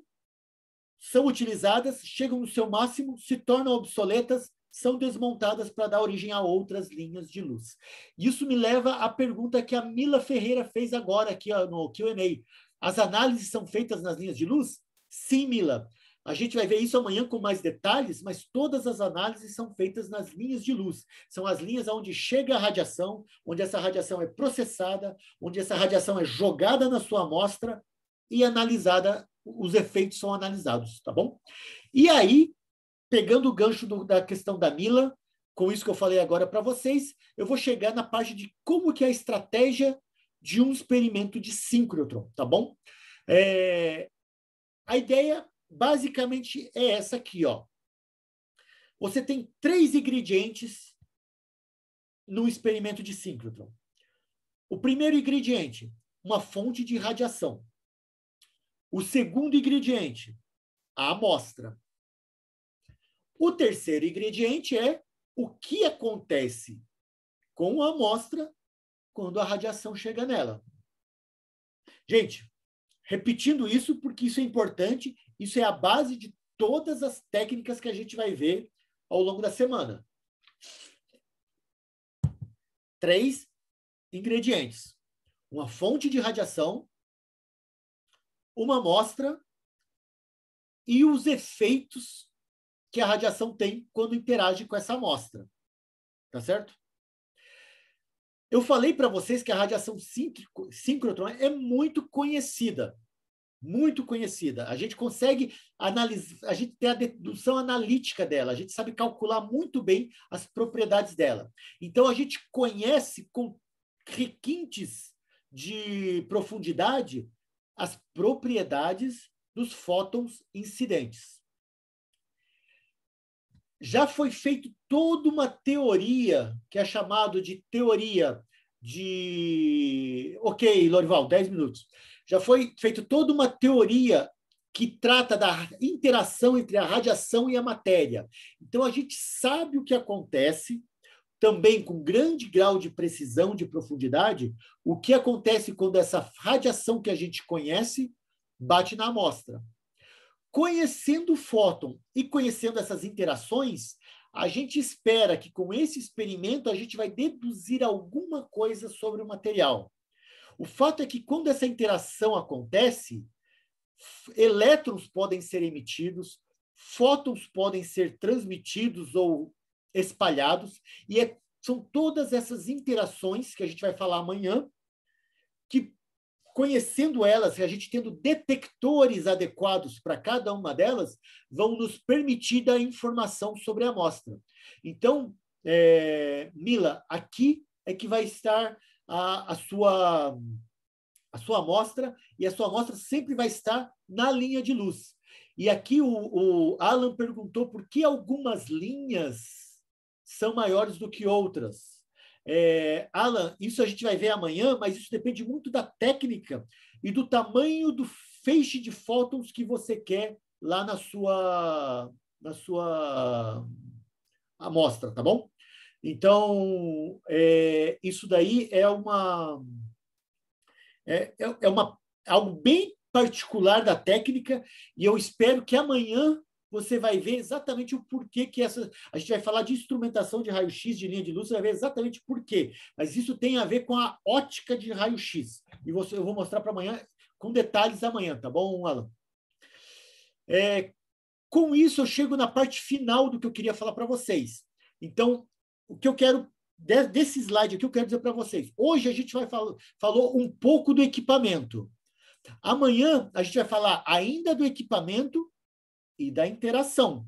são utilizadas, chegam no seu máximo, se tornam obsoletas, são desmontadas para dar origem a outras linhas de luz. Isso me leva à pergunta que a Mila Ferreira fez agora aqui ó, no Q&A. As análises são feitas nas linhas de luz? Sim, Mila. A gente vai ver isso amanhã com mais detalhes, mas todas as análises são feitas nas linhas de luz. São as linhas onde chega a radiação, onde essa radiação é processada, onde essa radiação é jogada na sua amostra e analisada, os efeitos são analisados, tá bom? E aí, pegando o gancho do, da questão da Mila, com isso que eu falei agora para vocês, eu vou chegar na parte de como que é a estratégia de um experimento de síncrotron, tá bom? É, a ideia basicamente é essa aqui, ó. Você tem três ingredientes no experimento de síncrotron. O primeiro ingrediente, uma fonte de radiação. O segundo ingrediente, a amostra. O terceiro ingrediente é o que acontece com a amostra quando a radiação chega nela. Gente, repetindo isso porque isso é importante isso é a base de todas as técnicas que a gente vai ver ao longo da semana. Três ingredientes: uma fonte de radiação, uma amostra e os efeitos que a radiação tem quando interage com essa amostra. Tá certo? Eu falei para vocês que a radiação síncrotron é muito conhecida muito conhecida. A gente consegue analisar, a gente tem a dedução analítica dela, a gente sabe calcular muito bem as propriedades dela. Então a gente conhece com requintes de profundidade as propriedades dos fótons incidentes. Já foi feito toda uma teoria que é chamado de teoria de OK, Lorival, 10 minutos já foi feita toda uma teoria que trata da interação entre a radiação e a matéria. Então, a gente sabe o que acontece, também com grande grau de precisão, de profundidade, o que acontece quando essa radiação que a gente conhece bate na amostra. Conhecendo o fóton e conhecendo essas interações, a gente espera que com esse experimento a gente vai deduzir alguma coisa sobre o material. O fato é que quando essa interação acontece, elétrons podem ser emitidos, fótons podem ser transmitidos ou espalhados, e é, são todas essas interações que a gente vai falar amanhã, que conhecendo elas, a gente tendo detectores adequados para cada uma delas, vão nos permitir dar informação sobre a amostra. Então, é, Mila, aqui é que vai estar a, a sua a sua amostra e a sua amostra sempre vai estar na linha de luz. E aqui o, o, Alan perguntou por que algumas linhas são maiores do que outras. É, Alan, isso a gente vai ver amanhã, mas isso depende muito da técnica e do tamanho do feixe de fótons que você quer lá na sua na sua amostra, tá bom? Então, é, isso daí é uma é, é, é uma algo bem particular da técnica e eu espero que amanhã você vai ver exatamente o porquê que essa. A gente vai falar de instrumentação de raio-x de linha de luz, você vai ver exatamente porquê. Mas isso tem a ver com a ótica de raio-x. E você, eu vou mostrar para amanhã, com detalhes amanhã, tá bom, Alan? É, com isso, eu chego na parte final do que eu queria falar para vocês. Então, o que eu quero desse slide aqui, eu quero dizer para vocês. Hoje a gente vai falar falou um pouco do equipamento. Amanhã a gente vai falar ainda do equipamento e da interação.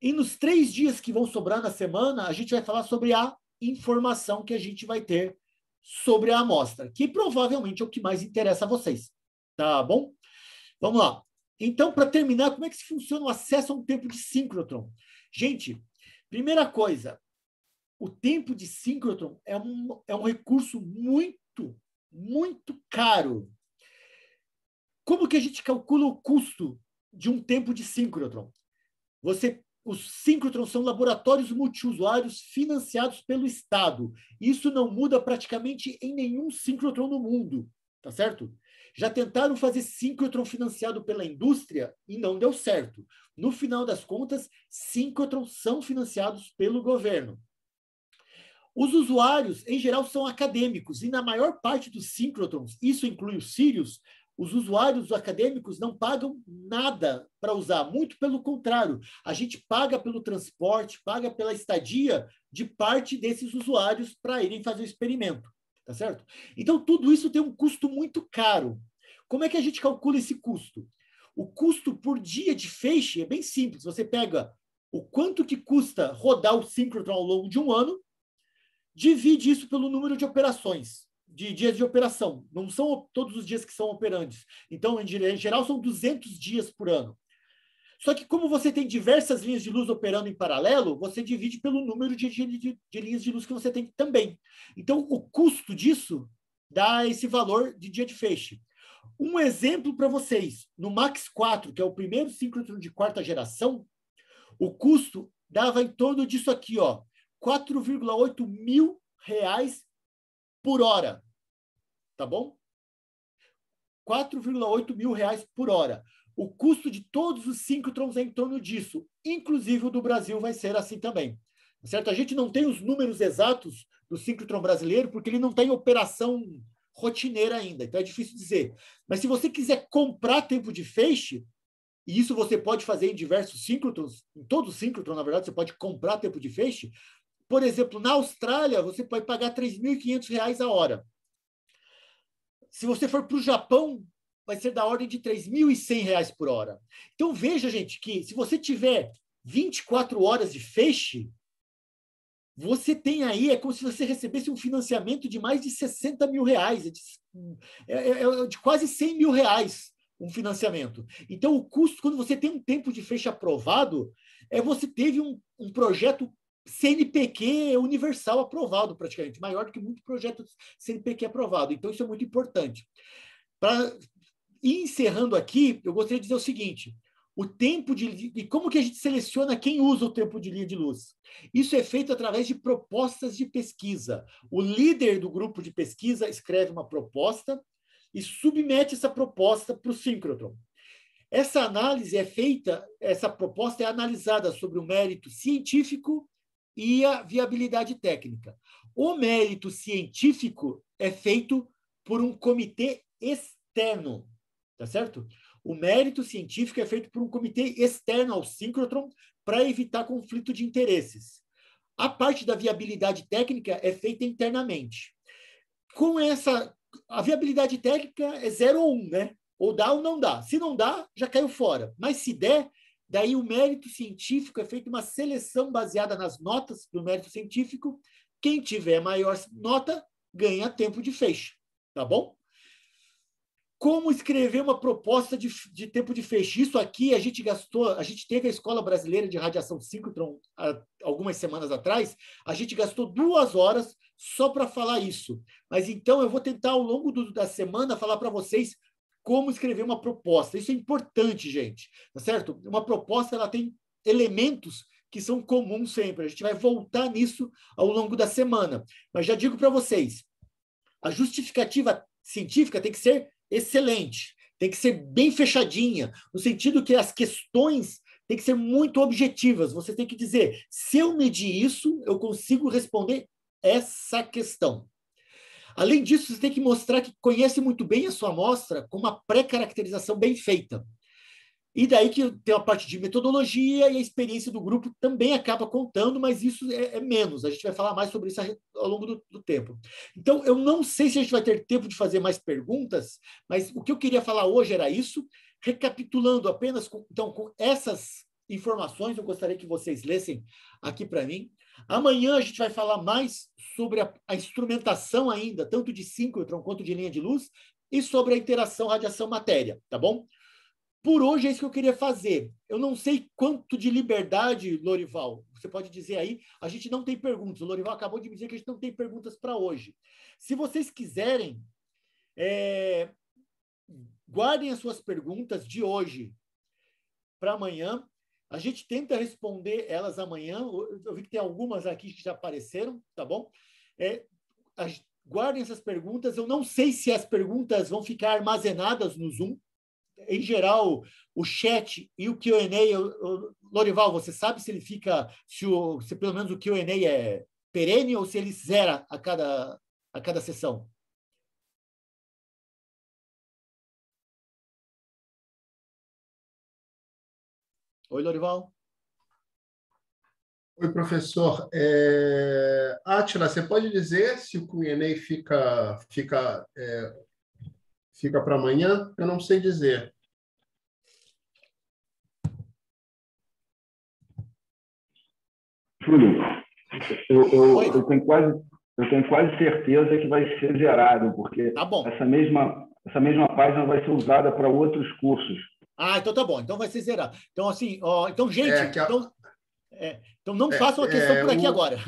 E nos três dias que vão sobrar na semana, a gente vai falar sobre a informação que a gente vai ter sobre a amostra, que provavelmente é o que mais interessa a vocês. Tá bom? Vamos lá. Então, para terminar, como é que se funciona o acesso a um tempo de síncrotron? Gente, primeira coisa, o tempo de síncrotron é um, é um recurso muito, muito caro. Como que a gente calcula o custo de um tempo de síncrotron? Você, os síncrotrons são laboratórios multiusuários financiados pelo Estado. Isso não muda praticamente em nenhum síncrotron no mundo, tá certo? Já tentaram fazer síncrotron financiado pela indústria e não deu certo. No final das contas, síncrotrons são financiados pelo governo. Os usuários, em geral, são acadêmicos, e na maior parte dos síncrotrons, isso inclui os Sirius, os usuários acadêmicos não pagam nada para usar, muito pelo contrário, a gente paga pelo transporte, paga pela estadia de parte desses usuários para irem fazer o experimento, tá certo? Então, tudo isso tem um custo muito caro. Como é que a gente calcula esse custo? O custo por dia de feixe é bem simples, você pega o quanto que custa rodar o síncrotron ao longo de um ano, divide isso pelo número de operações, de dias de operação. Não são todos os dias que são operantes. Então, em geral, são 200 dias por ano. Só que como você tem diversas linhas de luz operando em paralelo, você divide pelo número de, de, de linhas de luz que você tem também. Então, o custo disso dá esse valor de dia de feixe. Um exemplo para vocês, no Max 4, que é o primeiro síncrotron de quarta geração, o custo dava em torno disso aqui, ó, 4,8 mil reais por hora. Tá bom? 4,8 mil reais por hora. O custo de todos os síncrotrons é em torno disso. Inclusive o do Brasil vai ser assim também. Tá certo? A gente não tem os números exatos do síncrotron brasileiro porque ele não tem operação rotineira ainda. Então é difícil dizer. Mas se você quiser comprar tempo de feixe, e isso você pode fazer em diversos síncrotrons, em todo síncrotron, na verdade, você pode comprar tempo de feixe, por exemplo, na Austrália, você pode pagar R$ 3.500 a hora. Se você for para o Japão, vai ser da ordem de R$ 3.100 por hora. Então, veja, gente, que se você tiver 24 horas de feixe, você tem aí, é como se você recebesse um financiamento de mais de 60 mil reais, de, é, é, é de quase 100 mil reais um financiamento. Então, o custo, quando você tem um tempo de feixe aprovado, é você teve um, um projeto CNPq universal aprovado praticamente, maior do que muito projeto CNPq aprovado. Então, isso é muito importante. Para encerrando aqui, eu gostaria de dizer o seguinte: o tempo de e como que a gente seleciona quem usa o tempo de linha de luz. Isso é feito através de propostas de pesquisa. O líder do grupo de pesquisa escreve uma proposta e submete essa proposta para o síncrotron. Essa análise é feita, essa proposta é analisada sobre o mérito científico, e a viabilidade técnica. O mérito científico é feito por um comitê externo, tá certo? O mérito científico é feito por um comitê externo ao síncrotron para evitar conflito de interesses. A parte da viabilidade técnica é feita internamente. Com essa, a viabilidade técnica é zero ou um, né? Ou dá ou não dá. Se não dá, já caiu fora. Mas se der, Daí o mérito científico é feito uma seleção baseada nas notas do mérito científico. Quem tiver maior nota ganha tempo de fecho, tá bom? como escrever uma proposta de, de, tempo de fecho. Isso aqui a gente gastou, a gente teve a Escola Brasileira de Radiação Síncron algumas semanas atrás, a gente gastou duas horas só para falar isso. Mas então eu vou tentar ao longo do, da semana falar para vocês como escrever uma proposta. Isso é importante, gente, tá certo? Uma proposta ela tem elementos que são comuns sempre. A gente vai voltar nisso ao longo da semana. Mas já digo para vocês, a justificativa científica tem que ser excelente, tem que ser bem fechadinha, no sentido que as questões têm que ser muito objetivas. Você tem que dizer, se eu medir isso, eu consigo responder essa questão. Além disso, você tem que mostrar que conhece muito bem a sua amostra com uma pré-caracterização bem feita. E daí que tem a parte de metodologia e a experiência do grupo também acaba contando, mas isso é, é menos. A gente vai falar mais sobre isso ao longo do, do, tempo. Então, eu não sei se a gente vai ter tempo de fazer mais perguntas, mas o que eu queria falar hoje era isso. Recapitulando apenas, com, então, com essas informações, eu gostaria que vocês lessem aqui para mim. Amanhã a gente vai falar mais sobre a, a instrumentação ainda, tanto de síncrotron quanto de linha de luz, e sobre a interação radiação-matéria, tá bom? Por hoje é isso que eu queria fazer. Eu não sei quanto de liberdade, Lorival, você pode dizer aí. A gente não tem perguntas. O Lorival acabou de me dizer que a gente não tem perguntas para hoje. Se vocês quiserem, é, guardem as suas perguntas de hoje para amanhã a gente tenta responder elas amanhã. Eu vi que tem algumas aqui que já apareceram, tá bom? É, as, guardem essas perguntas. Eu não sei se as perguntas vão ficar armazenadas no Zoom. Em geral, o chat e o Q&A, Lorival, você sabe se ele fica, se, o, se pelo menos o Q&A é perene ou se ele zera a cada a cada sessão? Oi, Lorival. Oi, professor. É... Atila, você pode dizer se o Q&A fica, fica, é... fica para amanhã? Eu não sei dizer. Júlio, eu, eu, eu, tenho quase, eu tenho quase certeza que vai ser zerado, porque tá essa, mesma, essa mesma página vai ser usada para outros cursos. Ah, então tá bom. Então vai ser zerado. Então, assim, ó, então, gente, é a... então, é, então, não é, façam a questão por é, aqui o... agora.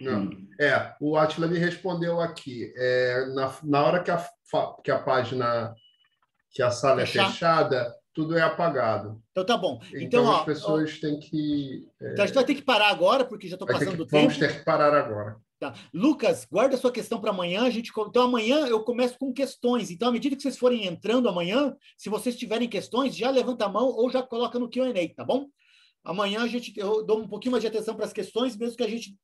Não. É, o Atila me respondeu aqui. É, na, na hora que a, que a página, que a sala é Fechar. é fechada, tudo é apagado. Então tá bom. Então, então ó, as pessoas ó, têm que. Então a gente vai ter que parar agora, porque já estou passando o tempo. Vamos ter que parar agora. Tá. Lucas, guarda sua questão para amanhã. A gente então amanhã eu começo com questões. Então à medida que vocês forem entrando amanhã, se vocês tiverem questões, já levanta a mão ou já coloca no Q&A, tá bom? Amanhã a gente eu dou um pouquinho mais de atenção para as questões, mesmo que a gente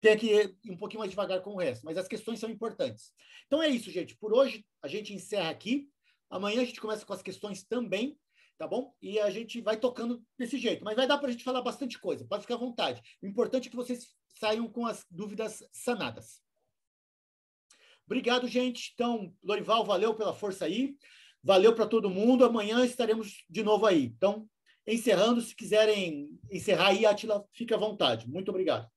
tenha que ir um pouquinho mais devagar com o resto, mas as questões são importantes. Então é isso, gente. Por hoje a gente encerra aqui. Amanhã a gente começa com as questões também tá bom? E a gente vai tocando desse jeito. Mas vai dar para a gente falar bastante coisa, pode ficar à vontade. O importante é que vocês saiu com as dúvidas sanadas. Obrigado, gente. Então, Lorival, valeu pela força aí. Valeu para todo mundo. Amanhã estaremos de novo aí. Então, encerrando, se quiserem encerrar aí, Atila, fica à vontade. Muito obrigado.